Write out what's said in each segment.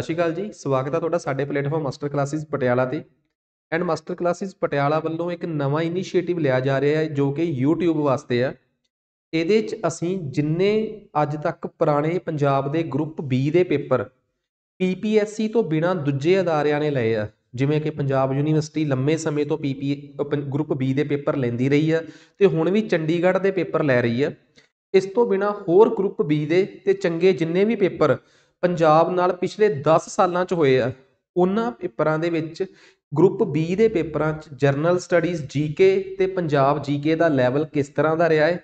ਸਤਿ ਸ਼੍ਰੀ ਅਕਾਲ ਜੀ ਸਵਾਗਤ ਹੈ ਤੁਹਾਡਾ ਸਾਡੇ ਪਲੇਟਫਾਰਮ ਮਾਸਟਰ ਕਲਾਸਿਸ ਪਟਿਆਲਾ ਤੇ ਐਂਡ ਮਾਸਟਰ ਕਲਾਸਿਸ ਪਟਿਆਲਾ ਵੱਲੋਂ ਇੱਕ ਨਵਾਂ ਇਨੀਸ਼ੀਏਟਿਵ ਲਿਆ ਜਾ ਰਿਹਾ ਹੈ ਜੋ ਕਿ YouTube ਵਾਸਤੇ ਆ ਇਹਦੇ 'ਚ ਅਸੀਂ ਜਿੰਨੇ ਅੱਜ ਤੱਕ ਪੁਰਾਣੇ ਪੰਜਾਬ ਦੇ ਗਰੁੱਪ B ਦੇ ਪੇਪਰ PPSC ਤੋਂ ਬਿਨਾ ਦੂਜੇ ਅਦਾਰਿਆਂ ਨੇ ਲਏ ਆ ਜਿਵੇਂ ਕਿ ਪੰਜਾਬ ਯੂਨੀਵਰਸਿਟੀ ਲੰਮੇ ਸਮੇਂ ਤੋਂ ਪੀਪੀ ਗਰੁੱਪ B ਦੇ ਪੇਪਰ ਲੈਂਦੀ ਰਹੀ ਆ ਤੇ ਹੁਣ ਵੀ ਚੰਡੀਗੜ੍ਹ ਦੇ ਪੇਪਰ ਲੈ ਰਹੀ ਆ ਇਸ ਤੋਂ ਬਿਨਾ ਹੋਰ ਗਰੁੱਪ B ਦੇ ਤੇ ਚੰਗੇ ਜਿੰਨੇ ਵੀ ਪੇਪਰ ਪੰਜਾਬ ਨਾਲ ਪਿਛਲੇ 10 ਸਾਲਾਂ 'ਚ ਹੋਏ ਆ ਉਹਨਾਂ ਪੇਪਰਾਂ ਦੇ ਵਿੱਚ ਗਰੁੱਪ B ਦੇ ਪੇਪਰਾਂ 'ਚ ਜਰਨਲ ਸਟੱਡੀਜ਼ ਜੀਕੇ ਤੇ ਪੰਜਾਬ ਜੀਕੇ ਦਾ ਲੈਵਲ ਕਿਸ ਤਰ੍ਹਾਂ ਦਾ ਰਿਹਾ ਹੈ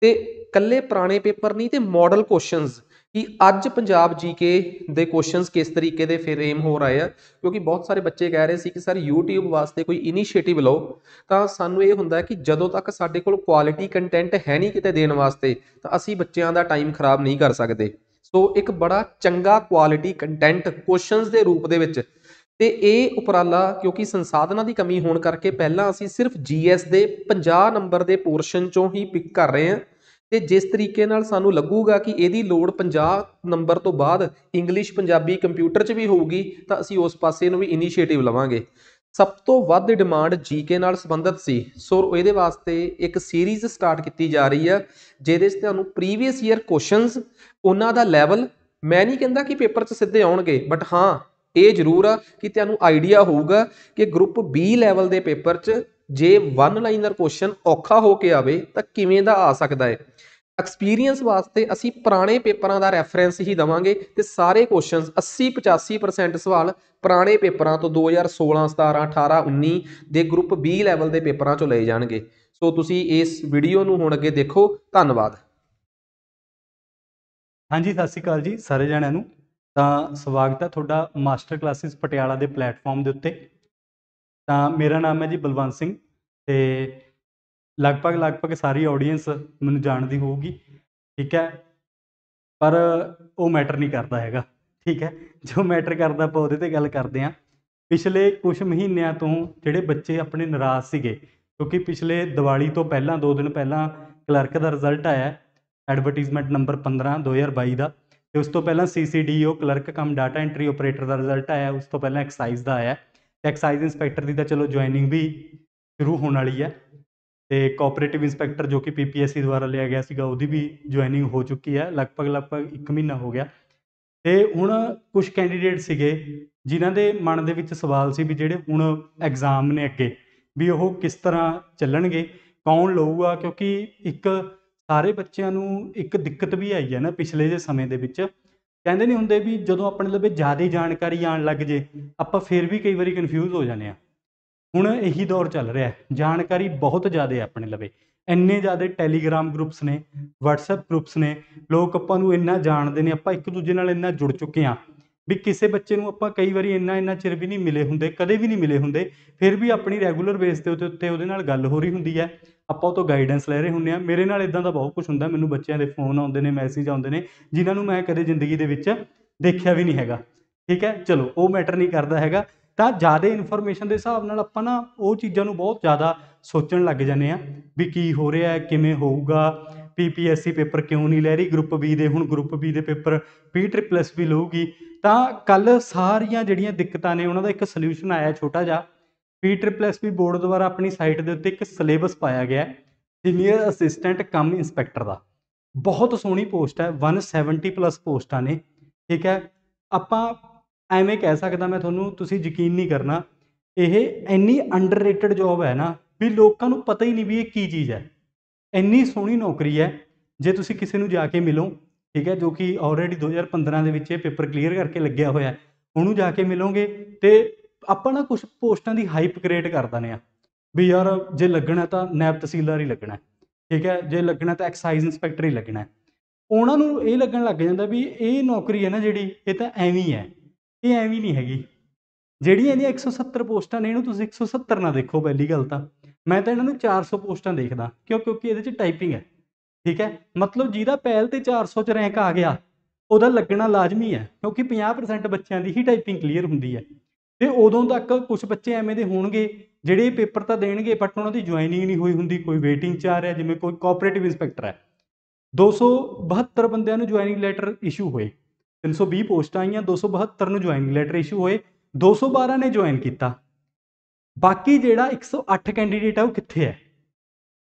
ਤੇ ਕੱਲੇ ਪੁਰਾਣੇ ਪੇਪਰ ਨਹੀਂ ਤੇ ਮਾਡਲ ਕੁਐਸਚਨਸ ਕਿ ਅੱਜ ਪੰਜਾਬ ਜੀਕੇ ਦੇ ਕੁਐਸਚਨਸ ਕਿਸ ਤਰੀਕੇ ਦੇ ਫਰੇਮ ਹੋ ਰਹੇ ਆ ਕਿਉਂਕਿ ਬਹੁਤ ਸਾਰੇ ਬੱਚੇ ਕਹਿ ਰਹੇ ਸੀ ਕਿ ਸਰ YouTube ਵਾਸਤੇ ਕੋਈ ਇਨੀਸ਼ੀਏਟਿਵ ਲਓ ਤਾਂ ਸਾਨੂੰ ਇਹ ਹੁੰਦਾ ਕਿ ਜਦੋਂ ਤੱਕ ਸਾਡੇ ਕੋਲ ਕੁਆਲਿਟੀ ਕੰਟੈਂਟ ਹੈ ਨਹੀਂ ਕਿਤੇ ਦੇਣ ਵਾਸਤੇ ਤਾਂ ਅਸੀਂ ਬੱਚਿਆਂ ਦਾ ਟਾਈਮ ਖਰਾਬ ਨਹੀਂ ਕਰ ਸਕਦੇ ਸੋ ਇੱਕ ਬੜਾ ਚੰਗਾ ਕੁਆਲਿਟੀ ਕੰਟੈਂਟ ਕੁਐਸਚਨਸ ਦੇ ਰੂਪ ਦੇ ਵਿੱਚ ਤੇ ਇਹ ਉਪਰਾਲਾ ਕਿਉਂਕਿ ਸੰਸਾਧਨਾਂ ਦੀ ਕਮੀ ਹੋਣ ਕਰਕੇ ਪਹਿਲਾਂ ਅਸੀਂ ਸਿਰਫ ਜੀਐਸ ਦੇ 50 ਨੰਬਰ ਦੇ ਪੋਰਸ਼ਨ ਚੋਂ ਹੀ ਪਿਕ ਕਰ ਰਹੇ ਹਾਂ ਤੇ ਜਿਸ ਤਰੀਕੇ ਨਾਲ ਸਾਨੂੰ ਲੱਗੂਗਾ ਕਿ ਇਹਦੀ ਲੋੜ 50 ਨੰਬਰ ਤੋਂ ਬਾਅਦ ਇੰਗਲਿਸ਼ ਪੰਜਾਬੀ ਕੰਪਿਊਟਰ 'ਚ ਵੀ ਹੋਊਗੀ ਤਾਂ ਅਸੀਂ ਉਸ ਪਾਸੇ ਨੂੰ ਵੀ ਇਨੀਸ਼ੀਏਟਿਵ ਲਵਾਂਗੇ ਸਭ ਤੋਂ ਵੱਧ ਡਿਮਾਂਡ ਜੀਕੇ ਨਾਲ ਸੰਬੰਧਿਤ ਸੀ ਸੋ ਇਹਦੇ ਵਾਸਤੇ ਇੱਕ ਸੀਰੀਜ਼ ਸਟਾਰਟ ਕੀਤੀ ਜਾ ਰਹੀ ਹੈ ਜਿਹਦੇ ਵਿੱਚ ਤੁਹਾਨੂੰ ਪ੍ਰੀਵੀਅਸ ਈਅਰ ਕੁਐਸਚਨਸ ਉਹਨਾਂ ਦਾ ਲੈਵਲ ਮੈਂ ਨਹੀਂ ਕਹਿੰਦਾ ਕਿ ਪੇਪਰ 'ਚ ਸਿੱਧੇ ਆਉਣਗੇ ਬਟ ਹਾਂ ਇਹ ਜ਼ਰੂਰ ਆ ਕਿ ਤੁਹਾਨੂੰ ਆਈਡੀਆ ਹੋਊਗਾ ਕਿ ਗਰੁੱਪ B ਲੈਵਲ ਦੇ ਪੇਪਰ 'ਚ ਜੇ ਵਨ ਲਾਈਨਰ ਕੁਐਸਚਨ ਔਖਾ ਹੋ ਕੇ ਆਵੇ ਤਾਂ ਕਿਵੇਂ ਦਾ ਆ ਸਕਦਾ ਹੈ ਐਕਸਪੀਰੀਅੰਸ ਵਾਸਤੇ ਅਸੀਂ ਪੁਰਾਣੇ ਪੇਪਰਾਂ ਦਾ ਰੈਫਰੈਂਸ ਹੀ ਦਵਾਂਗੇ ਤੇ ਸਾਰੇ ਕੁਐਸਚਨਸ 80 85% ਸਵਾਲ ਪੁਰਾਣੇ ਪੇਪਰਾਂ ਤੋਂ 2016 17 18 19 ਦੇ ਗਰੁੱਪ B ਲੈਵਲ ਦੇ ਪੇਪਰਾਂ ਚੋਂ ਲਏ ਜਾਣਗੇ ਸੋ ਤੁਸੀਂ ਇਸ ਵੀਡੀਓ ਨੂੰ ਹੁਣ ਅੱਗੇ ਦੇਖੋ ਧੰਨਵਾਦ ਹਾਂਜੀ ਸਤਿ ਸ਼੍ਰੀ ਅਕਾਲ ਜੀ ਸਾਰੇ ਜਣਿਆਂ ਨੂੰ ਤਾਂ ਸਵਾਗਤ ਹੈ ਤੁਹਾਡਾ ਮਾਸਟਰ ਕਲਾਸਿਸ ਪਟਿਆਲਾ ਦੇ ਪਲੇਟਫਾਰਮ ਦੇ ਉੱਤੇ ਤਾਂ ਮੇਰਾ ਨਾਮ ਹੈ ਜੀ ਬਲਵੰਤ ਸਿੰਘ ਤੇ ਲਗਭਗ ਲਗਭਗ ਸਾਰੀ ਆਡੀਅנס ਮੈਨੂੰ ਜਾਣਦੀ ਹੋਊਗੀ ਠੀਕ ਹੈ ਪਰ ਉਹ ਮੈਟਰ ਨਹੀਂ ਕਰਦਾ ਹੈਗਾ ਠੀਕ ਹੈ ਜੋ ਮੈਟਰ ਕਰਦਾ ਆਪਾਂ ਉਹਦੇ ਤੇ ਗੱਲ ਕਰਦੇ ਆ ਪਿਛਲੇ ਕੁਝ ਮਹੀਨਿਆਂ ਤੋਂ ਜਿਹੜੇ ਬੱਚੇ ਆਪਣੇ ਨਾਰਾਜ਼ ਸੀਗੇ ਕਿਉਂਕਿ ਪਿਛਲੇ ਦੀਵਾਲੀ ਤੋਂ ਪਹਿਲਾਂ 2 ਦਿਨ ਪਹਿਲਾਂ ਕਲਰਕ ਦਾ ਰਿਜ਼ਲਟ ਆਇਆ ਐਡਵਰਟਾਈਜ਼ਮੈਂਟ ਨੰਬਰ 15 2022 ਦਾ ਤੇ ਉਸ ਤੋਂ ਪਹਿਲਾਂ CCDO clerk cum data entry operator ਦਾ ਰਿਜ਼ਲਟ ਆਇਆ ਉਸ ਤੋਂ ਪਹਿਲਾਂ ਐਕਸਾਈਜ਼ ਦਾ ਆਇਆ ਐਕਸਾਈਜ਼ ਇਨਸਪੈਕਟਰ ਦੀ ਤਾਂ ਚਲੋ ਜੁਆਇਨਿੰਗ ਵੀ ਸ਼ੁਰੂ ਹੋਣ ਵਾਲੀ ਹੈ ਅਤੇ ਕੋਆਪਰੇਟਿਵ ਇੰਸਪੈਕਟਰ ਜੋ ਕਿ ਪੀ ਪੀ ਐੱਸ ਦੁਆਰਾ ਲਿਆ ਗਿਆ ਸੀਗਾ ਉਹਦੀ ਵੀ ਜੁਆਇਨਿੰਗ ਹੋ ਚੁੱਕੀ ਹੈ ਲਗਭਗ ਲਗਭਗ ਇੱਕ ਮਹੀਨਾ ਹੋ ਗਿਆ ਅਤੇ ਹੁਣ ਕੁਛ ਕੈਂਡੀਡੇਟ ਸੀਗੇ ਜਿਨ੍ਹਾਂ ਦੇ ਮਨ ਦੇ ਵਿੱਚ ਸਵਾਲ ਸੀ ਵੀ ਜਿਹੜੇ ਹੁਣ ਐਗਜ਼ਾਮ ਨੇ ਅੱਗੇ ਵੀ ਉਹ ਕਿਸ ਤਰ੍ਹਾਂ ਚੱਲਣਗੇ ਕੌਣ ਲਊਗਾ ਕਿਉਂਕਿ ਇੱਕ ਸਾਰੇ ਬੱਚਿਆਂ ਨੂੰ ਇੱਕ ਦਿੱਕਤ ਵੀ ਆਈ ਹੈ ਨਾ ਪਿਛਲੇ ਜੇ ਸਮੇਂ ਦੇ ਵਿੱਚ ਕਹਿੰਦੇ ਨਹੀਂ ਹੁੰਦੇ ਵੀ ਜਦੋਂ ਆਪਣੇ ਲਵੇ ਜ਼ਿਆਦਾ ਜਾਣਕਾਰੀ ਆਣ ਲੱਗ ਜੇ ਆਪਾਂ ਫਿਰ ਵੀ ਕਈ ਵਾਰੀ ਕਨਫਿਊਜ਼ ਹੋ ਜਾਂਦੇ ਆ ਹੁਣ ਇਹੀ ਦੌਰ ਚੱਲ ਰਿਹਾ ਜਾਣਕਾਰੀ ਬਹੁਤ ਜ਼ਿਆਦਾ ਆਪਣੇ ਲਵੇ ਇੰਨੇ ਜ਼ਿਆਦਾ ਟੈਲੀਗ੍ਰਾਮ ਗਰੁੱਪਸ ਨੇ ਵਟਸਐਪ ਗਰੁੱਪਸ ਨੇ ਲੋਕ ਆਪਾਂ ਨੂੰ ਇੰਨਾ ਜਾਣਦੇ ਨੇ ਆਪਾਂ ਇੱਕ ਦੂਜੇ ਨਾਲ ਇੰਨਾ ਜੁੜ ਚੁੱਕੇ ਆ ਵੀ ਕਿਸੇ ਬੱਚੇ ਨੂੰ ਆਪਾਂ ਕਈ ਵਾਰੀ ਇੰਨਾ ਇੰਨਾ ਚਿਰ ਵੀ ਨਹੀਂ ਮਿਲੇ ਹੁੰਦੇ ਕਦੇ ਵੀ ਨਹੀਂ ਮਿਲੇ ਹੁੰਦੇ ਫਿਰ ਵੀ ਆਪਣੀ ਰੈਗੂਲਰ ਬੇਸ ਦੇ ਉੱਤੇ ਉੱਤੇ ਉਹਦੇ ਨਾਲ ਗੱਲ ਹੋ ਰਹੀ ਹੁੰਦੀ ਹੈ ਆਪਾਂ ਉਹ ਤੋਂ ਗਾਈਡੈਂਸ ਲੈ ਰਹੇ ਹੁੰਨੇ ਆ ਮੇਰੇ ਨਾਲ ਇਦਾਂ ਦਾ ਬਹੁਤ ਕੁਝ ਹੁੰਦਾ ਮੈਨੂੰ ਬੱਚਿਆਂ ਦੇ ਫੋਨ ਆਉਂਦੇ ਨੇ ਮੈਸੇਜ ਆਉਂਦੇ ਨੇ ਜਿਨ੍ਹਾਂ ਨੂੰ ਮੈਂ ਕਦੇ ਜ਼ਿੰਦਗੀ ਦੇ ਵਿੱਚ ਦੇਖਿਆ ਵੀ ਨਹੀਂ ਹੈਗਾ ਠੀਕ ਹੈ ਚਲੋ ਉਹ ਮੈਟਰ ਨਹੀਂ ਕਰਦਾ ਹੈਗਾ ਤਾਂ ਜ਼ਿਆਦਾ ਇਨਫੋਰਮੇਸ਼ਨ ਦੇ ਹਿਸਾਬ ਨਾਲ ਆਪਾਂ ਨਾ ਉਹ ਚੀਜ਼ਾਂ ਨੂੰ ਬਹੁਤ ਜ਼ਿਆਦਾ ਸੋਚਣ ਲੱਗ ਜਾਂਦੇ ਆ ਵੀ ਕੀ ਹੋ ਰਿਹਾ ਕਿਵੇਂ ਹੋਊਗਾ ਪੀਪੀਐਸਸੀ ਪੇਪਰ ਕਿਉਂ ਨਹੀਂ ਲੈ ਰਹੀ ਗਰੁੱਪ ਬੀ ਦੇ ਹੁਣ ਗਰੁੱਪ ਬੀ ਦੇ paper P triple S B ਲਊਗੀ ਤਾਂ ਕੱਲ ਸਾਰੀਆਂ ਜਿਹੜੀਆਂ ਦਿੱਕਤਾਂ ਨੇ ਉਹਨਾਂ ਦਾ ਇੱਕ ਸੋਲੂਸ਼ਨ ਆਇਆ ਛੋਟਾ ਜਿਹਾ P triple S B board ਦੁਆਰਾ ਆਪਣੀ ਸਾਈਟ ਦੇ ਉੱਤੇ ਇੱਕ ਸਿਲੇਬਸ ਪਾਇਆ ਗਿਆ ਸੀਨੀਅਰ ਅਸਿਸਟੈਂਟ ਕਮ ਇੰਸਪੈਕਟਰ ਦਾ ਬਹੁਤ ਸੋਹਣੀ ਪੋਸਟ ਹੈ 170 ਪਲੱਸ ਪੋਸਟਾਂ ਨੇ ਠੀਕ ਹੈ ਆਪਾਂ ਐਵੇਂ ਕਹਿ ਸਕਦਾ ਮੈਂ ਤੁਹਾਨੂੰ ਤੁਸੀਂ ਯਕੀਨ ਨਹੀਂ ਕਰਨਾ ਇਹ ਇੰਨੀ ਅੰਡਰਰੇਟਡ ਜੌਬ ਹੈ ਨਾ ਵੀ ਲੋਕਾਂ ਨੂੰ ਪਤਾ ਹੀ ਨਹੀਂ ਵੀ ਇਹ ਕੀ ਚੀਜ਼ ਹੈ ਇੰਨੀ ਸੋਹਣੀ ਨੌਕਰੀ ਹੈ ਜੇ ਤੁਸੀਂ ਕਿਸੇ ਨੂੰ ਜਾ ਕੇ ਮਿਲੋ ਠੀਕ ਹੈ ਜੋ ਕਿ ਆਲਰੇਡੀ 2015 ਦੇ ਵਿੱਚ ਇਹ ਪੇਪਰ ਕਲੀਅਰ ਕਰਕੇ ਲੱਗਿਆ ਹੋਇਆ ਉਹਨੂੰ ਜਾ ਕੇ ਮਿਲੋਗੇ ਤੇ ਆਪਾਂ ਨਾ ਕੁਝ ਪੋਸਟਾਂ ਦੀ ਹਾਈਪ ਕ੍ਰੀਏਟ ਕਰ ਦਨੇ ਆ ਵੀ ਯਾਰ ਜੇ ਲੱਗਣਾ ਤਾਂ ਨੈਬ ਤਹਿਸੀਲਦਾਰ ਹੀ ਲੱਗਣਾ ਠੀਕ ਹੈ ਜੇ ਲੱਗਣਾ ਤਾਂ ਐਕਸਾਈਜ਼ ਇਨਸਪੈਕਟਰ ਹੀ ਲੱਗਣਾ ਉਹਨਾਂ ਨੂੰ ਇਹ ਲੱਗਣ ਲੱਗ ਜਾਂਦਾ ਵੀ ਇਹ ਨੌਕਰੀ ਹੈ ਨਾ ਜਿਹੜੀ ਇਹ ਤਾਂ ਐਵੇਂ ਹੀ ਹੈ ਇਹ ਐਵੇਂ ਨਹੀਂ ਹੈਗੀ ਜਿਹੜੀਆਂ ਇਹਦੀਆਂ 170 ਪੋਸਟਾਂ ਨੇ ਇਹਨੂੰ ਤੁਸੀਂ 170 ਨਾ ਦੇਖੋ ਪਹਿਲੀ ਗੱਲ ਤਾਂ ਮੈਂ ਤਾਂ ਇਹਨਾਂ ਨੂੰ 400 ਪੋਸਟਾਂ ਦੇਖਦਾ ਕਿਉਂ ਕਿਉਂਕਿ ਇਹਦੇ 'ਚ ਟਾਈਪਿੰਗ ਹੈ ਠੀਕ ਹੈ ਮਤਲਬ ਜਿਹਦਾ ਪਹਿਲ ਤੇ 400 'ਚ ਰੈਂਕ ਆ ਗਿਆ ਉਹਦਾ ਲੱਗਣਾ ਲਾਜ਼ਮੀ ਹੈ ਕਿਉਂਕਿ 50% ਬੱਚਿਆਂ ਦੀ ਹੀ ਟਾਈਪਿੰਗ ਕਲੀਅਰ ਹੁੰਦੀ ਹੈ ਤੇ ਉਦੋਂ ਤੱਕ ਕੁਝ ਬੱਚੇ ਐਵੇਂ ਦੇ ਹੋਣਗੇ ਜਿਹੜੇ ਪੇਪਰ ਤਾਂ ਦੇਣਗੇ ਬਟ ਉਹਨਾਂ ਦੀ ਜੁਆਇਨਿੰਗ ਨਹੀਂ ਹੋਈ ਹੁੰਦੀ ਕੋਈ ਵੇਟਿੰਗ 'ਚ ਆ ਰਿਹਾ ਜਿਵੇਂ ਕੋਈ ਕੋਆਪਰੇਟਿਵ ਇਨਸਪੈਕਟਰ ਹੈ 272 ਬੰਦਿਆਂ ਨੂੰ ਜੁਆਇਨਿੰਗ ਲੈਟਰ ਇਸ਼ੂ ਹੋਏ 320 ਪੋਸਟਾਂ ਆਈਆਂ 272 ਨੂੰ ਜੁਆਇਨ ਲੈਟਰ ਇਸ਼ੂ ਹੋਏ 212 ਨੇ ਜੁਆਇਨ ਕੀਤਾ ਬਾਕੀ ਜਿਹੜਾ 108 ਕੈਂਡੀਡੇਟ ਆ ਉਹ ਕਿੱਥੇ ਹੈ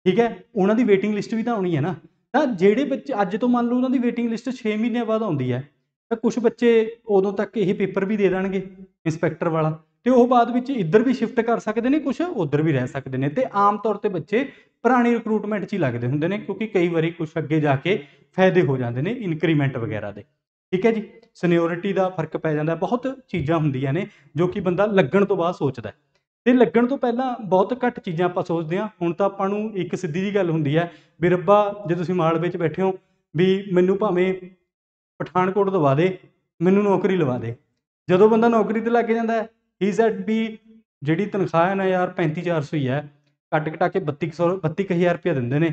ਠੀਕ ਹੈ ਉਹਨਾਂ ਦੀ ਵੇਟਿੰਗ ਲਿਸਟ ਵੀ ਤਾਂ ਆਉਣੀ ਹੈ ਨਾ ਤਾਂ ਜਿਹੜੇ ਬੱਚੇ ਅੱਜ ਤੋਂ ਮੰਨ ਲਓ ਉਹਨਾਂ ਦੀ ਵੇਟਿੰਗ ਲਿਸਟ 6 ਮਹੀਨਿਆਂ ਬਾਅਦ ਆਉਂਦੀ ਹੈ ਤਾਂ ਕੁਝ ਬੱਚੇ ਉਦੋਂ ਤੱਕ ਇਹ ਪੇਪਰ ਵੀ ਦੇ ਦੇਣਗੇ ਇਨਸਪੈਕਟਰ ਵਾਲਾ ਤੇ ਉਹ ਬਾਅਦ ਵਿੱਚ ਇੱਧਰ ਵੀ ਸ਼ਿਫਟ ਕਰ ਸਕਦੇ ਨੇ ਕੁਝ ਉਧਰ ਵੀ ਰਹਿ ਸਕਦੇ ਨੇ ਤੇ ਆਮ ਤੌਰ ਤੇ ਬੱਚੇ ਪੁਰਾਣੀ ਰਿਕਰੂਟਮੈਂਟ 'ਚ ਹੀ ਲੱਗਦੇ ਹੁੰਦੇ ਨੇ ਕਿਉਂਕਿ ਕਈ ਵਾਰੀ ਕੁਝ ਅੱਗੇ ਜਾ ਕੇ ਫਾਇਦੇ ਹੋ ਜਾਂਦੇ ਨੇ ਇਨਕਰੀਮੈਂਟ ਵਗੈਰਾ ਦੇ ਠੀਕ ਹੈ ਜੀ ਸੀਨੀਓਰਿਟੀ ਦਾ ਫਰਕ ਪੈ ਜਾਂਦਾ ਬਹੁਤ ਚੀਜ਼ਾਂ ਹੁੰਦੀਆਂ ਨੇ ਜੋ ਕਿ ਬੰਦਾ ਲੱਗਣ ਤੋਂ ਬਾਅਦ ਸੋਚਦਾ ਤੇ ਲੱਗਣ ਤੋਂ ਪਹਿਲਾਂ ਬਹੁਤ ਘੱਟ ਚੀਜ਼ਾਂ ਆਪਾਂ ਸੋਚਦੇ ਹਾਂ ਹੁਣ ਤਾਂ ਆਪਾਂ ਨੂੰ ਇੱਕ ਸਿੱਧੀ ਜੀ ਗੱਲ ਹੁੰਦੀ ਹੈ ਵੀ ਰੱਬਾ ਜੇ ਤੁਸੀਂ ਮਾਲਵੇ ਵਿੱਚ ਬੈਠੇ ਹੋ ਵੀ ਮੈਨੂੰ ਭਾਵੇਂ ਪਠਾਨਕੋਟ ਦਵਾ ਦੇ ਮੈਨੂੰ ਨੌਕਰੀ ਲਵਾ ਦੇ ਜਦੋਂ ਬੰਦਾ ਨੌਕਰੀ ਤੇ ਲੱਗ ਜਾਂਦਾ ਹੀ ਸੈਡ ਵੀ ਜਿਹੜੀ ਤਨਖਾਹ ਹੈ ਨਾ ਯਾਰ 35400 ਹੀ ਹੈ ਕੱਟ ਕੇ ਬੱਤੀ ਕੁ ਸੌ ਰੁਪਇਆ ਦਿੰਦੇ ਨੇ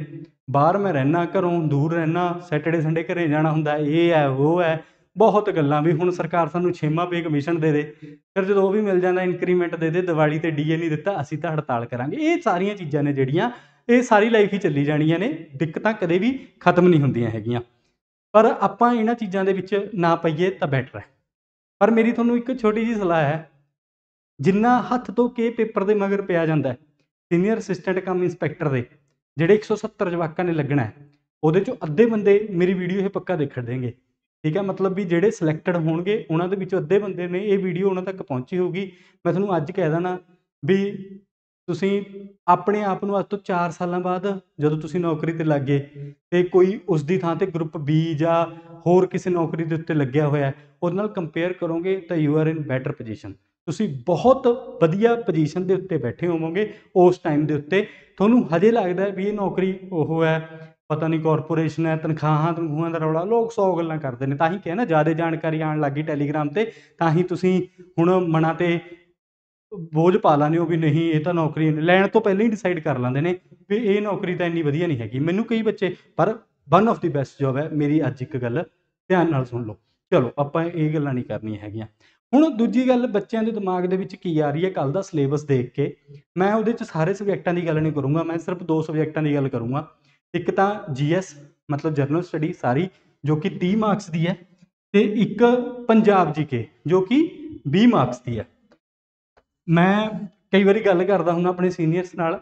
ਬਾਹਰ ਮੈਂ ਰਹਿਣਾ ਘਰੋਂ ਦੂਰ ਰਹਿਣਾ ਸੈਟਰਡੇ ਸੰਡੇ ਘਰੇ ਜਾਣਾ ਹੁੰਦਾ ਇਹ ਹੈ ਉਹ ਹੈ ਬਹੁਤ ਗੱਲਾਂ ਵੀ ਹੁਣ ਸਰਕਾਰ ਸਾਨੂੰ ਛੇਮਾ ਪੇ ਕਮਿਸ਼ਨ ਦੇ ਦੇ ਫਿਰ ਜਦੋਂ ਉਹ ਵੀ ਮਿਲ ਜਾਂਦਾ ਇਨਕਰੀਮੈਂਟ ਦੇ ਦੇ ਦਿਵਾਲੀ 'ਤੇ ਡੀਏ ਨਹੀਂ ਦਿੱਤਾ ਅਸੀਂ ਤਾਂ ਹੜਤਾਲ ਕਰਾਂਗੇ ਇਹ ਸਾਰੀਆਂ ਚੀਜ਼ਾਂ ਨੇ ਜਿਹੜੀਆਂ ਇਹ ਸਾਰੀ ਲਾਈਫ ਹੀ ਚੱਲੀ ਜਾਣੀਆਂ ਨੇ ਦਿੱਕਤਾਂ ਕਦੇ ਵੀ ਖਤਮ ਨਹੀਂ ਹੁੰਦੀਆਂ ਹੈਗੀਆਂ ਪਰ ਆਪਾਂ ਇਹਨਾਂ ਚੀਜ਼ਾਂ ਦੇ ਵਿੱਚ ਨਾ ਪਈਏ ਤਾਂ ਬੈਟਰ ਹੈ ਪਰ ਮੇਰੀ ਤੁਹਾਨੂੰ ਇੱਕ ਛੋਟੀ ਜੀ ਸਲਾਹ ਹੈ ਜਿੰਨਾ ਹੱਥ ਤੋਂ ਕੇ ਪੇਪਰ ਦੇ ਮਗਰ ਪਿਆ ਜਾਂਦਾ ਸੀਨੀਅਰ ਅਸਿਸਟੈਂਟ ਕਮ ਇੰਸਪੈਕਟਰ ਦੇ ਜਿਹੜੇ 170 ਜਵਾਕਾਂ ਨੇ ਲੱਗਣਾ ਹੈ ਉਹਦੇ ਚੋਂ ਅੱਧੇ ਬੰਦੇ ਮੇਰੀ ਵੀਡੀਓ ਇਹ ਪੱਕਾ ਦੇਖਣ ਦੇਣਗੇ ਠੀਕ ਹੈ ਮਤਲਬ ਵੀ ਜਿਹੜੇ ਸਿਲੈਕਟਡ ਹੋਣਗੇ ਉਹਨਾਂ ਦੇ ਵਿੱਚੋਂ ਅੱਧੇ ਬੰਦੇ ਨੇ ਇਹ ਵੀਡੀਓ ਉਹਨਾਂ ਤੱਕ ਪਹੁੰਚੀ ਹੋਊਗੀ ਮੈਂ ਤੁਹਾਨੂੰ ਅੱਜ ਕਹਿ ਦੇਣਾ ਵੀ ਤੁਸੀਂ ਆਪਣੇ ਆਪ ਨੂੰ ਅੱਜ ਤੋਂ 4 ਸਾਲਾਂ ਬਾਅਦ ਜਦੋਂ ਤੁਸੀਂ ਨੌਕਰੀ ਤੇ ਲੱਗੇ ਤੇ ਕੋਈ ਉਸ ਦੀ ਥਾਂ ਤੇ ਗਰੁੱਪ B ਜਾਂ ਹੋਰ ਕਿਸੇ ਨੌਕਰੀ ਦੇ ਉੱਤੇ ਲੱਗਿਆ ਹੋਇਆ ਉਹਦੇ ਨਾਲ ਕੰਪੇਅਰ ਕਰੋਗੇ ਤਾਂ you are in better position ਤੁਸੀਂ ਬਹੁਤ ਵਧੀਆ ਪੋਜੀਸ਼ਨ ਦੇ ਉੱਤੇ ਬੈਠੇ ਹੋਵੋਗੇ ਉਸ ਟਾਈਮ ਦੇ ਉੱਤੇ ਤੁਹਾਨੂੰ ਹਜੇ ਲੱਗਦਾ ਵੀ ਇਹ ਨੌਕਰੀ ਉਹ ਹੈ ਪਤਾ ਨਹੀਂ ਕਾਰਪੋਰੇਸ਼ਨ ਹੈ ਤਨਖਾਹਾਂ ਤਨਖੂਹਾਂ ਦਾ ਰੌਲਾ ਲੋਕ ਸੌ ਗੱਲਾਂ ਕਰਦੇ ਨੇ ਤਾਂ ਹੀ ਕਿਹਾ ਨਾ ਜ਼ਿਆਦਾ ਜਾਣਕਾਰੀ ਆਉਣ ਲੱਗੀ ਟੈਲੀਗ੍ਰਾਮ ਤੇ ਤਾਂ ਹੀ ਤੁਸੀਂ ਹੁਣ ਮਨਾਂ ਤੇ ਬੋਝ ਪਾ ਲਾਨੇ ਹੋ ਵੀ ਨਹੀਂ ਇਹ ਤਾਂ ਨੌਕਰੀ ਲੈਣ ਤੋਂ ਪਹਿਲਾਂ ਹੀ ਡਿਸਾਈਡ ਕਰ ਲੈਂਦੇ ਨੇ ਵੀ ਇਹ ਨੌਕਰੀ ਤਾਂ ਇੰਨੀ ਵਧੀਆ ਨਹੀਂ ਹੈਗੀ ਮੈਨੂੰ ਕਈ ਬੱਚੇ ਪਰ one of the best job ਹੈ ਮੇਰੀ ਅੱਜ ਇੱਕ ਗੱਲ ਧਿਆਨ ਨਾਲ ਸੁਣ ਲਓ ਚਲੋ ਆਪਾਂ ਇਹ ਗੱਲਾਂ ਨਹੀਂ ਕਰਨੀਆਂ ਹੈਗੀਆਂ ਹੁਣ ਦੂਜੀ ਗੱਲ ਬੱਚਿਆਂ ਦੇ ਦਿਮਾਗ ਦੇ ਵਿੱਚ ਕੀ ਆ ਰਹੀ ਹੈ ਕੱਲ ਦਾ ਸਿਲੇਬਸ ਦੇਖ ਕੇ ਮੈਂ ਉਹਦੇ 'ਚ ਸਾਰੇ ਸਬਜੈਕਟਾਂ ਦੀ ਗੱਲ ਨਹੀਂ ਕਰੂੰਗਾ ਮੈਂ ਸਿਰਫ ਦੋ ਸਬਜੈਕਟਾਂ ਦੀ ਗੱਲ ਕਰੂੰਗਾ ਇੱਕ ਤਾਂ ਜੀਐਸ ਮਤਲਬ ਜਰਨਲ ਸਟੱਡੀ ਸਾਰੀ ਜੋ ਕਿ 30 ਮਾਰਕਸ ਦੀ ਹੈ ਤੇ ਇੱਕ ਪੰਜਾਬ ਜੀਕੇ ਜੋ ਕਿ 20 ਮਾਰਕਸ ਦੀ ਹੈ ਮੈਂ ਕਈ ਵਾਰੀ ਗੱਲ ਕਰਦਾ ਹੁੰਦਾ ਆਪਣੇ ਸੀਨੀਅਰਸ ਨਾਲ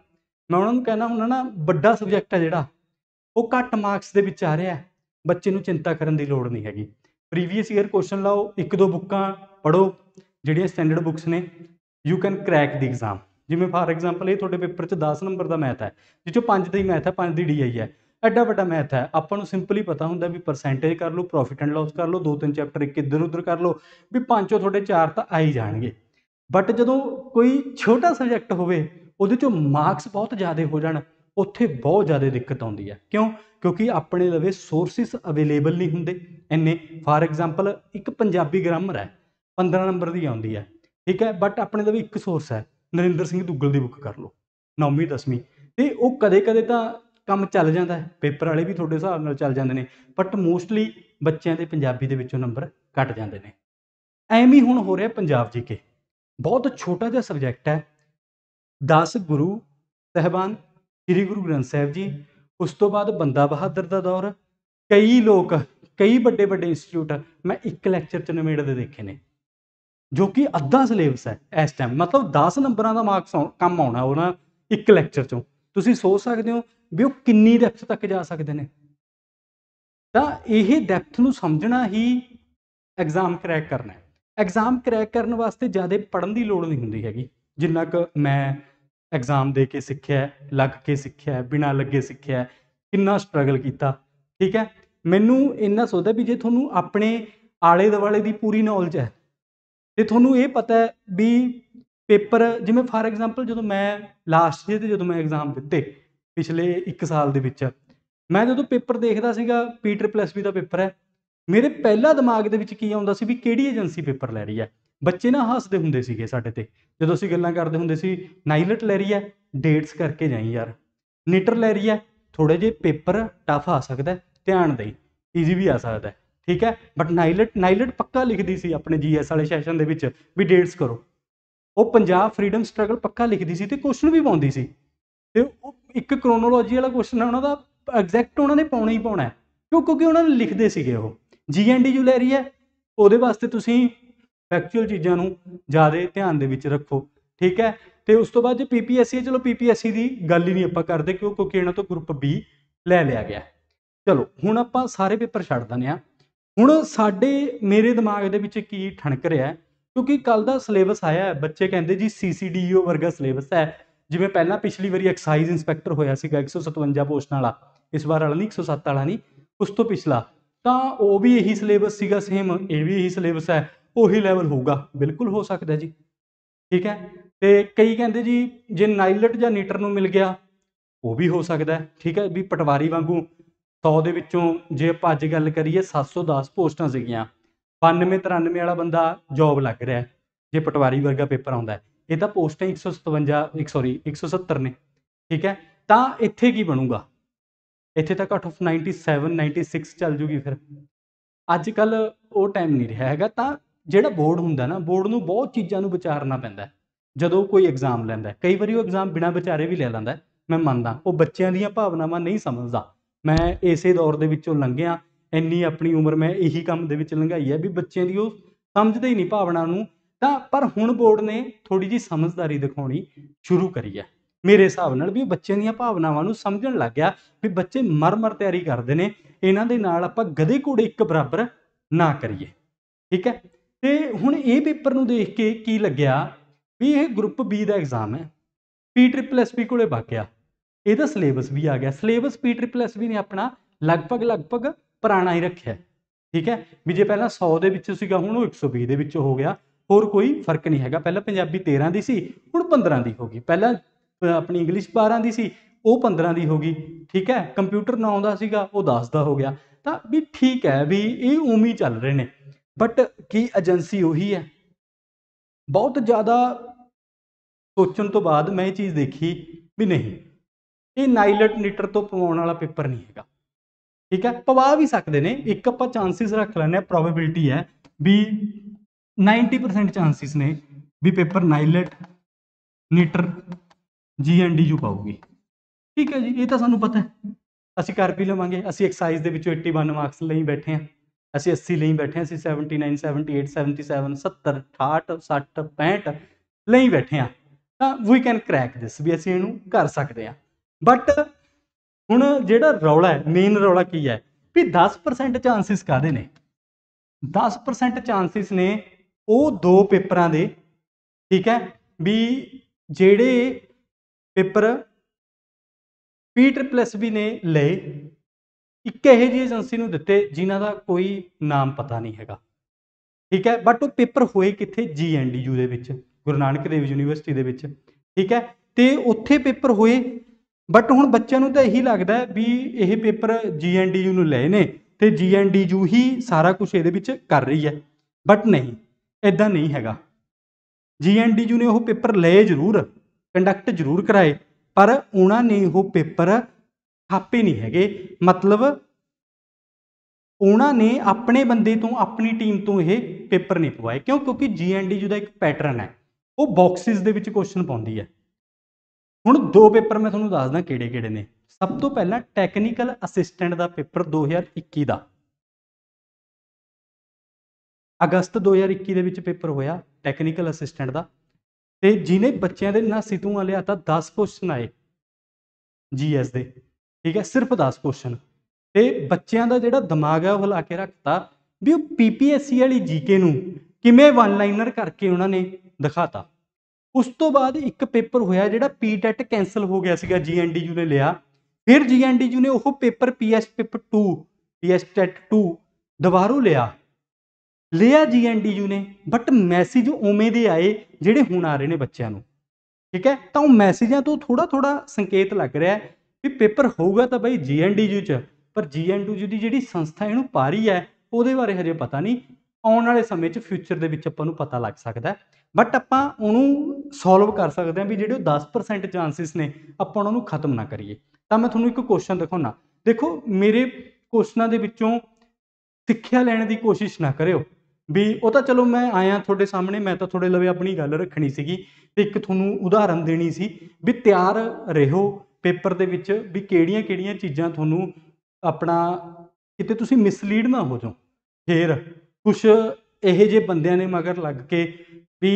ਮੈਂ ਉਹਨਾਂ ਨੂੰ ਕਹਿੰਦਾ ਹੁੰਦਾ ਨਾ ਵੱਡਾ ਸਬਜੈਕਟ ਹੈ ਜਿਹੜਾ ਉਹ ਘੱਟ ਮਾਰਕਸ ਦੇ ਵਿੱਚ ਆ ਰਿਹਾ ਬੱਚੇ ਨੂੰ ਚਿੰਤਾ ਕਰਨ ਦੀ ਲੋੜ ਨਹੀਂ ਹੈਗੀ ਪ੍ਰੀਵੀਅਸ ਈਅਰ ਕੁਐਸਚਨ ਲਾਓ ਇੱਕ ਦੋ ਬੁੱਕਾਂ ਪੜੋ ਜਿਹੜੀਆਂ ਸਟੈਂਡਰਡ ਬੁੱਕਸ ਨੇ you can crack the exam ਜਿਵੇਂ ਫਾਰ ਐਗਜ਼ਾਮਪਲ ਇਹ ਤੁਹਾਡੇ ਪੇਪਰ 'ਚ 10 ਨੰਬਰ ਦਾ ਮੈਥ ਹੈ ਜਿਸ 'ਚੋਂ 5 ਦਾ ਮੈਥ ਹੈ 5 ਦੀ ਡੀਆਈ ਹੈ ਐਡਾ ਵੱਡਾ ਮੈਥ ਹੈ ਆਪਾਂ ਨੂੰ ਸਿੰਪਲੀ ਪਤਾ ਹੁੰਦਾ ਵੀ ਪਰਸੈਂਟੇਜ ਕਰ ਲਓ ਪ੍ਰੋਫਿਟ ਐਂਡ ਲਾਸ ਕਰ ਲਓ ਦੋ ਤਿੰਨ ਚੈਪਟਰ ਇੱਕ ਇੱਧਰ ਉੱਧਰ ਕਰ ਲਓ ਵੀ ਪੰਜੋਂ ਤੁਹਾਡੇ ਚਾਰ ਤਾਂ ਆ ਹੀ ਜਾਣਗੇ ਬਟ ਜਦੋਂ ਕੋਈ ਛੋਟਾ ਸਬਜੈਕਟ ਹੋਵੇ ਉਹਦੇ 'ਚੋਂ ਮਾਰਕਸ ਬਹੁਤ ਜ਼ਿਆਦਾ ਹੋ ਜਾਣ ਉੱਥੇ ਬਹੁਤ ਜ਼ਿਆਦਾ ਦਿੱਕਤ ਆਉਂਦੀ ਹੈ ਕਿਉਂ ਕਿਉਂਕਿ ਆਪਣੇ ਲਵੇ ਸੋਰਸਿਸ ਅਵੇਲੇਬਲ ਨਹੀਂ ਹੁੰਦੇ ਐਨੇ ਫਾਰ ਐਗਜ਼ਾਮਪਲ ਇੱਕ ਪੰਜਾਬੀ ਗ੍ਰਾਮਰ ਹੈ 15 ਨੰਬਰ ਦੀ ਆਉਂਦੀ ਹੈ ਠੀਕ ਹੈ ਬਟ ਆਪਣੇ ਦਾ ਵੀ ਇੱਕ ਸੋਰਸ ਹੈ ਨਰਿੰਦਰ ਸਿੰਘ ਦੁੱਗਲ ਦੀ ਬੁੱਕ ਕਰ ਲਓ 9ਵੀਂ 10ਵੀਂ ਤੇ ਉਹ ਕਦੇ-ਕਦੇ ਤਾਂ ਕੰਮ ਚੱਲ ਜਾਂਦਾ ਹੈ ਪੇਪਰ ਵਾਲੇ ਵੀ ਤੁਹਾਡੇ ਹਿਸਾਬ ਨਾਲ ਚੱਲ ਜਾਂਦੇ ਨੇ ਬਟ ਮੋਸਟਲੀ ਬੱਚਿਆਂ ਦੇ ਪੰਜਾਬੀ ਦੇ ਵਿੱਚੋਂ ਨੰਬਰ ਘਟ ਜਾਂਦੇ ਨੇ ਐਵੇਂ ਹੀ ਹੁਣ ਹੋ ਰਿਹਾ ਪੰਜਾਬ ਜੀਕੇ ਬਹੁਤ ਛੋਟਾ ਜਿਹਾ ਸਬਜੈਕਟ ਹੈ 10 ਗੁਰੂ ਸਹਿਬਾਨ ਸ੍ਰੀ ਗੁਰੂ ਗ੍ਰੰਥ ਸਾਹਿਬ ਜੀ ਉਸ ਤੋਂ ਬਾਅਦ ਬੰਦਾ ਬਹਾਦਰ ਦਾ ਦੌਰ ਕਈ ਲੋਕ ਕਈ ਵੱਡੇ ਵੱਡੇ ਇੰਸਟੀਚਿਊਟ ਮੈਂ ਇੱਕ ਲੈਕਚਰ ਚ ਦੇ ਦੇਖੇ ਨੇ ਜੋ ਕਿ ਅੱਧਾ ਸਿਲੇਬਸ ਹੈ ਇਸ ਟਾਈਮ ਮਤਲਬ 10 ਨੰਬਰਾਂ ਦਾ ਮਾਰਕਸ ਕੰਮ ਆਉਣਾ ਉਹਨਾਂ ਇੱਕ ਲੈਕਚਰ ਚੋਂ ਤੁਸੀਂ ਸੋਚ ਸਕਦੇ ਹੋ ਵੀ ਉਹ ਕਿੰਨੀ ਡੈਪਥ ਤੱਕ ਜਾ ਸਕਦੇ ਨੇ ਤਾਂ ਇਹ ਡੈਪਥ ਨੂੰ ਸਮਝਣਾ ਹੀ ਐਗਜ਼ਾਮ ਕਰੈਕ ਕਰਨਾ ਹੈ ਐਗਜ਼ਾਮ ਕਰੈਕ ਕਰਨ ਵਾਸਤੇ ਜ਼ਿਆਦਾ ਪੜਨ ਦੀ ਲੋੜ ਨਹੀਂ ਹੁੰਦੀ ਹੈਗੀ ਜਿੰਨਾ ਕ ਮੈਂ ਐਗਜ਼ਾਮ ਦੇ ਕੇ ਸਿੱਖਿਆ ਲੱਗ ਕੇ ਸਿੱਖਿਆ ਬਿਨਾ ਲੱਗੇ ਸਿੱਖਿਆ ਕਿੰਨਾ ਸਟਰਗਲ ਕੀਤਾ ਠੀਕ ਹੈ ਮੈਨੂੰ ਇੰਨਾ ਸੋਚਦਾ ਵੀ ਜੇ ਤੁਹਾਨੂੰ ਆਪਣੇ ਆਲੇ ਦੁਆਲੇ ਦੀ ਪੂਰੀ ਨੌਲੇਜ ਹੈ ਤੇ ਤੁਹਾਨੂੰ ਇਹ ਪਤਾ ਹੈ ਵੀ ਪੇਪਰ ਜਿਵੇਂ ਫਾਰ ਐਗਜ਼ਾਮਪਲ ਜਦੋਂ ਮੈਂ ਲਾਸਟ ਈਅਰ ਤੇ ਜਦੋਂ ਮੈਂ ਐਗਜ਼ਾਮ ਦਿੱਤੇ ਪਿਛਲੇ 1 ਸਾਲ ਦੇ ਵਿੱਚ ਮੈਂ ਜਦੋਂ ਪੇਪਰ ਦੇਖਦਾ ਸੀਗਾ ਪੀ ਟ੍ਰਿਪਲ ਵੀ ਦਾ ਪੇਪਰ ਹੈ ਮੇਰੇ ਪਹਿਲਾ ਦਿਮਾਗ ਦੇ ਵਿੱਚ ਕੀ ਆਉਂਦਾ ਸੀ ਵੀ ਕਿਹੜੀ ਏਜੰਸੀ ਪੇਪਰ ਲੈ ਰਹੀ ਹੈ ਬੱਚੇ ਨਾ ਹੱਸਦੇ ਹੁੰਦੇ ਸੀਗੇ ਸਾਡੇ ਤੇ ਜਦੋਂ ਅਸੀਂ ਗੱਲਾਂ ਕਰਦੇ ਹੁੰਦੇ ਸੀ ਨਾਈਲਟ ਲੈ ਰਹੀ ਹੈ ਡੇਟਸ ਕਰਕੇ ਜਾਈ ਯਾਰ ਨਿਟਰ ਲੈ ਰਹੀ ਹੈ ਥੋੜੇ ਜੇ ਪੇਪਰ ਟਫ ਆ ਸਕਦਾ ਧਿਆਨ ਦੇ ਈਜ਼ੀ ਵੀ ਆ ਸਕਦਾ ਠੀਕ ਹੈ ਬਟ ਨਾਈਲਟ ਨਾਈਲਟ ਪੱਕਾ ਲਿਖਦੀ ਸੀ ਆਪਣੇ ਜੀਐਸ ਵਾਲੇ ਸੈਸ਼ਨ ਦੇ ਵਿੱਚ ਵੀ ਡੇਟਸ ਕਰੋ ਉਹ ਪੰਜਾਬ ਫਰੀडम ਸਟਰਗਲ ਪੱਕਾ ਲਿਖਦੀ ਸੀ ਤੇ ਕੁਐਸਚਨ ਵੀ ਪਾਉਂਦੀ ਸੀ ਤੇ ਉਹ ਇੱਕ ਕ੍ਰੋਨੋਲੋਜੀ ਵਾਲਾ ਕੁਐਸਚਨ ਉਹਨਾਂ ਦਾ ਐਗਜ਼ੈਕਟ ਉਹਨਾਂ ਨੇ ਪਾਉਣਾ ਹੀ ਪਾਉਣਾ ਕਿਉਂ ਕਿਉਂਕਿ ਉਹਨਾਂ ਨੇ ਲਿਖਦੇ ਸੀਗੇ ਉਹ ਜੀਐਨਡੀ ਜੋ ਲੈ ਰਹੀ ਹੈ ਉਹਦੇ ਵਾਸਤੇ ਤੁਸੀਂ ਫੈਕਚੁਅਲ ਚੀਜ਼ਾਂ ਨੂੰ ਜ਼ਿਆਦਾ ਧਿਆਨ ਦੇ ਵਿੱਚ ਰੱਖੋ ਠੀਕ ਹੈ ਤੇ ਉਸ ਤੋਂ ਬਾਅਦ ਜੇ ਪੀਪੀਐਸਸੀ ਚਲੋ ਪੀਪੀਐਸਸੀ ਦੀ ਗੱਲ ਹੀ ਨਹੀਂ ਆਪਾਂ ਕਰਦੇ ਕਿਉਂ ਕਿਉਂਕਿ ਇਹਨਾਂ ਤੋਂ ਗਰੁੱਪ ਬੀ ਲੈ ਲਿਆ ਗਿਆ ਚਲੋ ਹੁਣ ਆਪਾਂ ਸਾਰੇ ਪੇਪਰ ਛੱਡ ਦਨੇ ਆ ਹੁਣ ਸਾਡੇ ਮੇਰੇ ਦਿਮਾਗ ਦੇ ਵਿੱਚ ਕੀ ਠਣਕ ਰਿਹਾ ਕਿਉਂਕਿ ਕੱਲ ਦਾ ਸਿਲੇਬਸ ਆਇਆ ਹੈ ਬੱਚੇ ਕਹਿੰਦੇ ਜੀ ਸੀਸੀਡੀਓ e ਵਰਗਾ ਸਿਲੇਬਸ ਹੈ ਜਿਵੇਂ ਪਹਿਲਾਂ ਪਿਛਲੀ ਵਾਰੀ ਐਕਸਾਈਜ਼ ਇੰਸਪੈਕਟਰ ਹੋਇਆ ਸੀਗਾ 157 ਪੋਸਟਾਂ ਵਾਲਾ ਇਸ ਵਾਰ ਵਾਲਾ ਨਹੀਂ 107 ਵਾਲਾ ਨਹੀਂ ਉਸ ਤੋਂ ਪਿਛਲਾ ਤਾਂ ਉਹ ਵੀ ਇਹੀ ਸਿਲੇਬਸ ਸੀਗਾ ਸੇਮ ਇਹ ਵੀ ਇਹੀ ਸਿਲੇਬਸ ਹੈ ਉਹੀ ਲੈਵਲ ਹੋਊਗਾ ਬਿਲਕੁਲ ਹੋ ਸਕਦਾ ਜੀ ਠੀਕ ਹੈ ਤੇ ਕਈ ਕਹਿੰਦੇ ਜੀ ਜੇ ਨਾਈਲਟ ਜਾਂ ਨੀਟਰ ਨੂੰ ਮਿਲ ਗਿਆ ਉਹ ਵੀ ਹੋ ਸਕਦਾ ਠੀਕ ਹੈ ਵੀ ਪਟਵਾਰੀ ਵਾਂਗੂ 100 ਦੇ ਵਿੱਚੋਂ ਜੇ ਆਪਾਂ ਅੱਜ ਗੱਲ ਕਰੀਏ 710 ਪੋਸਟਾਂ ਸੀਗੀਆਂ 92 93 ਵਾਲਾ ਬੰਦਾ ਜੌਬ ਲੱਗ ਰਿਹਾ ਜੇ ਪਟਵਾਰੀ ਵਰਗਾ ਪੇਪਰ ਆਉਂਦਾ ਇਹ ਤਾਂ ਪੋਸਟਾਂ 157 ਸੌਰੀ 170 ਨੇ ਠੀਕ ਹੈ ਤਾਂ ਇੱਥੇ ਕੀ ਬਣੂਗਾ ਇੱਥੇ ਤਾਂ ਘੱਟ ਆਫ 97 96 ਚੱਲ ਜੂਗੀ ਫਿਰ ਅੱਜ ਕੱਲ ਉਹ ਟਾਈਮ ਨਹੀਂ ਰਿਹਾ ਹੈਗਾ ਤਾਂ ਜਿਹੜਾ ਬੋਰਡ ਹੁੰਦਾ ਨਾ ਬੋਰਡ ਨੂੰ ਬਹੁਤ ਚੀਜ਼ਾਂ ਨੂੰ ਵਿਚਾਰਨਾ ਪੈਂਦਾ ਜਦੋਂ ਕੋਈ ਐਗਜ਼ਾਮ ਲੈਂਦਾ ਕਈ ਵਾਰੀ ਉਹ ਐਗਜ਼ਾਮ ਬਿਨਾਂ ਵਿਚਾਰੇ ਵੀ ਲੈ ਲੈਂਦਾ ਮੈਂ ਮੰਨਦਾ ਉਹ ਬੱਚਿਆਂ ਦੀਆਂ ਭਾਵਨਾਵਾਂ ਨਹੀਂ ਸਮਝਦਾ ਮੈਂ ਇਸੇ ਦੌਰ ਦੇ ਵਿੱਚੋਂ ਲੰਘਿਆ ਇੰਨੀ ਆਪਣੀ ਉਮਰ ਮੈਂ ਇਹੀ ਕੰਮ ਦੇ ਵਿੱਚ ਲੰਘਾਈ ਹੈ ਵੀ ਬੱਚਿਆਂ ਦੀ ਉਹ ਸਮਝਦੇ ਹੀ ਨਹੀਂ ਭਾਵਨਾ ਨੂੰ ਤਾਂ ਪਰ ਹੁਣ ਬੋਰਡ ਨੇ ਥੋੜੀ ਜੀ ਸਮਝਦਾਰੀ ਦਿਖਾਉਣੀ ਸ਼ੁਰੂ ਕਰੀ ਹੈ ਮੇਰੇ ਹਿਸਾਬ ਨਾਲ ਵੀ ਬੱਚਿਆਂ ਦੀਆਂ ਭਾਵਨਾਵਾਂ ਨੂੰ ਸਮਝਣ ਲੱਗ ਗਿਆ ਵੀ ਬੱਚੇ ਮਰ-ਮਰ ਤਿਆਰੀ ਕਰਦੇ ਨੇ ਇਹਨਾਂ ਦੇ ਨਾਲ ਆਪਾਂ ਗਧੇ ਘੋੜੇ ਇੱਕ ਬਰਾਬਰ ਨਾ ਕਰੀਏ ਠੀਕ ਹੈ ਤੇ ਹੁਣ ਇਹ ਪੇਪਰ ਨੂੰ ਦੇਖ ਕੇ ਕੀ ਲੱਗਿਆ ਵੀ ਇਹ ਗਰੁੱਪ ਬੀ ਦਾ ਐਗਜ਼ਾਮ ਹੈ ਪੀ ਟ੍ਰਿਪਲ ਐਸ ਪੀ ਕੋਲੇ ਬਾਕਿਆ ਇਹਦਾ ਸਿਲੇਬਸ ਵੀ ਆ ਗਿਆ syllabus P triple S B ਨੇ ਆਪਣਾ ਲਗਭਗ ਲਗਭਗ ਪੁਰਾਣਾ ਹੀ ਰੱਖਿਆ ਠੀਕ ਹੈ ਵੀ ਜੇ ਪਹਿਲਾਂ 100 ਦੇ ਵਿੱਚ ਸੀਗਾ ਹੁਣ ਉਹ 120 ਦੇ ਵਿੱਚ ਹੋ ਗਿਆ ਹੋਰ ਕੋਈ ਫਰਕ ਨਹੀਂ ਹੈਗਾ ਪਹਿਲਾਂ ਪੰਜਾਬੀ 13 ਦੀ ਸੀ ਹੁਣ 15 ਦੀ ਹੋ ਗਈ ਪਹਿਲਾਂ ਆਪਣੀ ਇੰਗਲਿਸ਼ 12 ਦੀ ਸੀ ਉਹ 15 ਦੀ ਹੋ ਗਈ ਠੀਕ ਹੈ ਕੰਪਿਊਟਰ ਨਾ ਆਉਂਦਾ ਸੀਗਾ ਉਹ 10 ਦਾ ਹੋ ਗਿਆ ਤਾਂ ਵੀ ਠੀਕ ਹੈ ਵੀ ਇਹ ਉਮੀ ਚੱਲ ਰਹੇ ਨੇ ਬਟ ਕੀ ਏਜੰਸੀ ਉਹੀ ਹੈ ਬਹੁਤ ਜ਼ਿਆਦਾ ਸੋਚਣ ਤੋਂ ਬਾਅਦ ਮੈਂ ਇਹ ਚੀਜ਼ ਦੇਖੀ ਵੀ ਨਹੀਂ ਇਹ ਨਾਈਲਟ ਨੀਟਰ ਤੋਂ ਪਵਾਉਣ ਵਾਲਾ ਪੇਪਰ ਨਹੀਂ ਹੈਗਾ ਠੀਕ ਹੈ ਪਵਾ ਵੀ ਸਕਦੇ ਨੇ ਇੱਕ ਆਪਾਂ ਚਾਂਸਸ ਰੱਖ ਲੈਂਦੇ ਆ ਪ੍ਰੋਬੇਬਿਲਟੀ ਹੈ ਵੀ 90% ਚਾਂਸਸ ਨੇ ਵੀ ਪੇਪਰ ਨਾਈਲਟ ਨੀਟਰ ਜੀਐਨਡੀ ਯੂ ਪਾਉਗੀ ਠੀਕ ਹੈ ਜੀ ਇਹ ਤਾਂ ਸਾਨੂੰ ਪਤਾ ਹੈ ਅਸੀਂ ਕਰ ਵੀ ਲਵਾਂਗੇ ਅਸੀਂ ਐਕਸਰਸਾਈਜ਼ ਦੇ ਵਿੱਚੋਂ 81 ਮਾਰਕਸ ਲਈ ਬੈਠੇ ਆ ਅਸੀਂ 80 ਲਈ ਬੈਠੇ ਆ ਅਸੀਂ 79 78 77 70 68 60 65 ਲਈ ਬੈਠੇ ਆ ਤਾਂ ਵੀ ਕੈਨ ਕ੍ਰੈਕ ਦਿਸ ਵੀ ਅਸੀਂ ਇਹਨੂੰ ਕਰ ਸਕਦੇ ਆ ਬਟ ਹੁਣ ਜਿਹੜਾ ਰੌਲਾ ਹੈ ਮੇਨ ਰੌਲਾ ਕੀ ਹੈ ਵੀ 10% ਚਾਂਸਸ ਕਾਦੇ ਨੇ 10% ਚਾਂਸਸ ਨੇ ਉਹ ਦੋ ਪੇਪਰਾਂ ਦੇ ਠੀਕ ਹੈ ਵੀ ਜਿਹੜੇ paper P triple S B ਨੇ ਲਏ ਇੱਕ ਇਹ ਜੀ ਏਜੰਸੀ ਨੂੰ ਦਿੱਤੇ ਜਿਨ੍ਹਾਂ ਦਾ ਕੋਈ ਨਾਮ ਪਤਾ ਨਹੀਂ ਹੈਗਾ ਠੀਕ ਹੈ ਬਟ ਉਹ ਪੇਪਰ ਹੋਏ ਕਿੱਥੇ ਜੀ ਐਨ ਡੀ ਯੂ ਦੇ ਵਿੱਚ ਗੁਰੂ ਨਾਨਕ ਦੇਵ ਯੂਨੀਵਰਸਿਟੀ ਦੇ ਵਿੱਚ ਠੀਕ ਹੈ ਤੇ ਉੱਥੇ ਪੇਪਰ ਹੋਏ ਬਟ ਹੁਣ ਬੱਚਿਆਂ ਨੂੰ ਤਾਂ ਇਹੀ ਲੱਗਦਾ ਵੀ ਇਹ ਪੇਪਰ ਜੀਐਨਡੀਯੂ ਨੂੰ ਲਏ ਨੇ ਤੇ ਜੀਐਨਡੀਯੂ ਹੀ ਸਾਰਾ ਕੁਝ ਇਹਦੇ ਵਿੱਚ ਕਰ ਰਹੀ ਹੈ ਬਟ ਨਹੀਂ ਇਦਾਂ ਨਹੀਂ ਹੈਗਾ ਜੀਐਨਡੀਯੂ ਨੇ ਉਹ ਪੇਪਰ ਲਏ ਜ਼ਰੂਰ ਕੰਡਕਟ ਜ਼ਰੂਰ ਕਰਾਏ ਪਰ ਉਹਨਾਂ ਨੇ ਉਹ ਪੇਪਰ ਥਾਪੇ ਨਹੀਂ ਹੈਗੇ ਮਤਲਬ ਉਹਨਾਂ ਨੇ ਆਪਣੇ ਬੰਦੇ ਤੋਂ ਆਪਣੀ ਟੀਮ ਤੋਂ ਇਹ ਪੇਪਰ ਨਹੀਂ ਪਵਾਏ ਕਿਉਂ ਕਿਉਂਕਿ ਜੀਐਨਡੀਯੂ ਦਾ ਇੱਕ ਪੈਟਰਨ ਹੈ ਉਹ ਬਾਕਸਿਸ ਦੇ ਵਿੱਚ ਕੁਐਸਚਨ ਪਾਉਂਦੀ ਹੈ ਹੁਣ ਦੋ ਪੇਪਰ ਮੈਂ ਤੁਹਾਨੂੰ ਦੱਸਦਾ ਕਿਹੜੇ ਕਿਹੜੇ ਨੇ ਸਭ ਤੋਂ ਪਹਿਲਾਂ ਟੈਕਨੀਕਲ ਅਸਿਸਟੈਂਟ ਦਾ ਪੇਪਰ 2021 ਦਾ ਅਗਸਤ 2021 ਦੇ ਵਿੱਚ ਪੇਪਰ ਹੋਇਆ ਟੈਕਨੀਕਲ ਅਸਿਸਟੈਂਟ ਦਾ ਤੇ ਜਿਨੇ ਬੱਚਿਆਂ ਦੇ ਨਾ ਸਿੱਧੂਆਂ ਲਿਆ ਤਾਂ 10 ਕੁਐਸਚਨ ਆਏ ਜੀਐਸ ਦੇ ਠੀਕ ਹੈ ਸਿਰਫ 10 ਕੁਐਸਚਨ ਤੇ ਬੱਚਿਆਂ ਦਾ ਜਿਹੜਾ ਦਿਮਾਗ ਹੈ ਉਹ ਲਾ ਕੇ ਰੱਖਤਾ ਵੀ ਉਹ ਪੀਪੀਐਸਸੀ ਵਾਲੀ ਜੀਕੇ ਨੂੰ ਕਿਵੇਂ ਵਨ ਲਾਈਨਰ ਕਰਕੇ ਉਹਨਾਂ ਨੇ ਦਿਖਾਤਾ ਉਸ ਤੋਂ ਬਾਅਦ ਇੱਕ ਪੇਪਰ ਹੋਇਆ ਜਿਹੜਾ ਪੀਟੈਟ ਕੈਨਸਲ ਹੋ ਗਿਆ ਸੀਗਾ ਜੀਐਨਡੀਯੂ ਨੇ ਲਿਆ ਫਿਰ ਜੀਐਨਡੀਯੂ ਨੇ ਉਹ paper PS paper 2 PS TET 2 ਦੁਬਾਰੋਂ ਲਿਆ ਲਿਆ ਜੀਐਨਡੀਯੂ ਨੇ ਬਟ ਮੈਸੇਜ ਉਵੇਂ ਦੇ ਆਏ ਜਿਹੜੇ ਹੁਣ ਆ ਰਹੇ ਨੇ ਬੱਚਿਆਂ ਨੂੰ ਠੀਕ ਹੈ ਤਾਂ ਉਹ ਮੈਸੇਜਾਂ ਤੋਂ ਥੋੜਾ ਥੋੜਾ ਸੰਕੇਤ ਲੱਗ ਰਿਹਾ ਹੈ ਵੀ ਪੇਪਰ ਹੋਊਗਾ ਤਾਂ ਬਈ ਜੀਐਨਡੀਯੂ ਚ ਪਰ ਜੀਐਨਡੀਯੂ ਦੀ ਜਿਹੜੀ ਸੰਸਥਾ ਇਹਨੂੰ ਪਾਰੀ ਹੈ ਉਹਦੇ ਬਾਰੇ ਹਜੇ ਪਤਾ ਨਹੀਂ ਆਉਣ ਵਾਲੇ ਸਮੇਂ 'ਚ ਫਿਊਚਰ ਦੇ ਵਿੱਚ ਆਪਾਂ ਨੂੰ ਪਤਾ ਲੱਗ ਸਕਦਾ ਹੈ ਬਟ ਆਪਾਂ ਉਹਨੂੰ ਸੋਲਵ ਕਰ ਸਕਦੇ ਹਾਂ ਵੀ ਜਿਹੜੇ ਉਹ 10% ਚਾਂਸਸ ਨੇ ਆਪਾਂ ਉਹਨਾਂ ਨੂੰ ਖਤਮ ਨਾ ਕਰੀਏ ਤਾਂ ਮੈਂ ਤੁਹਾਨੂੰ ਇੱਕ ਕੁਐਸਚਨ ਦਿਖਾਉਣਾ ਦੇਖੋ ਮੇਰੇ ਕੁਐਸਚਨਾਂ ਦੇ ਵਿੱਚੋਂ ਸਿੱਖਿਆ ਲੈਣ ਦੀ ਕੋਸ਼ਿਸ਼ ਨਾ ਕਰਿਓ ਵੀ ਉਹ ਤਾਂ ਚਲੋ ਮੈਂ ਆਇਆ ਤੁਹਾਡੇ ਸਾਹਮਣੇ ਮੈਂ ਤਾਂ ਤੁਹਾਡੇ ਲਵੇ ਆਪਣੀ ਗੱਲ ਰੱਖਣੀ ਸੀਗੀ ਤੇ ਇੱਕ ਤੁਹਾਨੂੰ ਉਦਾਹਰਨ ਦੇਣੀ ਸੀ ਵੀ ਤਿਆਰ ਰਹੋ ਪੇਪਰ ਦੇ ਵਿੱਚ ਵੀ ਕਿਹੜੀਆਂ-ਕਿਹੜੀਆਂ ਚੀਜ਼ਾਂ ਤੁਹਾਨੂੰ ਆਪਣਾ ਕਿਤੇ ਤੁਸੀਂ ਮਿਸਲੀਡ ਨਾ ਹੋ ਜਾਓ ਫੇਰ ਕੁਝ ਇਹੋ ਜਿਹੇ ਬੰਦਿਆਂ ਨੇ ਮਗਰ ਲੱਗ ਕੇ ਵੀ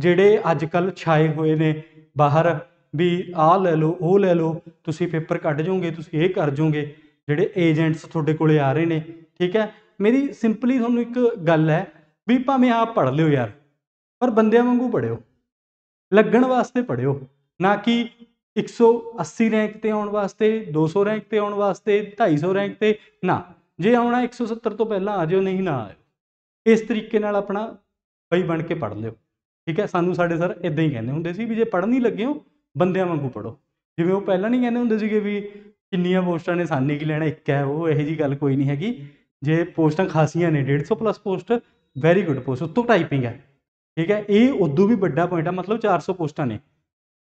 ਜਿਹੜੇ ਅੱਜ ਕੱਲ ਛਾਏ ਹੋਏ ਨੇ ਬਾਹਰ ਵੀ ਆਹ ਲੈ ਲਓ ਉਹ ਲੈ ਲਓ ਤੁਸੀਂ ਪੇਪਰ ਕੱਢ ਜਾਓਗੇ ਤੁਸੀਂ ਇਹ ਕਰ ਜਾਓਗੇ ਜਿਹੜੇ ਏਜੰਟਸ ਤੁਹਾਡੇ ਕੋਲੇ ਆ ਰਹੇ ਨੇ ਠੀਕ ਹੈ ਮੇਰੀ ਸਿੰਪਲੀ ਤੁਹਾਨੂੰ ਇੱਕ ਗੱਲ ਹੈ ਵੀ ਭਾਵੇਂ ਆਪ ਪੜ੍ਹ ਲਿਓ ਯਾਰ ਪਰ ਬੰਦਿਆਂ ਵਾਂਗੂ ਪੜਿਓ ਲੱਗਣ ਵਾਸਤੇ ਪੜਿਓ ਨਾ ਕਿ 180 ਰੈਂਕ ਤੇ ਆਉਣ ਵਾਸਤੇ 200 ਰੈਂਕ ਤੇ ਆਉਣ ਵਾਸਤੇ 250 ਰੈਂਕ ਤੇ ਨਾ ਜੇ ਆਉਣਾ 170 ਤੋਂ ਪਹਿਲਾਂ ਆ ਜਿਓ ਨਹੀਂ ਨਾ ਇਸ ਤਰੀਕੇ ਨਾਲ ਆਪਣਾ ਬਈ ਬਣ ਕੇ ਪੜ ਲਿਓ ਠੀਕ ਹੈ ਸਾਨੂੰ ਸਾਡੇ ਸਰ ਇਦਾਂ ਹੀ ਕਹਿੰਦੇ ਹੁੰਦੇ ਸੀ ਵੀ ਜੇ ਪੜਨ ਨਹੀਂ ਲੱਗੇ ਹੋ ਬੰਦਿਆਂ ਵਾਂਗੂ ਪੜੋ ਜਿਵੇਂ ਉਹ ਪਹਿਲਾਂ ਨਹੀਂ ਕਹਿੰਦੇ ਹੁੰਦੇ ਸੀਗੇ ਵੀ ਕਿੰਨੀਆਂ ਪੋਸਟਾਂ ਨੇ ਸਾਨੂੰ ਕੀ ਲੈਣਾ ਇੱਕ ਹੈ ਉਹ ਇਹੋ ਜੀ ਗੱਲ ਕੋਈ ਨਹੀਂ ਹੈਗੀ ਜੇ ਪੋਸਟਾਂ ਖਾਸੀਆਂ ਨੇ 150 plus post very good post ਉਤੋਂ ਟਾਈਪਿੰਗ ਹੈ ਠੀਕ ਹੈ ਇਹ ਉਦੋਂ ਵੀ ਵੱਡਾ ਪੁਆਇੰਟ ਆ ਮਤਲਬ 400 ਪੋਸਟਾਂ ਨੇ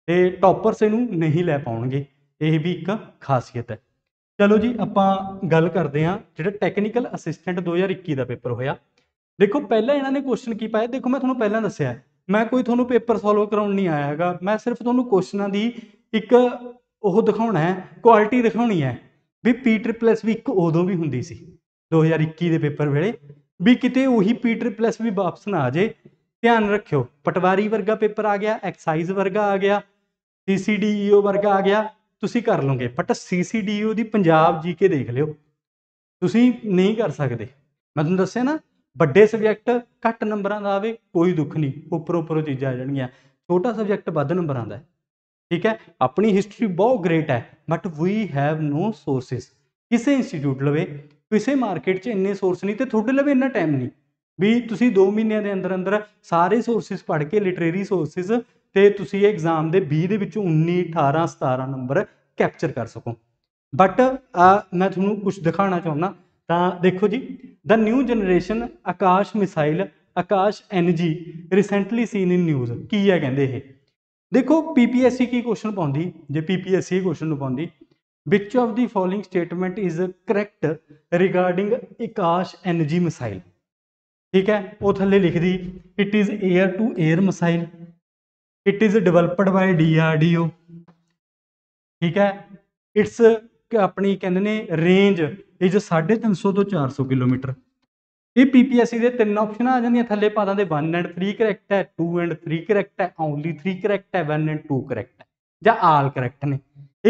ਤੇ ਟੌਪਰਸ ਇਹਨੂੰ ਨਹੀਂ ਲੈ ਪਾਉਣਗੇ ਇਹ ਵੀ ਇੱਕ ਖਾਸੀਅਤ ਹੈ ਚਲੋ ਜੀ ਆਪਾਂ ਗੱਲ ਕਰਦੇ ਹਾਂ ਜਿਹੜਾ ਟੈਕਨੀਕਲ ਅਸਿਸਟੈਂਟ 2021 ਦਾ ਪੇਪਰ ਹੋਇਆ ਦੇਖੋ ਪਹਿਲਾਂ ਇਹਨਾਂ ਨੇ ਕੁਐਸਚਨ ਕੀ ਪਾਇਆ ਦੇਖੋ ਮੈਂ ਤੁਹਾਨੂੰ ਪਹਿਲਾਂ ਦੱਸਿਆ ਮੈਂ ਕੋਈ ਤੁਹਾਨੂੰ ਪੇਪਰ ਸੋਲਵ ਕਰਾਉਣ ਨਹੀਂ ਆਇਆ ਹੈਗਾ ਮੈਂ ਸਿਰਫ ਤੁਹਾਨੂੰ ਕੁਐਸਚਨਾਂ ਦੀ ਇੱਕ ਉਹ ਦਿਖਾਉਣਾ ਹੈ ਕੁਆਲਿਟੀ ਦਿਖਾਉਣੀ ਹੈ ਵੀ ਪੀ ਟ੍ਰਿਪਲ ਐਸ ਵੀ ਇੱਕ ਉਦੋਂ ਵੀ ਹੁੰਦੀ ਸੀ 2021 ਦੇ ਪੇਪਰ ਵੇਲੇ ਵੀ ਕਿਤੇ ਉਹੀ ਪੀ ਟ੍ਰਿਪਲ ਐਸ ਵੀ ਵਾਪਸ ਨਾ ਆ ਜੇ ਧਿਆਨ ਰੱਖਿਓ ਪਟਵਾਰੀ ਵਰਗਾ ਪੇਪਰ ਆ ਗਿਆ ਐਕਸਾਈਜ਼ ਵਰਗਾ ਆ ਗਿਆ ਸੀਸੀਡੀਓ e ਵਰਗਾ ਆ ਗਿਆ ਤੁਸੀਂ ਕਰ ਲੋਗੇ ਬਟ ਸੀਸੀਡੀਓ ਦੀ ਪੰਜਾਬ ਜੀਕੇ ਦੇਖ ਲਿਓ ਤੁਸੀਂ ਨਹੀਂ ਕਰ ਸਕਦੇ ਮੈਂ ਤੁਹਾਨੂੰ ਦੱਸਿਆ ਨਾ ਵੱਡੇ ਸਬਜੈਕਟ ਘੱਟ ਨੰਬਰਾਂ ਦਾ ਆਵੇ ਕੋਈ ਦੁੱਖ ਨਹੀਂ ਉੱਪਰੋਂ ਉੱਪਰੋਂ ਚੀਜ਼ਾਂ ਆ ਜਾਣਗੀਆਂ ਛੋਟਾ ਸਬਜੈਕਟ ਵੱਧ ਨੰਬਰਾਂ ਦਾ ਠੀਕ ਹੈ ਆਪਣੀ ਹਿਸਟਰੀ ਬਹੁਤ ਗ੍ਰੇਟ ਹੈ but we have no sources ਕਿਸੇ ਇੰਸਟੀਚਿਊਟ ਲਵੇ ਕਿਸੇ ਮਾਰਕੀਟ 'ਚ ਇੰਨੇ ਸੋਰਸ ਨਹੀਂ ਤੇ ਤੁਹਾਡੇ ਲਵੇ ਇੰਨਾ ਟਾਈਮ ਨਹੀਂ ਵੀ ਤੁਸੀਂ 2 ਮਹੀਨਿਆਂ ਦੇ ਅੰਦਰ ਅੰਦਰ ਸਾਰੇ ਸੋਰਸਸ ਪੜ੍ਹ ਕੇ ਲਿਟਰੇਰੀ ਸੋਰਸਸ ਤੇ ਤੁਸੀਂ ਇਹ ਐਗਜ਼ਾਮ ਦੇ 20 ਦੇ ਵਿੱਚੋਂ 19 18 17 ਨੰਬਰ ਕੈਪਚਰ ਕਰ ਸਕੋ ਬਟ ਮੈਂ ਤੁਹਾਨੂੰ ਕੁਝ ਦਿਖਾਉਣਾ ਚਾਹੁੰਦਾ ਤਾਂ ਦੇਖੋ ਜੀ the new generation Akash missile Akash NG recently seen in news ਕੀ ਹੈ ਕਹਿੰਦੇ ਇਹ ਦੇਖੋ ਪੀਪੀਐਸਸੀ ਕੀ ਕੁਐਸਚਨ ਪਾਉਂਦੀ ਜੇ ਪੀਪੀਐਸਸੀ ਕੁਐਸਚਨ ਨੂੰ ਪਾਉਂਦੀ which of the following statement is correct regarding Akash NG missile ਠੀਕ ਹੈ ਉਹ ਥੱਲੇ ਲਿਖਦੀ it is air to air missile it is developed by DRDO ਠੀਕ ਹੈ ਇਟਸ ਆਪਣੀ ਕਹਿੰਦੇ ਨੇ ਰੇਂਜ ਇਜ 350 ਤੋਂ 400 ਕਿਲੋਮੀਟਰ ਇਹ ਪੀਪੀਐਸਸੀ ਦੇ ਤਿੰਨ ਆਪਸ਼ਨਾਂ ਆ ਜਾਂਦੀਆਂ ਥੱਲੇ ਪਾਦਾਂ ਦੇ 1 ਐਂਡ 3 ਕਰੈਕਟ ਹੈ 2 ਐਂਡ 3 ਕਰੈਕਟ ਹੈ ਓਨਲੀ 3 ਕਰੈਕਟ ਹੈ 1 ਐਂਡ 2 ਕਰੈਕਟ ਹੈ ਜਾਂ ਆਲ ਕਰੈਕਟ ਨੇ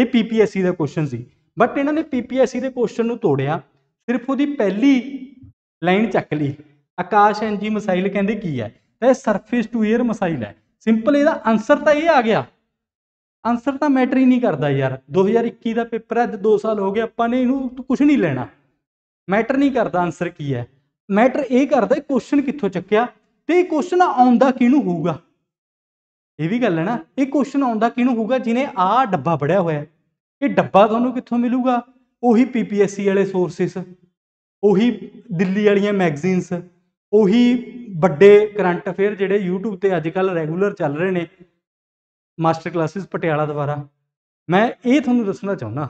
ਇਹ ਪੀਪੀਐਸਸੀ ਦਾ ਕੁਐਸਚਨ ਸੀ ਬਟ ਇਹਨਾਂ ਨੇ ਪੀਪੀਐਸਸੀ ਦੇ ਕੁਐਸਚਨ ਨੂੰ ਤੋੜਿਆ ਸਿਰਫ ਉਹਦੀ ਪਹਿਲੀ ਲਾਈਨ ਚੱਕ ਲਈ ਆਕਾਸ਼ ਐਨਜੀ ਮਿਸਾਈਲ ਕਹਿੰਦੇ ਕੀ ਹੈ ਤਾਂ ਇਹ ਸਰਫੇਸ ਟੂ 에ਅਰ ਮਿਸਾਈਲ ਹੈ ਸਿੰਪਲ ਇਹਦਾ ਆਨਸਰ ਤਾਂ ਇਹ ਆ ਗਿਆ ਆਨਸਰ ਤਾਂ ਮੈਟਰ ਹੀ ਨਹੀਂ ਕਰਦਾ ਯਾਰ 2021 ਦਾ ਪੇਪਰ ਅੱਜ 2 ਸਾਲ ਹੋ ਗਏ ਆਪਾਂ ਨੇ ਇਹਨੂੰ ਕੁਝ ਨਹੀਂ ਲੈਣਾ ਮੈਟਰ ਨਹੀਂ ਕਰਦਾ ਆਨਸਰ ਕੀ ਹੈ ਮੈਟਰ ਇਹ ਕਰਦਾ ਕੁਐਸਚਨ ਕਿੱਥੋਂ ਚੱਕਿਆ ਤੇ ਇਹ ਕੁਐਸਚਨ ਆਉਂਦਾ ਕਿਹਨੂੰ ਹੋਊਗਾ ਇਹ ਵੀ ਗੱਲ ਹੈ ਨਾ ਇਹ ਕੁਐਸਚਨ ਆਉਂਦਾ ਕਿਹਨੂੰ ਹੋਊਗਾ ਜਿਨੇ ਆ ਡੱਬਾ ਪੜਿਆ ਹੋਇਆ ਇਹ ਡੱਬਾ ਤੁਹਾਨੂੰ ਕਿੱਥੋਂ ਮਿਲੂਗਾ ਉਹੀ ਪੀਪੀਐਸਸੀ ਵਾਲੇ ਸੋਰਸਸ ਉਹੀ ਦਿੱਲੀ ਵਾਲੀਆਂ ਮੈਗਜ਼ੀਨਸ ਉਹੀ ਵੱਡੇ ਕਰੰਟ ਅਫੇਅਰ ਜਿਹੜੇ YouTube ਤੇ ਕੱਲ ਰੈਗੂਲਰ ਚੱਲ ਰਹੇ ਨੇ ਮਾਸਟਰ ਕਲਾਸਿਸ ਪਟਿਆਲਾ ਦੁਆਰਾ ਮੈਂ ਇਹ ਤੁਹਾਨੂੰ ਦੱਸਣਾ ਚਾਹੁੰਦਾ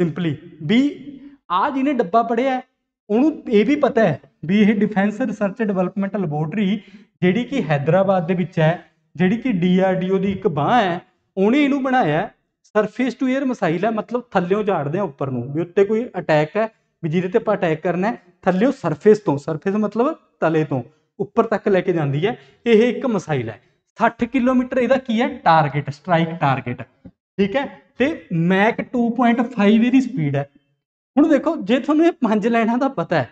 ਸਿੰਪਲੀ ਵੀ ਆ ਜਿਹਨੇ ਡੱਬਾ ਪੜਿਆ ਉਹਨੂੰ ਇਹ ਵੀ ਪਤਾ ਹੈ ਵੀ ਇਹ ਡਿਫੈਂਸ ਰਿਸਰਚ ਡਿਵੈਲਪਮੈਂਟ ਲੈਬੋਰਟਰੀ ਜਿਹੜੀ ਕਿ ਹైదరాబాద్ ਦੇ ਵਿੱਚ ਹੈ ਜਿਹੜੀ ਕਿ ਡੀਆਰਡੀਓ ਦੀ ਇੱਕ ਬਾਹ ਹੈ ਉਹਨੇ ਇਹਨੂੰ ਬਣਾਇਆ ਸਰਫੇਸ ਟੂ 에ਅਰ ਮਿਸਾਈਲ ਹੈ ਮਤਲਬ ਥੱਲਿਓਂ ਝਾੜਦੇ ਆ ਉੱਪਰ ਨੂੰ ਵੀ ਉੱਤੇ ਕੋਈ ਅਟੈਕ ਹੈ ਵੀ ਜਿਹਦੇ ਤੇ ਆਪਾਂ ਅਟੈਕ ਕਰਨਾ ਹੈ ਥੱਲਿਓਂ ਸਰਫੇਸ ਤੋਂ ਸਰਫੇਸ ਮਤਲਬ ਤਲੇ ਤੋਂ ਉੱਪਰ ਤੱਕ ਲੈ ਕੇ ਜਾਂਦੀ ਹੈ ਇਹ ਇੱਕ ਮਿਸਾਈਲ ਹੈ 60 ਕਿਲੋਮੀਟਰ ਇਹਦਾ ਕੀ ਹੈ ਟਾਰਗੇਟ ਸਟ੍ਰਾਈਕ ਟਾਰਗੇਟ ਠੀਕ ਹੈ ਤੇ ਮੈਕ 2.5 ਇਹਦੀ ਸਪੀਡ ਹੈ ਹੁਣ ਦੇਖੋ ਜੇ ਤੁਹਾਨੂੰ ਇਹ ਪੰਜ ਲਾਈਨਾਂ ਦਾ ਪਤਾ ਹੈ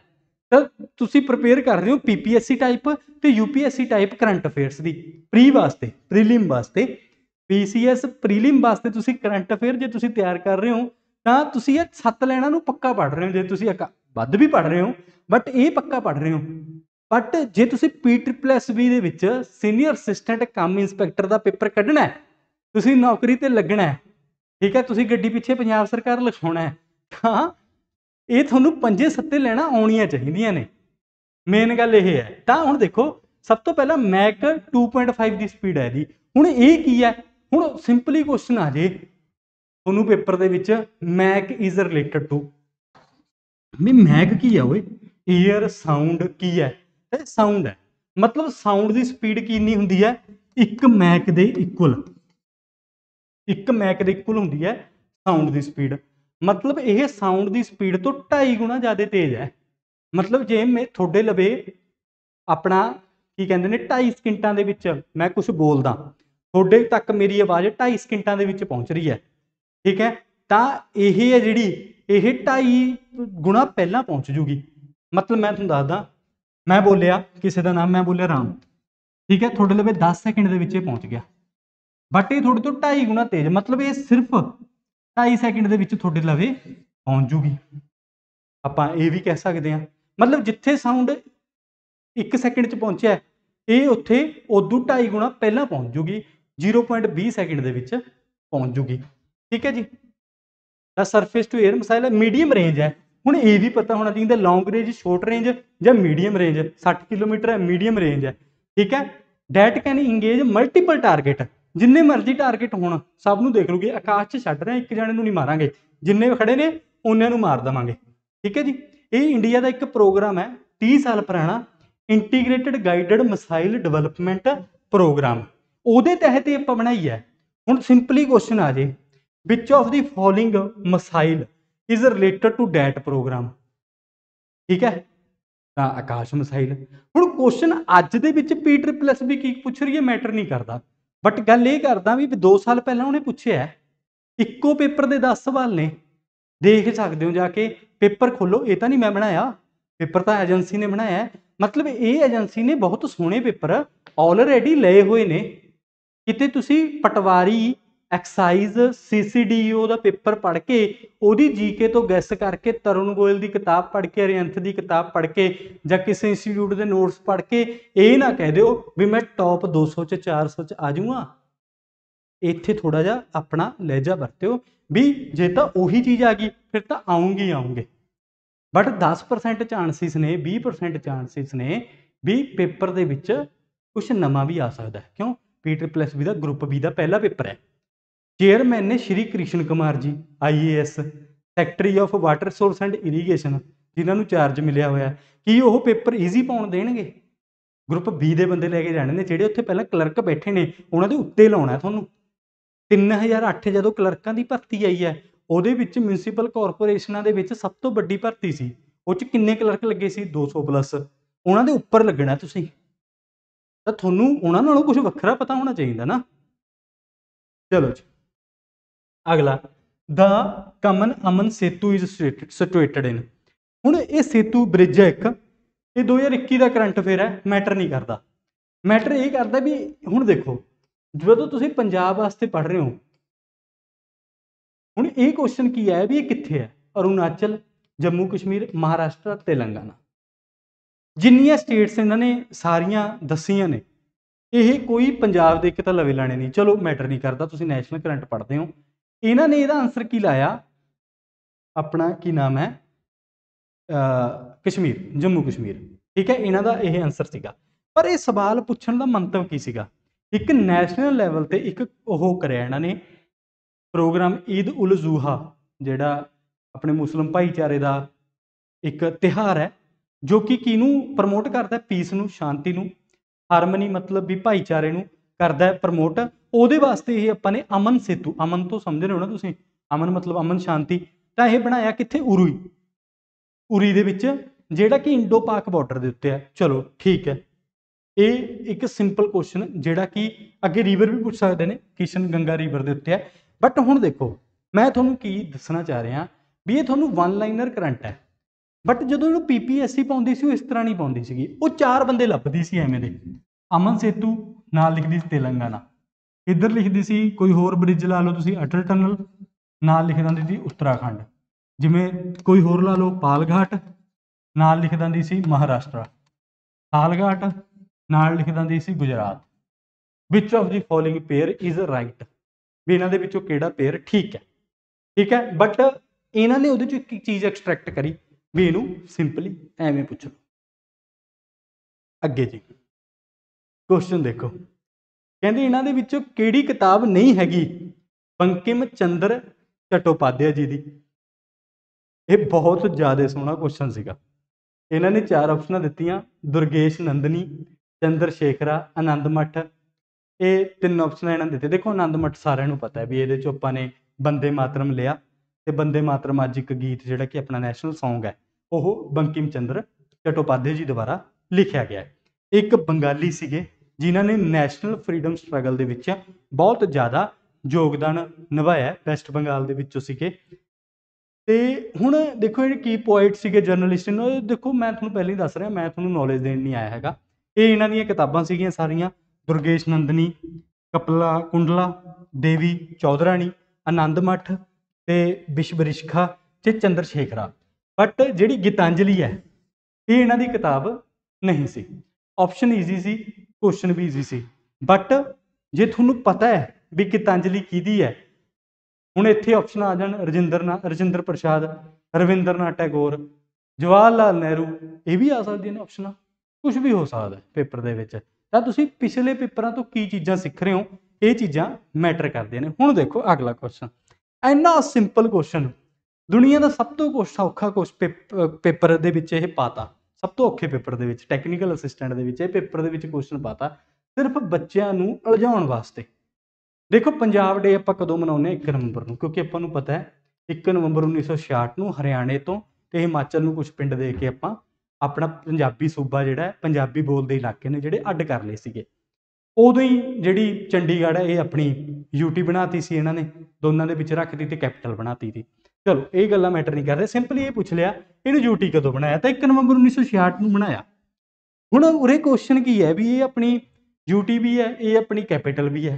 ਤਾਂ ਤੁਸੀਂ ਪ੍ਰਪੇਅਰ ਕਰ ਰਹੇ ਹੋ ਪੀਪੀਐਸਸੀ ਟਾਈਪ ਤੇ ਯੂਪੀਐਸਸੀ ਟਾਈਪ ਕਰੰਟ ਅਫੇਅਰਸ ਦੀ ਪ੍ਰੀ ਵਾਸਤੇ ਪ੍ਰੀਲਿਮ ਵਾਸਤੇ ਪੀਸੀਐਸ ਪ੍ਰੀਲਿਮ ਵਾਸਤੇ ਤੁਸੀਂ ਕਰੰਟ ਅਫੇਅਰ ਜੇ ਤੁਸੀਂ ਤਿਆਰ ਕਰ ਰਹੇ ਹੋ ਤਾਂ ਤੁਸੀਂ ਇਹ ਸੱਤ ਲਾਈਨਾਂ ਨੂੰ ਪੱਕਾ ਪੜ੍ਹ ਰਹੇ ਹੋ ਜੇ ਤੁਸੀਂ ਵੱਧ ਵੀ ਪੜ੍ਹ ਰਹੇ ਹੋ ਬਟ ਇਹ ਪੱਕਾ ਪੜ੍ਹ ਰਹੇ ਹੋ ਬਟ ਜੇ ਤੁਸੀਂ ਪੀ ਟ੍ਰਿਪਲ ਐਸ ਦੇ ਵਿੱਚ ਸੀਨੀਅਰ ਅਸਿਸਟੈਂਟ ਕਮ ਇਨਸਪੈਕਟਰ ਦਾ ਪੇਪਰ ਕੱਢਣਾ ਹੈ ਤੁਸੀਂ ਨੌਕਰੀ ਤੇ ਲੱਗਣਾ ਹੈ ਠੀਕ ਹੈ ਤੁਸੀਂ ਗੱਡੀ ਪਿੱਛੇ ਪੰਜਾਬ ਸਰਕਾਰ ਲਿਖਾਉਣਾ ਹੈ ਹਾਂ ਇਹ ਤੁਹਾਨੂੰ ਪੰਜੇ ਸੱਤੇ ਲੈਣਾ ਆਉਣੀਆਂ ਚਾਹੀਦੀਆਂ ਨੇ ਮੇਨ ਗੱਲ ਇਹ ਹੈ ਤਾਂ ਹੁਣ ਦੇਖੋ ਸਭ ਤੋਂ ਪਹਿਲਾਂ ਮੈਕ 2.5 ਦੀ ਸਪੀਡ ਹੈ ਦੀ ਹੁਣ ਇਹ ਕੀ ਹੈ ਹੁਣ ਸਿੰਪਲੀ ਕੁਐਸਚਨ ਆ ਜੇ ਤੁਹਾਨੂੰ ਪੇਪਰ ਦੇ ਵਿੱਚ Mac is related to Mac ਕੀ ਹੈ ਓਏ ਈਅਰ ਸਾਊਂਡ ਕੀ ਹੈ ਹੈ ਸਾਊਂਡ ਹੈ ਮਤਲਬ ਸਾਊਂਡ ਦੀ ਸਪੀਡ ਕਿੰਨੀ ਹੁੰਦੀ ਹੈ 1 ਮੈਕ ਦੇ ਇਕੁਅਲ 1 ਮੈਕ ਦੇ ਇਕੁਅਲ ਹੁੰਦੀ ਹੈ ਸਾਊਂਡ ਦੀ ਸਪੀਡ ਮਤਲਬ ਇਹ ਸਾਊਂਡ ਦੀ ਸਪੀਡ ਤੋਂ 2.5 ਗੁਣਾ ਜ਼ਿਆਦਾ ਤੇਜ਼ ਹੈ ਮਤਲਬ ਜੇ ਮੈਂ ਤੁਹਾਡੇ ਲਵੇ ਆਪਣਾ ਕੀ ਕਹਿੰਦੇ ਨੇ 2.5 ਸਕਿੰਟਾਂ ਦੇ ਵਿੱਚ ਮੈਂ ਕੁਝ ਬੋਲਦਾ ਤੁਹਾਡੇ ਤੱਕ ਮੇਰੀ ਆਵਾਜ਼ 2.5 ਸਕਿੰਟਾਂ ਦੇ ਵਿੱਚ ਪਹੁੰਚ ਰਹੀ ਹੈ ਠੀਕ ਹੈ ਤਾਂ ਇਹ ਹੈ ਜਿਹੜੀ ਇਹ 2.5 ਗੁਣਾ ਪਹਿਲਾਂ ਪਹੁੰਚ ਜੂਗੀ ਮਤਲਬ ਮੈਂ ਤੁਹਾਨੂੰ ਦੱਸਦਾ ਮੈਂ ਬੋਲਿਆ ਕਿਸੇ ਦਾ ਨਾਮ ਮੈਂ ਬੋਲਿਆ ਰਾਮ ਠੀਕ ਹੈ ਤੁਹਾਡੇ ਲਈ 10 ਸੈਕਿੰਡ ਦੇ ਵਿੱਚ ਇਹ ਪਹੁੰਚ ਗਿਆ ਬਟ ਇਹ ਤੁਹਾਡੇ ਤੋਂ 2.5 ਗੁਣਾ ਤੇਜ਼ ਮਤਲਬ ਇਹ ਸਿਰਫ 2.5 ਸੈਕਿੰਡ ਦੇ ਵਿੱਚ ਤੁਹਾਡੇ ਲਵੇ ਪਹੁੰਚ ਜੂਗੀ ਆਪਾਂ ਇਹ ਵੀ ਕਹਿ ਸਕਦੇ ਹਾਂ ਮਤਲਬ ਜਿੱਥੇ ਸਾਊਂਡ 1 ਸੈਕਿੰਡ 'ਚ ਪਹੁੰਚਿਆ ਇਹ ਉੱਥੇ ਉਦੋਂ 2.5 ਗੁਣਾ ਪਹਿਲਾਂ ਪਹੁੰਚ ਜੂਗੀ 0.20 ਸੈਕਿੰਡ ਦੇ ਵਿੱਚ ਪਹੁੰਚ ਜੂਗੀ ਠੀਕ ਹੈ ਜੀ ਦਾ ਸਰਫੇਸ ਟੂ 에ਅਰ ਮਸਾਇਲਾ ਮੀਡੀਅਮ ਰੇਂਜ ਹੈ ਹੁਣ ਇਹ ਵੀ ਪਤਾ ਹੋਣਾ ਚਾਹੀਦਾ ਲੌਂਗ ਰੇਂਜ ਸ਼ਾਰਟ ਰੇਂਜ ਜਾਂ ਮੀਡੀਅਮ ਰੇਂਜ 60 ਕਿਲੋਮੀਟਰ ਹੈ ਮੀਡੀਅਮ ਰੇਂਜ ਹੈ ਠੀਕ ਹੈ that can engage multiple target ਜਿੰਨੇ ਮਰਜ਼ੀ ਟਾਰਗੇਟ ਹੋਣ ਸਭ ਨੂੰ ਦੇਖ ਲੂਗੇ ਆਕਾਸ਼ 'ਚ ਛੱਡ ਰਹੇ ਇੱਕ ਜਣੇ ਨੂੰ ਨਹੀਂ ਮਾਰਾਂਗੇ ਜਿੰਨੇ ਖੜੇ ਨੇ ਉਹਨਾਂ ਨੂੰ ਮਾਰ ਦਵਾਂਗੇ ਠੀਕ ਹੈ ਜੀ ਇਹ ਇੰਡੀਆ ਦਾ ਇੱਕ ਪ੍ਰੋਗਰਾਮ ਹੈ 30 ਸਾਲ ਪੁਰਾਣਾ integrated guided missile development programme ਉਹਦੇ ਤਹਿਤ ਇਹ ਆਪਾਂ ਬਣਾਈ ਹੈ ਹੁਣ ਸਿੰਪਲੀ ਕੁਐਸਚਨ ਆ ਜੇ which of the following missile is related to that programme ਠੀਕ ਹੈ ਤਾਂ ਆਕਾਸ਼ ਮਸਾਈਲ ਹੁਣ ਕੁਐਸਚਨ ਅੱਜ ਦੇ ਵਿੱਚ ਪੀ ਟ੍ਰਿਪਲ ਐਸ ਵੀ ਕੀ ਪੁੱਛ ਰਹੀ ਹੈ ਮੈਟਰ ਨਹੀਂ ਕਰਦਾ ਬਟ ਗੱਲ ਇਹ ਕਰਦਾ ਵੀ 2 ਸਾਲ ਪਹਿਲਾਂ ਉਹਨੇ ਪੁੱਛਿਆ ਇੱਕੋ ਪੇਪਰ ਦੇ 10 ਸਵਾਲ ਨੇ ਦੇਖ ਸਕਦੇ ਹੋ ਜਾ ਕੇ ਪੇਪਰ ਖੋਲੋ ਇਹ ਤਾਂ ਨਹੀਂ ਮੈਂ ਬਣਾਇਆ ਪੇਪਰ ਤਾਂ ਏਜੰਸੀ ਨੇ ਬਣਾਇਆ ਮਤਲਬ ਇਹ ਏਜੰਸੀ ਨੇ ਬਹੁਤ ਸੋਹਣੇ ਪੇਪਰ ਆਲਰੇਡੀ ਲਏ ਹੋਏ ਨੇ ਕਿਤੇ ਤੁਸੀਂ ਪਟਵਾਰੀ ਐਕਸਾਈਜ਼ ਸੀਸੀਡੀਓ ਦਾ ਪੇਪਰ ਪੜ੍ਹ ਕੇ ਉਹਦੀ ਜੀਕੇ ਤੋਂ ਗੈਸ ਕਰਕੇ ਤਰੁਣ ਗੋਇਲ ਦੀ ਕਿਤਾਬ ਪੜ੍ਹ ਕੇ ਰੇਅੰਥ ਦੀ ਕਿਤਾਬ ਪੜ੍ਹ ਕੇ ਜਾਂ ਕਿਸੇ ਇੰਸਟੀਚਿਊਟ ਦੇ ਨੋਟਸ ਪੜ੍ਹ ਕੇ ਇਹ ਨਾ ਕਹਿ ਦਿਓ ਵੀ ਮੈਂ ਟੌਪ 200 ਚ 400 ਚ ਆ ਜਾਊਂਗਾ ਇੱਥੇ ਥੋੜਾ ਜਿਹਾ ਆਪਣਾ ਲਹਿਜਾ ਵਰਤਿਓ ਵੀ ਜੇ ਤਾਂ ਉਹੀ ਚੀਜ਼ ਆ ਗਈ ਫਿਰ ਤਾਂ ਆਉਂਗੀ ਆਉਂਗੇ ਬਟ 10% ਚਾਂਸਿਸ ਨੇ 20% ਚਾਂਸਿਸ ਨੇ ਵੀ ਪੇਪਰ ਦੇ ਵਿੱਚ ਕੁਝ ਨਵਾਂ ਵੀ ਆ ਸਕਦਾ ਕਿਉਂ ਪੀਟਰ ਪਲੱਸ ਵੀ ਦਾ ਗਰੁੱਪ ਵੀ ਦਾ ਪਹਿਲਾ ਪੇਪਰ ਹੈ ਚੇਅਰਮੈਨ ਨੇ Shri Krishan Kumar ji IAS secretary of water source and irrigation ਜਿਨ੍ਹਾਂ ਨੂੰ ਚਾਰਜ ਮਿਲਿਆ ਹੋਇਆ ਕੀ ਉਹ ਪੇਪਰ ਈਜ਼ੀ ਪਾਉਣ ਦੇਣਗੇ ਗਰੁੱਪ ਬੀ ਦੇ ਬੰਦੇ ਲੈ ਕੇ ਜਾਣੇ ਨੇ ਜਿਹੜੇ ਉੱਥੇ ਪਹਿਲਾਂ ਕਲਰਕ ਬੈਠੇ ਨੇ ਉਹਨਾਂ ਦੇ ਉੱਤੇ ਲਾਉਣਾ ਤੁਹਾਨੂੰ 3008 ਜਦੋਂ ਕਲਰਕਾਂ ਦੀ ਭਰਤੀ ਆਈ ਹੈ ਉਹਦੇ ਵਿੱਚ ਮਿਊਨਿਸਪਲ ਕਾਰਪੋਰੇਸ਼ਨਾਂ ਦੇ ਵਿੱਚ ਸਭ ਤੋਂ ਵੱਡੀ ਭਰਤੀ ਸੀ ਉਹ 'ਚ ਕਿੰਨੇ ਕਲਰਕ ਲੱਗੇ ਸੀ 200 ਪਲੱਸ ਉਹਨਾਂ ਦੇ ਉੱਪਰ ਲੱਗਣਾ ਤੁਸੀਂ ਤਾਂ ਤੁਹਾਨੂੰ ਉਹਨਾਂ ਨਾਲੋਂ ਕੁਝ ਵੱਖਰਾ ਪਤਾ ਹੋਣਾ ਚਾਹੀਦਾ ਨਾ ਚਲੋ ਜੀ ਅਗਲਾ ਦਾ Kaman Aman Setu is situated in ਹੁਣ ਇਹ ਸੇਤੂ ਬ੍ਰਿਜ ਹੈ ਇੱਕ ਇਹ 2021 ਦਾ ਕਰੰਟ ਅਫੇਅਰ ਹੈ ਮੈਟਰ ਨਹੀਂ ਕਰਦਾ ਮੈਟਰ ਇਹ ਕਰਦਾ ਵੀ ਹੁਣ ਦੇਖੋ ਜਦੋਂ ਤੁਸੀਂ ਪੰਜਾਬ ਵਾਸਤੇ ਪੜ੍ਹ ਰਹੇ ਹੋ ਹੁਣ ਇਹ ਕੁਐਸਚਨ ਕੀ ਹੈ ਵੀ ਇਹ ਕਿੱਥੇ ਹੈ ਅਰੁਣਾਚਲ ਜੰਮੂ ਕਸ਼ਮੀਰ ਮਹਾਰਾਸ਼ਟਰ ਤੇਲੰਗਾਨਾ ਜਿੰਨੀਆਂ ਸਟੇਟਸ ਇਹਨਾਂ ਨੇ ਸਾਰੀਆਂ ਦੱਸੀਆਂ ਨੇ ਇਹ ਕੋਈ ਪੰਜਾਬ ਦੇ ਇੱਕ ਤਾਂ ਲਵੇ ਲਾਣੇ ਨਹੀਂ ਚਲੋ ਮੈਟਰ ਨਹੀਂ ਕਰਦਾ ਤੁਸੀਂ ਨੈਸ਼ਨਲ ਕਰੰਟ ਪੜ੍ਹਦੇ ਹੋ ਇਹਨਾਂ ਨੇ ਇਹਦਾ ਆਨਸਰ ਕੀ ਲਾਇਆ ਆਪਣਾ ਕੀ ਨਾਮ ਹੈ ਕਸ਼ਮੀਰ ਜੰਮੂ ਕਸ਼ਮੀਰ ਠੀਕ ਹੈ ਇਹਨਾਂ ਦਾ ਇਹ ਆਨਸਰ ਸੀਗਾ ਪਰ ਇਹ ਸਵਾਲ ਪੁੱਛਣ ਦਾ ਮੰਤਵ ਕੀ ਸੀਗਾ ਇੱਕ ਨੈਸ਼ਨਲ ਲੈਵਲ ਤੇ ਇੱਕ ਉਹ ਕਰਿਆ ਇਹਨਾਂ ਨੇ ਪ੍ਰੋਗਰਾਮ ਈਦ ਉਲ ਜ਼ੂਹਾ ਜਿਹੜਾ ਆਪਣੇ ਮੁਸਲਮ ਭਾਈਚਾਰੇ ਦਾ ਇੱਕ ਤਿਹਾਰ ਹੈ ਜੋ ਕਿ ਕਿਨੂੰ ਪ੍ਰਮੋਟ ਕਰਦਾ ਪੀਸ ਨੂੰ ਸ਼ਾਂਤੀ ਨੂੰ ਹਾਰਮਨੀ ਮਤਲਬ ਵੀ ਭਾਈਚਾਰੇ ਨੂੰ ਕਰਦਾ ਪ੍ਰਮੋਟ ਉਹਦੇ ਵਾਸਤੇ ਇਹ ਆਪਾਂ ਨੇ ਅਮਨ ਸੇਤੂ ਅਮਨ ਤੋਂ ਸਮਝ ਰਹੇ ਹੋ ਨਾ ਤੁਸੀਂ ਅਮਨ ਮਤਲਬ ਅਮਨ ਸ਼ਾਂਤੀ ਤਾਂ ਇਹ ਬਣਾਇਆ ਕਿੱਥੇ ਉਰੂਈ ਉਰੀ ਦੇ ਵਿੱਚ ਜਿਹੜਾ ਕਿ ਇੰਡੋ ਪਾਕ ਬਾਰਡਰ ਦੇ ਉੱਤੇ ਹੈ ਚਲੋ ਠੀਕ ਹੈ ਇਹ ਇੱਕ ਸਿੰਪਲ ਕੁਐਸਚਨ ਜਿਹੜਾ ਕਿ ਅੱਗੇ ਰਿਵਰ ਵੀ ਪੁੱਛ ਸਕਦੇ ਨੇ ਕਿਸ਼ਨ ਗੰਗਾ ਰਿਵਰ ਦੇ ਉੱਤੇ ਹੈ ਬਟ ਹੁਣ ਦੇਖੋ ਮੈਂ ਤੁਹਾਨੂੰ ਕੀ ਦੱਸਣਾ ਚਾਹ ਰਿਹਾ ਵੀ ਇਹ ਤੁਹਾਨੂੰ ਵਨ ਲਾਈਨਰ ਕਰੰਟ ਹੈ ਬਟ ਜਦੋਂ ਇਹਨੂੰ ਪੀਪੀਐਸਸੀ ਪਾਉਂਦੀ ਸੀ ਉਹ ਇਸ ਤਰ੍ਹਾਂ ਨਹੀਂ ਪਾਉਂਦੀ ਸੀਗੀ ਉਹ ਚਾਰ ਬੰਦੇ ਲੱਭਦੀ ਸੀ ਐਵੇਂ ਦੇ ਅਮਨ ਸੇਤੂ ਨਾਲ ਲਿਖਦੀ ਸੀ ਤੇਲੰਗਾਨਾ ਕਿੱਧਰ ਲਿਖਦੀ ਸੀ ਕੋਈ ਹੋਰ ਬ੍ਰਿਜ ਲਾ ਲਓ ਤੁਸੀਂ ਅਟਲ ਟਨਲ ਨਾਲ ਲਿਖ ਦਿੰਦੀ ਸੀ ਉੱਤਰਾਖੰਡ ਜਿਵੇਂ ਕੋਈ ਹੋਰ ਲਾ ਲਓ ਪਾਲਘਾਟ ਨਾਲ ਲਿਖ ਦਿੰਦੀ ਸੀ ਮਹਾਰਾਸ਼ਟਰ ਪਾਲਘਾਟ ਨਾਲ ਲਿਖ ਦਿੰਦੀ ਸੀ Gujarat which of the following pair is right ਵੀ ਇਹਨਾਂ ਦੇ ਵਿੱਚੋਂ ਕਿਹੜਾ ਪੇਅਰ ਠੀਕ ਹੈ ਠੀਕ ਹੈ ਬਟ ਇਹਨਾਂ ਨੇ ਉਹਦੇ ਚ ਇੱਕ ਚੀਜ਼ ਐਕਸਟ੍ਰੈਕਟ ਕਰੀ ਵੀ ਇਹਨੂੰ ਸਿੰਪਲੀ ਐਵੇਂ ਪੁੱਛੋ ਅੱਗੇ ਜੀ ਕੁਐਸਚਨ ਦੇਖੋ ਕਹਿੰਦੇ ਇਹਨਾਂ ਦੇ ਵਿੱਚੋਂ ਕਿਹੜੀ ਕਿਤਾਬ ਨਹੀਂ ਹੈਗੀ ਬੰਕਿਮ ਚੰਦਰ ਚਟੋਪਾਧਿਆ ਜੀ ਦੀ ਇਹ ਬਹੁਤ ਜ਼ਿਆਦਾ ਸੋਹਣਾ ਕੁਐਸਚਨ ਸੀਗਾ ਇਹਨਾਂ ਨੇ ਚਾਰ ਆਪਸ਼ਨਾਂ ਦਿੱਤੀਆਂ ਦੁਰਗੇਸ਼ ਨੰਦਨੀ ਚੰਦਰ ਸ਼ੇਖਰਾ ਆਨੰਦ ਮੱਠ ਇਹ ਤਿੰਨ ਆਪਸ਼ਨਾਂ ਇਹਨਾਂ ਨੇ ਦਿੱਤੇ ਦੇਖੋ ਆਨੰਦ ਮੱਠ ਸਾਰਿਆਂ ਨੂੰ ਪਤਾ ਹੈ ਵੀ ਇਹਦੇ ਚੋਂ ਆਪਾਂ ਨੇ ਬੰਦੇ ਮਾਤਰਮ ਲਿਆ ਤੇ ਬੰਦੇ ਮਾਤਰਮ ਅੱਜ ਇੱਕ ਗੀਤ ਜਿਹੜਾ ਕਿ ਆਪਣਾ ਨੈਸ਼ਨਲ Song ਹੈ ਉਹ ਬੰਕਿਮ ਚੰਦਰ ਚਟੋਪਾਧਿਆ ਜੀ ਦੁਆਰਾ ਲਿਖਿਆ ਗਿਆ ਹੈ ਇੱਕ ਬੰਗਾਲੀ ਸੀਗੇ ਜਿਨ੍ਹਾਂ ਨੇ ਨੈਸ਼ਨਲ ਫਰੀडम ਸਟਰਗਲ ਦੇ ਵਿੱਚ ਬਹੁਤ ਜ਼ਿਆਦਾ ਯੋਗਦਾਨ ਨਿਭਾਇਆ ਵੈਸਟ ਬੰਗਾਲ ਦੇ ਵਿੱਚੋਂ ਸੀਗੇ ਤੇ ਹੁਣ ਦੇਖੋ ਇਹ ਕੀ ਪੋਇਟ ਸੀਗੇ ਜਰਨਲਿਸਟ ਨੇ ਦੇਖੋ ਮੈਂ ਤੁਹਾਨੂੰ ਪਹਿਲਾਂ ਹੀ ਦੱਸ ਰਿਹਾ ਮੈਂ ਤੁਹਾਨੂੰ ਨੌਲੇਜ ਦੇਣ ਨਹੀਂ ਆਇਆ ਹੈਗਾ ਇਹ ਇਹਨਾਂ ਦੀਆਂ ਕਿਤਾਬਾਂ ਸੀਗੀਆਂ ਸਾਰੀਆਂ ਦੁਰਗੇਸ਼ ਨੰਦਨੀ ਕਪਲਾ ਕੁੰਡਲਾ ਦੇਵੀ ਚੌਧਰਾਣੀ ਆਨੰਦ ਮੱਠ ਤੇ ਵਿਸ਼ਵਰਿਸ਼ਖਾ ਤੇ ਚੰਦਰ ਸ਼ੇਖਰਾ ਬਟ ਜਿਹੜੀ ਗੀਤਾਂਜਲੀ ਹੈ ਇਹ ਇਹਨਾਂ ਦੀ ਕਿਤਾਬ ਨਹੀਂ ਸੀ ਆਪਸ਼ਨ ਈਜ਼ੀ ਸੀ ਕੁਐਸਚਨ ਵੀ ਈਜ਼ੀ ਸੀ ਬਟ ਜੇ ਤੁਹਾਨੂੰ ਪਤਾ ਹੈ ਵੀ ਕਿਤਾਂਜਲੀ ਕਿਹਦੀ ਹੈ ਹੁਣ ਇੱਥੇ ਆਪਸ਼ਨ ਆ ਜਾਣ ਰਜਿੰਦਰ ਨਾ ਰਜਿੰਦਰ ਪ੍ਰਸ਼ਾਦ ਰਵਿੰਦਰ ਨਾ ਟੈਗੋਰ ਜਵਾਹਰ ਲਾਲ ਨਹਿਰੂ ਇਹ ਵੀ ਆ ਸਕਦੀਆਂ ਨੇ ਆਪਸ਼ਨਾਂ ਕੁਝ ਵੀ ਹੋ ਸਕਦਾ ਪੇਪਰ ਦੇ ਵਿੱਚ ਤਾਂ ਤੁਸੀਂ ਪਿਛਲੇ ਪੇਪਰਾਂ ਤੋਂ ਕੀ ਚੀਜ਼ਾਂ ਸਿੱਖ ਰਹੇ ਹੋ ਇਹ ਚੀਜ਼ਾਂ ਮੈਟਰ ਕਰਦੀਆਂ ਨੇ ਹੁਣ ਦੇਖੋ ਅਗਲਾ ਕੁਐਸਚਨ ਇੰਨਾ ਸਿੰਪਲ ਕੁਐਸਚਨ ਦੁਨੀਆ ਦਾ ਸਭ ਤੋਂ ਕੋਸ਼ਾ ਔਖਾ ਕੁਐਸਚਨ ਪੇਪਰ ਦੇ ਵਿੱਚ ਇਹ ਪਾਤਾ ਸਭ ਤੋਂ ਔਖੇ ਪੇਪਰ ਦੇ ਵਿੱਚ ਟੈਕਨੀਕਲ ਅਸਿਸਟੈਂਟ ਦੇ ਵਿੱਚ ਇਹ ਪੇਪਰ ਦੇ ਵਿੱਚ ਕੁਐਸਚਨ ਪਾਤਾ ਸਿਰਫ ਬੱਚਿਆਂ ਨੂੰ ਅਲਝਾਉਣ ਵਾਸਤੇ ਦੇਖੋ ਪੰਜਾਬ ਡੇ ਆਪਾਂ ਕਦੋਂ ਮਨਾਉਂਦੇ 1 ਨਵੰਬਰ ਨੂੰ ਕਿਉਂਕਿ ਆਪਾਂ ਨੂੰ ਪਤਾ ਹੈ 1 ਨਵੰਬਰ 1966 ਨੂੰ ਹਰਿਆਣੇ ਤੋਂ ਤੇ ਹਿਮਾਚਲ ਨੂੰ ਕੁਝ ਪਿੰਡ ਦੇ ਕੇ ਆਪਾਂ ਆਪਣਾ ਪੰਜਾਬੀ ਸੂਬਾ ਜਿਹੜਾ ਹੈ ਪੰਜਾਬੀ ਬੋਲਦੇ ਇਲਾਕੇ ਨੇ ਜਿਹੜੇ ਅੱਡ ਕਰ ਲਏ ਸੀਗੇ ਉਦੋਂ ਹੀ ਜਿਹੜੀ ਚੰਡੀਗੜ੍ਹ ਹੈ ਇਹ ਆਪਣੀ ਯੂਟੀ ਬਣਾਤੀ ਸੀ ਇਹਨਾਂ ਨੇ ਦੋਨਾਂ ਦੇ ਵਿੱਚ ਰੱਖਤੀ ਤੇ ਕੈਪੀਟਲ ਬਣਾਤੀ ਸੀ ਚਲੋ ਇਹ ਗੱਲਾਂ ਮੈਟਰ ਨਹੀਂ ਕਰਦੇ ਸਿੰਪਲੀ ਇਹ ਪੁੱਛ ਲਿਆ ਇਹਨੂੰ ਯੂਟੀ ਕਦੋਂ ਬਣਾਇਆ ਤਾਂ 1 ਨਵੰਬਰ 1966 ਨੂੰ ਬਣਾਇਆ ਹੁਣ ਉਰੇ ਕੁਐਸਚਨ ਕੀ ਹੈ ਵੀ ਇਹ ਆਪਣੀ ਯੂਟੀ ਵੀ ਹੈ ਇਹ ਆਪਣੀ ਕੈਪੀਟਲ ਵੀ ਹੈ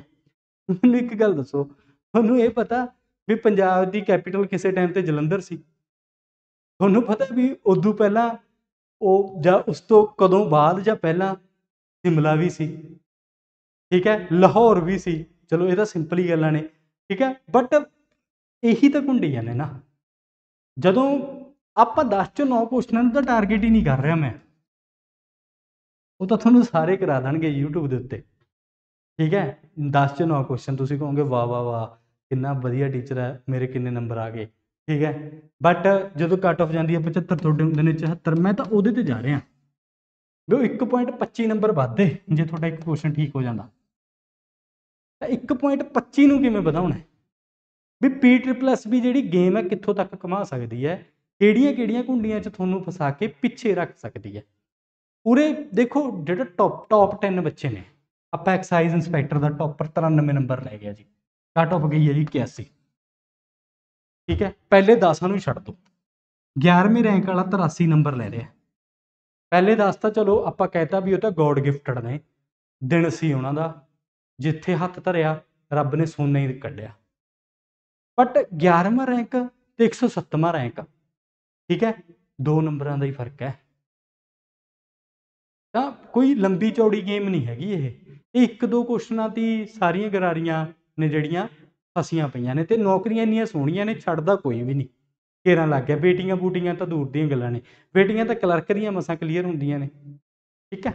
ਮੈਨੂੰ ਇੱਕ ਗੱਲ ਦੱਸੋ ਤੁਹਾਨੂੰ ਇਹ ਪਤਾ ਵੀ ਪੰਜਾਬ ਦੀ ਕੈਪੀਟਲ ਕਿਸੇ ਟਾਈਮ ਤੇ ਜਲੰਧਰ ਸੀ ਤੁਹਾਨੂੰ ਪਤਾ ਵੀ ਉਦੋਂ ਪਹਿਲਾਂ ਉਹ ਜਾਂ ਉਸ ਤੋਂ ਕਦੋਂ ਬਾਅਦ ਜਾਂ ਪਹਿਲਾਂ ਸ਼ਿਮਲਾ ਵੀ ਸੀ ਠੀਕ ਹੈ ਲਾਹੌਰ ਵੀ ਸੀ ਚਲੋ ਇਹ ਤਾਂ ਸਿੰਪਲੀ ਗੱਲਾਂ ਨੇ ਠੀਕ ਹੈ ਬਟ ਇਹੀ ਤਾਂ ਕੁੰਡੀਆਂ ਜਾਂਦੇ ਨਾ ਜਦੋਂ ਆਪਾਂ 10 ਚੋਂ 9 ਕੁਐਸਚਨਾਂ ਦਾ ਟਾਰਗੇਟ ਹੀ ਨਹੀਂ ਕਰ ਰਿਹਾ ਮੈਂ ਉਹ ਤਾਂ ਤੁਹਾਨੂੰ ਸਾਰੇ ਕਰਾ ਦੇਣਗੇ YouTube ਦੇ ਉੱਤੇ ਠੀਕ ਹੈ 10 ਚੋਂ 9 ਕੁਐਸਚਨ ਤੁਸੀਂ ਕਹੋਗੇ ਵਾ ਵਾ ਵਾ ਕਿੰਨਾ ਵਧੀਆ ਟੀਚਰ ਹੈ ਮੇਰੇ ਕਿੰਨੇ ਨੰਬਰ ਆ ਗਏ ਠੀਕ ਹੈ ਬਟ ਜਦੋਂ ਕੱਟ ਆਫ ਜਾਂਦੀ ਹੈ 75 ਤੁਹਾਡੇ ਹੁੰਦੇ ਨੇ 74 ਮੈਂ ਤਾਂ ਉਹਦੇ ਤੇ ਜਾ ਰਿਹਾ ਵੀ ਉਹ 1.25 ਨੰਬਰ ਵੱਧਦੇ ਜੇ ਤੁਹਾਡਾ ਇੱਕ ਕੁਐਸਚਨ ਠੀਕ ਹੋ ਜਾਂਦਾ ਤਾਂ 1.25 ਨੂੰ ਕਿਵੇਂ ਵਧਾਉਣਾ ਵੀ ਪੀ ਟ੍ਰਿਪਲ ਐਸ ਵੀ ਜਿਹੜੀ ਗੇਮ ਹੈ ਕਿੱਥੋਂ ਤੱਕ ਕਮਾ ਸਕਦੀ ਹੈ ਕਿਹੜੀਆਂ-ਕਿਹੜੀਆਂ ਕੁੰਡੀਆਂ 'ਚ ਤੁਹਾਨੂੰ ਫਸਾ ਕੇ ਪਿੱਛੇ ਰੱਖ ਸਕਦੀ ਹੈ ਪੂਰੇ ਦੇਖੋ ਜਿਹੜਾ ਟੌਪ ਟੌਪ 10 ਬੱਚੇ ਨੇ ਆਪਾਂ ਐਕਸਾਈਜ਼ ਇਨਸਪੈਕਟਰ ਦਾ ਟੌਪਰ 93 ਨੰਬਰ ਲੈ ਗਿਆ ਜੀ ਕੱਟ ਆਫ ਗਈ ਹੈ ਜੀ 81 ਠੀਕ ਹੈ ਪਹਿਲੇ 10 ਨੂੰ ਛੱਡ ਦੋ 11ਵੇਂ ਰੈਂਕ ਵਾਲਾ 83 ਨੰਬਰ ਲੈ ਰਿਹਾ ਪਹਿਲੇ 10 ਤਾਂ ਚਲੋ ਆਪਾਂ ਕਹਿਤਾ ਵੀ ਉਹ ਤਾਂ ਗੋਡ ਗਿਫਟਡ ਨੇ ਦਿਨ ਸੀ ਉਹਨਾਂ ਦਾ ਜਿੱਥੇ ਹੱਥ ਧਰਿਆ ਰੱਬ ਨੇ ਸੋਨੇ ਹੀ ਕੱਢਿਆ ਬਟ 11ਵਾਂ ਰੈਂਕ ਤੇ 107ਵਾਂ ਰੈਂਕ ਠੀਕ ਹੈ ਦੋ ਨੰਬਰਾਂ ਦਾ ਹੀ ਫਰਕ ਹੈ ਤਾਂ ਕੋਈ ਲੰਬੀ ਚੌੜੀ ਗੇਮ ਨਹੀਂ ਹੈਗੀ ਇਹ ਇੱਕ ਦੋ ਕੁਐਸਚਨਾਂ ਦੀ ਸਾਰੀਆਂ ਗਰਾਰੀਆਂ ਨੇ ਜਿਹੜੀਆਂ ਫਸੀਆਂ ਪਈਆਂ ਨੇ ਤੇ ਨੌਕਰੀਆਂ ਇੰਨੀਆਂ ਸੋਹਣੀਆਂ ਨੇ ਛੱਡਦਾ ਕੋਈ ਵੀ ਨਹੀਂ ਕੇਰਾਂ ਲੱਗ ਗਿਆ ਬੇਟੀਆਂ ਬੂਟੀਆਂ ਤਾਂ ਦੂਰ ਦੀਆਂ ਗੱਲਾਂ ਨੇ ਬੇਟੀਆਂ ਤਾਂ ਕਲਰਕ ਦੀਆਂ ਮਸਾਂ ਕਲੀਅਰ ਹੁੰਦੀਆਂ ਨੇ ਠੀਕ ਹੈ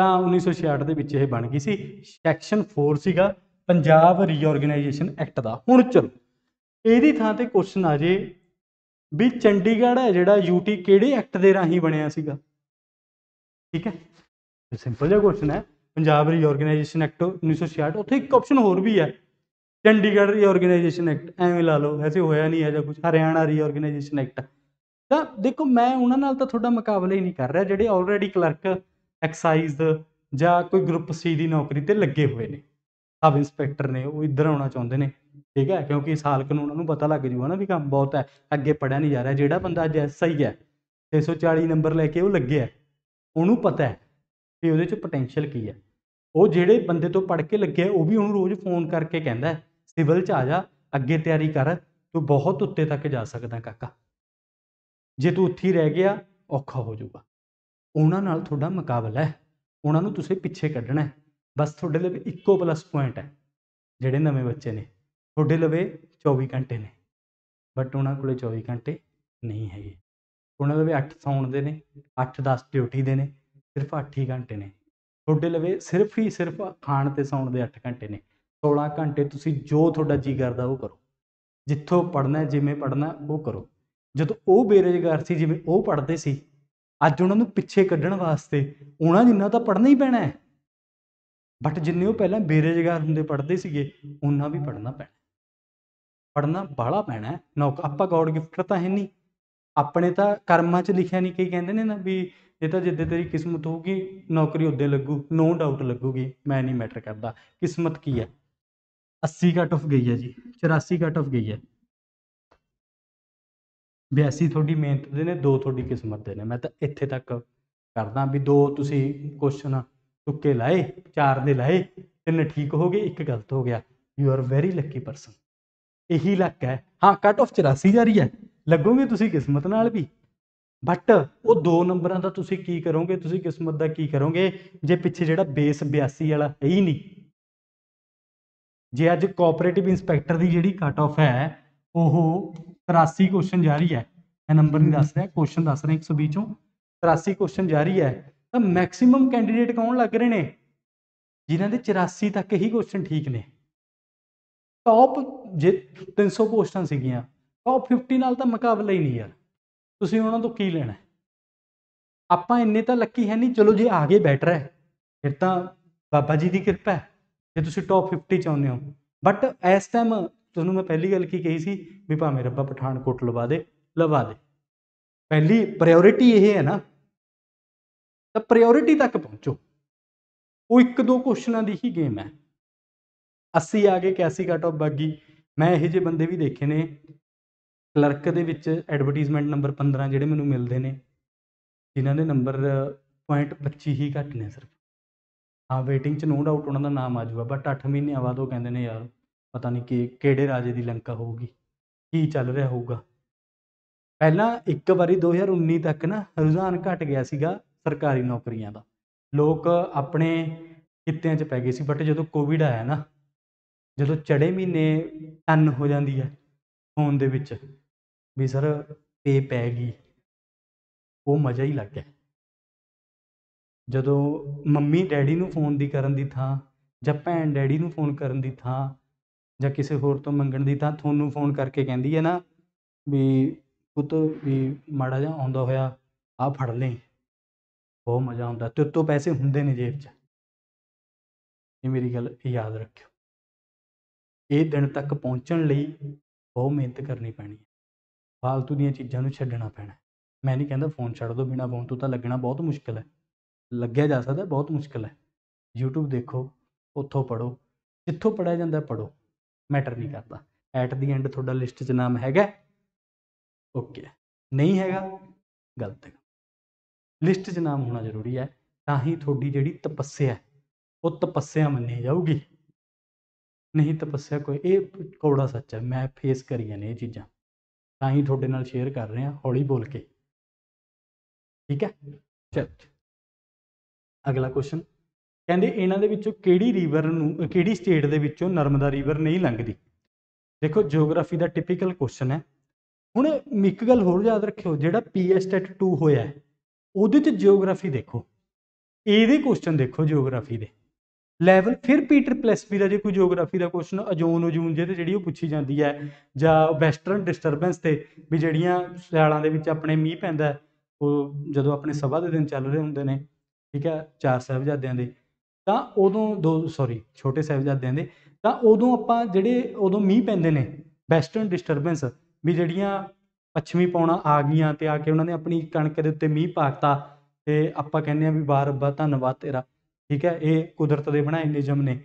ਤਾਂ 1966 ਦੇ ਵਿੱਚ ਇਹ ਬਣ ਗਈ ਸੀ ਸੈਕਸ਼ਨ 4 ਸੀਗਾ ਪੰਜਾਬ ਰੀਆਰਗੇਨਾਈਜੇਸ਼ਨ ਐਕਟ ਦਾ ਹੁਣ ਚਲੋ ਇਹਦੀ ਥਾਂ ਤੇ ਕੁਐਸਚਨ ਆ ਜੇ ਵੀ ਚੰਡੀਗੜ੍ਹ ਹੈ ਜਿਹੜਾ ਯੂਟੀ ਕਿਹੜੇ ਐਕਟ ਦੇ ਰਾਹੀਂ ਬਣਿਆ ਸੀਗਾ ਠੀਕ ਹੈ ਸਿੰਪਲ ਜਿਹਾ ਕੁਐਸਚਨ ਹੈ ਪੰਜਾਬ ਰੀਆਰਗੇਨਾਈਜੇਸ਼ਨ ਐਕਟ 1966 ਉੱਥੇ ਇੱਕ ਆਪਸ਼ਨ ਹੋਰ ਵੀ ਹੈ ਚੰਡੀਗੜ੍ਹ ਰੀਆਰਗੇਨਾਈਜੇਸ਼ਨ ਐਕਟ ਐਵੇਂ ਲਾ ਲਓ ਐਸੇ ਹੋਇਆ ਨਹੀਂ ਹੈ ਜਾਂ ਕੁਝ ਹਰਿਆਣਾ ਰੀਆਰਗੇਨਾਈਜੇਸ਼ਨ ਐਕਟ ਤਾਂ ਦੇਖੋ ਮੈਂ ਉਹਨਾਂ ਨਾਲ ਤਾਂ ਤੁਹਾਡਾ ਮੁਕਾਬਲਾ ਹੀ ਨਹੀਂ ਕਰ ਰਿਹਾ ਜਿਹੜੇ ਆਲਰੇਡੀ ਕਲਰਕ ਐਕਸਾਈਜ਼ ਜਾਂ ਕੋਈ ਗਰੁੱਪ ਸੀ ਦੀ ਨੌਕਰੀ ਤੇ ਲੱਗੇ ਹੋਏ ਨੇ ਸਬ ਇੰਸਪੈਕਟਰ ਨੇ ਉਹ ਇੱਧਰ ਆਉਣਾ ਚਾਹੁੰਦੇ ਨੇ ਠੀਕ ਹੈ ਕਿਉਂਕਿ ਸਾਲ ਕੁ ਨੂੰ ਉਹਨਾਂ ਨੂੰ ਪਤਾ ਲੱਗ ਜੂਗਾ ਨਾ ਵੀ ਕੰਮ ਬਹੁਤ ਹੈ ਅੱਗੇ ਪੜਿਆ ਨਹੀਂ ਜਾ ਰਿਹਾ ਜਿਹੜਾ ਬੰਦਾ ਅੱਜ ਐਸਆਈ ਹੈ 340 ਨੰਬਰ ਲੈ ਕੇ ਉਹ ਲੱਗਿਆ ਉਹਨੂੰ ਪਤਾ ਹੈ ਕਿ ਉਹਦੇ 'ਚ ਪੋਟੈਂਸ਼ੀਅਲ ਕੀ ਹੈ ਉਹ ਜਿਹੜੇ ਬੰਦੇ ਤੋਂ ਪੜ ਕੇ ਲੱਗਿਆ ਉਹ ਵੀ ਉਹਨੂੰ ਰੋਜ਼ ਫੋਨ ਕਰਕੇ ਕਹਿੰਦਾ ਸਿਵਲ 'ਚ ਆ ਜਾ ਅੱਗੇ ਤਿਆਰੀ ਕਰ ਤੂੰ ਬਹੁਤ ਉੱਤੇ ਤੱਕ ਜਾ ਸਕਦਾ ਕਾਕਾ ਜੇ ਤੂੰ ਉੱਥੇ ਰਹਿ ਗਿਆ ਔਖਾ ਹੋ ਜਾਊਗਾ ਉਹਨਾਂ ਨਾਲ ਤੁਹਾਡਾ ਮੁਕਾਬਲਾ ਹੈ ਉਹਨਾਂ ਨੂੰ ਤੁਸੀਂ ਪਿੱਛੇ ਕੱਢਣਾ ਹੈ ਬਸ ਤੁਹਾਡੇ ਲਈ ਇੱਕੋ ਪਲੱਸ ਪੁਆਇੰਟ ਹੈ ਜਿਹੜੇ ਨਵੇਂ ਬੱਚੇ ਨੇ ਤੁਹਾਡੇ ਲਵੇ 24 ਘੰਟੇ ਨੇ ਬਟ ਉਹਨਾਂ ਕੋਲੇ 24 ਘੰਟੇ ਨਹੀਂ ਹੈਗੇ ਉਹਨਾਂ ਲਵੇ 8 ਸੌਣ ਦੇ ਨੇ 8-10 ਡਿਊਟੀ ਦੇ ਨੇ ਸਿਰਫ 8 ਹੀ ਘੰਟੇ ਨੇ ਤੁਹਾਡੇ ਲਵੇ ਸਿਰਫ ਹੀ ਸਿਰਫ ਖਾਣ ਤੇ ਸੌਣ ਦੇ 8 ਘੰਟੇ ਨੇ 16 ਘੰਟੇ ਤੁਸੀਂ ਜੋ ਤੁਹਾਡਾ ਜੀ ਕਰਦਾ ਉਹ ਕਰੋ ਜਿੱਥੋਂ ਪੜਨਾ ਜਿਵੇਂ ਪੜਨਾ ਉਹ ਕਰੋ ਜਦੋਂ ਉਹ ਬੇਰੋਜ਼ਗਾਰ ਸੀ ਜਿਵੇਂ ਉਹ ਪੜਦੇ ਸੀ ਅੱਜ ਉਹਨਾਂ ਨੂੰ ਪਿੱਛੇ ਕੱਢਣ ਵਾਸਤੇ ਉਹਨਾਂ ਜਿੰਨਾ ਤਾਂ ਪੜਨਾ ਹੀ ਪੈਣਾ ਹੈ ਬਟ ਜਿੰਨੇ ਉਹ ਪਹਿਲਾਂ ਬੇਰੋਜ਼ਗਾਰ ਹੁੰਦੇ ਪੜਦੇ ਸੀਗੇ ਉਹਨਾਂ ਵੀ ਪੜਨਾ ਪੈਣਾ ਪੜਨਾ ਬਾਲਾ ਪੈਣਾ ਨੌਕ ਆਪਾਂ ਗੋਡ ਗਿਫਟਡ ਤਾਂ ਹੈ ਨਹੀਂ ਆਪਣੇ ਤਾਂ ਕਰਮਾਂ 'ਚ ਲਿਖਿਆ ਨਹੀਂ ਕਈ ਕਹਿੰਦੇ ਨੇ ਨਾ ਵੀ ਇਹ ਤਾਂ ਜਿੱਦੇ ਤੇਰੀ ਕਿਸਮਤ ਹੋਊਗੀ ਨੌਕਰੀ ਉਦੋਂ ਲੱਗੂ ਨੋ ਡਾਊਟ ਲੱਗੂਗੀ ਮੈਂ ਨਹੀਂ ਮੈਟਰ ਕਰਦਾ ਕਿਸਮਤ ਕੀ ਹੈ 80 ਕੱਟ ਆਫ ਗਈ ਹੈ ਜੀ 84 ਕੱਟ ਆਫ ਗਈ ਹੈ 82 ਤੁਹਾਡੀ ਮਿਹਨਤ ਦੇ ਨੇ ਦੋ ਤੁਹਾਡੀ ਕਿਸਮਤ ਦੇ ਨੇ ਮੈਂ ਤਾਂ ਇੱਥੇ ਤੱਕ ਕਰਦਾ ਵੀ ਦੋ ਤੁਸੀਂ ਕੁਐਸਚਨ ਤੁੱਕੇ ਲਾਏ ਚਾਰ ਦੇ ਲਾਏ ਤਿੰਨ ਠੀਕ ਹੋ ਗਏ ਇੱਕ ਗਲਤ ਹੋ ਗਿਆ you are very lucky person ਇਹੀ ਲੱਕ ਹੈ ਹਾਂ ਕੱਟ ਆਫ 84 ਜਾ ਰਹੀ ਹੈ ਲੱਗੋਗੇ ਤੁਸੀਂ ਕਿਸਮਤ ਨਾਲ ਵੀ ਬਟ ਉਹ ਦੋ ਨੰਬਰਾਂ ਦਾ ਤੁਸੀਂ ਕੀ ਕਰੋਗੇ ਤੁਸੀਂ ਕਿਸਮਤ ਦਾ ਕੀ ਕਰੋਗੇ ਜੇ ਪਿੱਛੇ ਜਿਹੜਾ ਬੇਸ 82 ਵਾਲਾ ਹੈ ਹੀ ਨਹੀਂ ਜੇ ਅੱਜ ਕੋਆਪਰੇਟਿਵ ਇਨਸਪੈਕਟਰ ਦੀ ਜਿਹੜੀ ਕੱਟ ਆਫ ਹੈ ਉਹ 83 ਕੁਐਸਚਨ ਜਾਰੀ ਹੈ ਇਹ ਨੰਬਰ ਨਹੀਂ ਦੱਸ ਰਿਹਾ ਕੁਐਸਚਨ ਦੱਸ ਰਿਹਾ 120 ਚੋਂ 83 ਕੁਐਸਚਨ ਜਾਰੀ ਹੈ ਤਾਂ ਮੈਕਸਿਮਮ ਕੈਂਡੀਡੇਟ ਕੌਣ ਲੱਗ ਰਹੇ ਨੇ ਜਿਨ੍ਹਾਂ ਦੇ 84 ਤੱਕ ਹੀ ਕੁਐਸਚਨ ਠੀਕ ਨੇ ਟੌਪ ਜੇ 300 ਪੋਸਟਾਂ ਸੀਗੀਆਂ ਟੌਪ 50 ਨਾਲ ਤਾਂ ਮੁਕਾਬਲਾ ਹੀ ਨਹੀਂ ਯਾਰ ਤੁਸੀਂ ਉਹਨਾਂ ਤੋਂ ਕੀ ਲੈਣਾ ਆਪਾਂ ਇੰਨੇ ਤਾਂ ਲੱਕੀ ਹੈ ਨਹੀਂ ਚਲੋ ਜੇ ਆਗੇ ਬੈਟਰ ਹੈ ਫਿਰ ਤਾਂ ਬਾਬਾ ਜੀ ਦੀ ਕਿਰਪਾ ਹੈ ਜੇ ਤੁਸੀਂ ਟੌਪ 50 ਚਾਹੁੰਦੇ ਹੋ ਬਟ ਇਸ ਟਾਈਮ ਤੁਹਾਨੂੰ ਮੈਂ ਪਹਿਲੀ ਗੱਲ ਕੀ ਕਹੀ ਸੀ ਵੀ ਭਾਵੇਂ ਰੱਬਾ ਪਠਾਨਕੋਟ ਲਵਾ ਦੇ ਲਵਾ ਦੇ ਪਹਿਲੀ ਪ੍ਰਾਇੋਰਟੀ ਇਹ ਹੈ ਨਾ ਤਾਂ ਪ੍ਰਾਇੋਰਟੀ ਤੱਕ ਪਹੁੰਚੋ ਉਹ ਇੱਕ ਦੋ ਕੁਐਸਚਨਾਂ ਦੀ ਹੀ ਗੇਮ ਹੈ 80 ਆ ਗਏ ਕੈਸੀ ਕਟ ਆਫ ਬਾਗੀ ਮੈਂ ਇਹੋ ਜਿਹੇ ਬੰਦੇ ਵੀ ਦੇਖੇ ਨੇ ਕਲਰਕ ਦੇ ਵਿੱਚ ਐਡਵਰਟਾਈਜ਼ਮੈਂਟ ਨੰਬਰ 15 ਜਿਹੜੇ ਮੈਨੂੰ ਮਿਲਦੇ ਨੇ ਜਿਨ੍ਹਾਂ ਦੇ ਨੰਬਰ 25 ਹੀ ਘੱਟ ਨੇ ਸਿਰਫ ਆ ਵੇਟਿੰਗ 'ਚ ਨੋ ਡਾਊਟ ਉਹਨਾਂ ਦਾ ਨਾਮ ਆ ਜਾਊਗਾ ਬਟ 8 ਮਹੀਨਿਆਂ ਬਾਅਦ ਉਹ ਕਹਿੰਦੇ ਨੇ ਯਾਰ ਪਤਾ ਨਹੀਂ ਕਿ ਕਿਹੜੇ ਰਾਜੇ ਦੀ ਲੰਕਾ ਹੋਊਗੀ ਕੀ ਚੱਲ ਰਿਹਾ ਹੋਊਗਾ ਪਹਿਲਾਂ ਇੱਕ ਵਾਰੀ 2019 ਤੱਕ ਨਾ ਰੁਝਾਨ ਘਟ ਗਿਆ ਸੀਗਾ ਸਰਕਾਰੀ ਨੌਕਰੀਆਂ ਦਾ ਲੋਕ ਆਪਣੇ ਕਿੱਤਿਆਂ 'ਚ ਪੈ ਗਏ ਸੀ ਬਟ ਜਦੋਂ ਕੋਵਿਡ ਆਇਆ ਨਾ ਜਦੋਂ ਚੜੇ ਮਹੀਨੇ ਟਨ ਹੋ ਜਾਂਦੀ ਹੈ ਫੋਨ ਦੇ ਵਿੱਚ ਵੀ ਸਰ ਪੇ ਪੈ ਗਈ ਉਹ ਮਜ਼ਾ ਹੀ ਲੱਗ ਗਿਆ ਜਦੋਂ ਮੰਮੀ ਡੈਡੀ ਨੂੰ ਫੋਨ ਦੀ ਕਰਨ ਦੀ ਥਾਂ ਜਾਂ ਭੈਣ ਡੈਡੀ ਨੂੰ ਫੋਨ ਕਰਨ ਦੀ ਥਾਂ ਜਾਂ ਕਿਸੇ ਹੋਰ ਤੋਂ ਮੰਗਣ ਦੀ ਥਾਂ ਤੁਹਾਨੂੰ ਫੋਨ ਕਰਕੇ ਕਹਿੰਦੀ ਹੈ ਨਾ ਵੀ ਪੁੱਤ ਵੀ ਮਾੜਾ ਜਿਹਾ ਆਉਂਦਾ ਹੋਇਆ ਆ ਫੜ ਲੈ ਬਹੁਤ ਮਜ਼ਾ ਆਉਂਦਾ ਤੇ ਉਤੋਂ ਪੈਸੇ ਹੁੰਦੇ ਨੇ ਜੇਬ 'ਚ ਇਹ ਮੇਰੀ ਗੱਲ ਯਾਦ ਰੱਖਿਓ ਇਹ ਦਿਨ ਤੱਕ ਪਹੁੰਚਣ ਲਈ ਬਹੁਤ ਮਿਹਨਤ ਕਰਨੀ ਪੈਣੀ ਹੈ ਫਾਲਤੂ ਦੀਆਂ ਚੀਜ਼ਾਂ ਨੂੰ ਛੱਡਣਾ ਪੈਣਾ ਮੈਂ ਨਹੀਂ ਕਹਿੰਦਾ ਫੋਨ ਛੱਡ ਦੋ ਬਿਨਾ ਫੋਨ ਤੋਂ ਤਾਂ ਲੱਗਣਾ ਬਹੁਤ ਮੁਸ਼ਕਲ ਹੈ ਲੱਗਿਆ ਜਾ ਸਕਦਾ ਬਹੁਤ ਮੁਸ਼ਕਲ ਹੈ YouTube ਦੇਖੋ ਉੱਥੋਂ ਪੜੋ ਜਿੱਥੋਂ ਪੜਿਆ ਜਾਂਦਾ ਪੜੋ ਮੈਟਰ ਨਹੀਂ ਕਰਦਾ ਐਟ ਦੀ ਐਂਡ ਤੁਹਾਡਾ ਲਿਸਟ 'ਚ ਨਾਮ ਹੈਗਾ ਓਕੇ ਨਹੀਂ ਹੈਗਾ ਗਲਤ ਹੈ ਲਿਸਟ 'ਚ ਨਾਮ ਹੋਣਾ ਜ਼ਰੂਰੀ ਹੈ ਤਾਂ ਹੀ ਤੁਹਾਡੀ ਜਿਹੜੀ ਤਪੱਸਿਆ ਉਹ ਤਪੱਸਿਆ ਮੰਨੀ ਜਾਊਗੀ ਨਹੀਂ ਤਪੱਸਿਆ ਕੋਈ ਇਹ ਕੌੜਾ ਸੱਚ ਹੈ ਮੈਂ ਫੇਸ ਕਰੀਆਂ ਨੇ ਇਹ ਚੀਜ਼ਾਂ ਤਾਂ ਹੀ ਤੁਹਾਡੇ ਨਾਲ ਸ਼ੇਅਰ ਕਰ ਰਿਹਾ ਹੌਲੀ ਬੋਲ ਕੇ ਠੀਕ ਹੈ ਚਲ ਅਗਲਾ ਕੁਐਸਚਨ ਕਹਿੰਦੇ ਇਹਨਾਂ ਦੇ ਵਿੱਚੋਂ ਕਿਹੜੀ ਰਿਵਰ ਨੂੰ ਕਿਹੜੀ ਸਟੇਟ ਦੇ ਵਿੱਚੋਂ ਨਰਮਦਾ ਰਿਵਰ ਨਹੀਂ ਲੰਘਦੀ ਦੇਖੋ ਜੀਓਗ੍ਰਾਫੀ ਦਾ ਟਿਪੀਕਲ ਕੁਐਸਚਨ ਹੈ ਹੁਣ ਇੱਕ ਗੱਲ ਹੋਰ ਯਾਦ ਰੱਖਿਓ ਜਿਹੜਾ ਪੀਐਸ ਟੈਟ 2 ਹੋਇਆ ਹੈ ਉਹਦੇ ਤੇ ਜੀਓਗ੍ਰਾਫੀ ਦੇਖੋ ਇਹਦੇ ਕੁਐਸਚਨ ਦੇਖੋ ਜੀਓਗ੍ਰਾਫੀ ਦੇ ਲੈਵਲ ਫਿਰ ਪੀਟਰ ਵੀ ਦਾ ਜੇ ਕੋਈ ਜੀਓਗ੍ਰਾਫੀ ਦਾ ਕੁਐਸਚਨ ਅਜੋਨ ਓਜੂਨ ਜੇ ਤੇ ਜਿਹੜੀ ਉਹ ਪੁੱਛੀ ਜਾਂਦੀ ਹੈ ਜਾਂ ਵੈਸਟਰਨ ਡਿਸਟਰਬੈਂਸ ਤੇ ਵੀ ਜਿਹੜੀਆਂ ਸਿਆਲਾਂ ਦੇ ਵਿੱਚ ਆਪਣੇ ਮੀਂਹ ਪੈਂਦਾ ਉਹ ਜਦੋਂ ਆਪਣੇ ਸਭਾ ਦੇ ਦਿਨ ਚੱਲ ਰਹੇ ਹੁੰਦੇ ਨੇ ਠੀਕ ਹੈ ਚਾਰ ਸਹਿਬਜ਼ਾਦਿਆਂ ਦੇ ਤਾਂ ਉਦੋਂ ਦੋ ਸੌਰੀ ਛੋਟੇ ਸਹਿਬਜ਼ਾਦਿਆਂ ਦੇ ਤਾਂ ਉਦੋਂ ਆਪਾਂ ਜਿਹੜੇ ਉਦੋਂ ਮੀਂਹ ਪੈਂਦੇ ਨੇ ਵੈਸਟਰਨ ਡਿਸਟਰਬੈਂਸ ਵੀ ਜਿਹੜੀਆਂ ਪੱਛਮੀ ਪੌਣਾ ਆ ਗਈਆਂ ਤੇ ਆ ਕੇ ਉਹਨਾਂ ਨੇ ਆਪਣੀ ਕਣਕ ਦੇ ਉੱਤੇ ਮੀਂਹ ਪਾ ਤੇ ਆਪਾਂ ਕਹਿੰਦੇ ਆ ਵੀ ਬਾਰ ਬਾਰ ਧੰਨਵਾਦ ਤੇਰਾ ਠੀਕ ਹੈ ਇਹ ਕੁਦਰਤ ਦੇ ਬਣਾਏ ਨਿਯਮ ਨੇ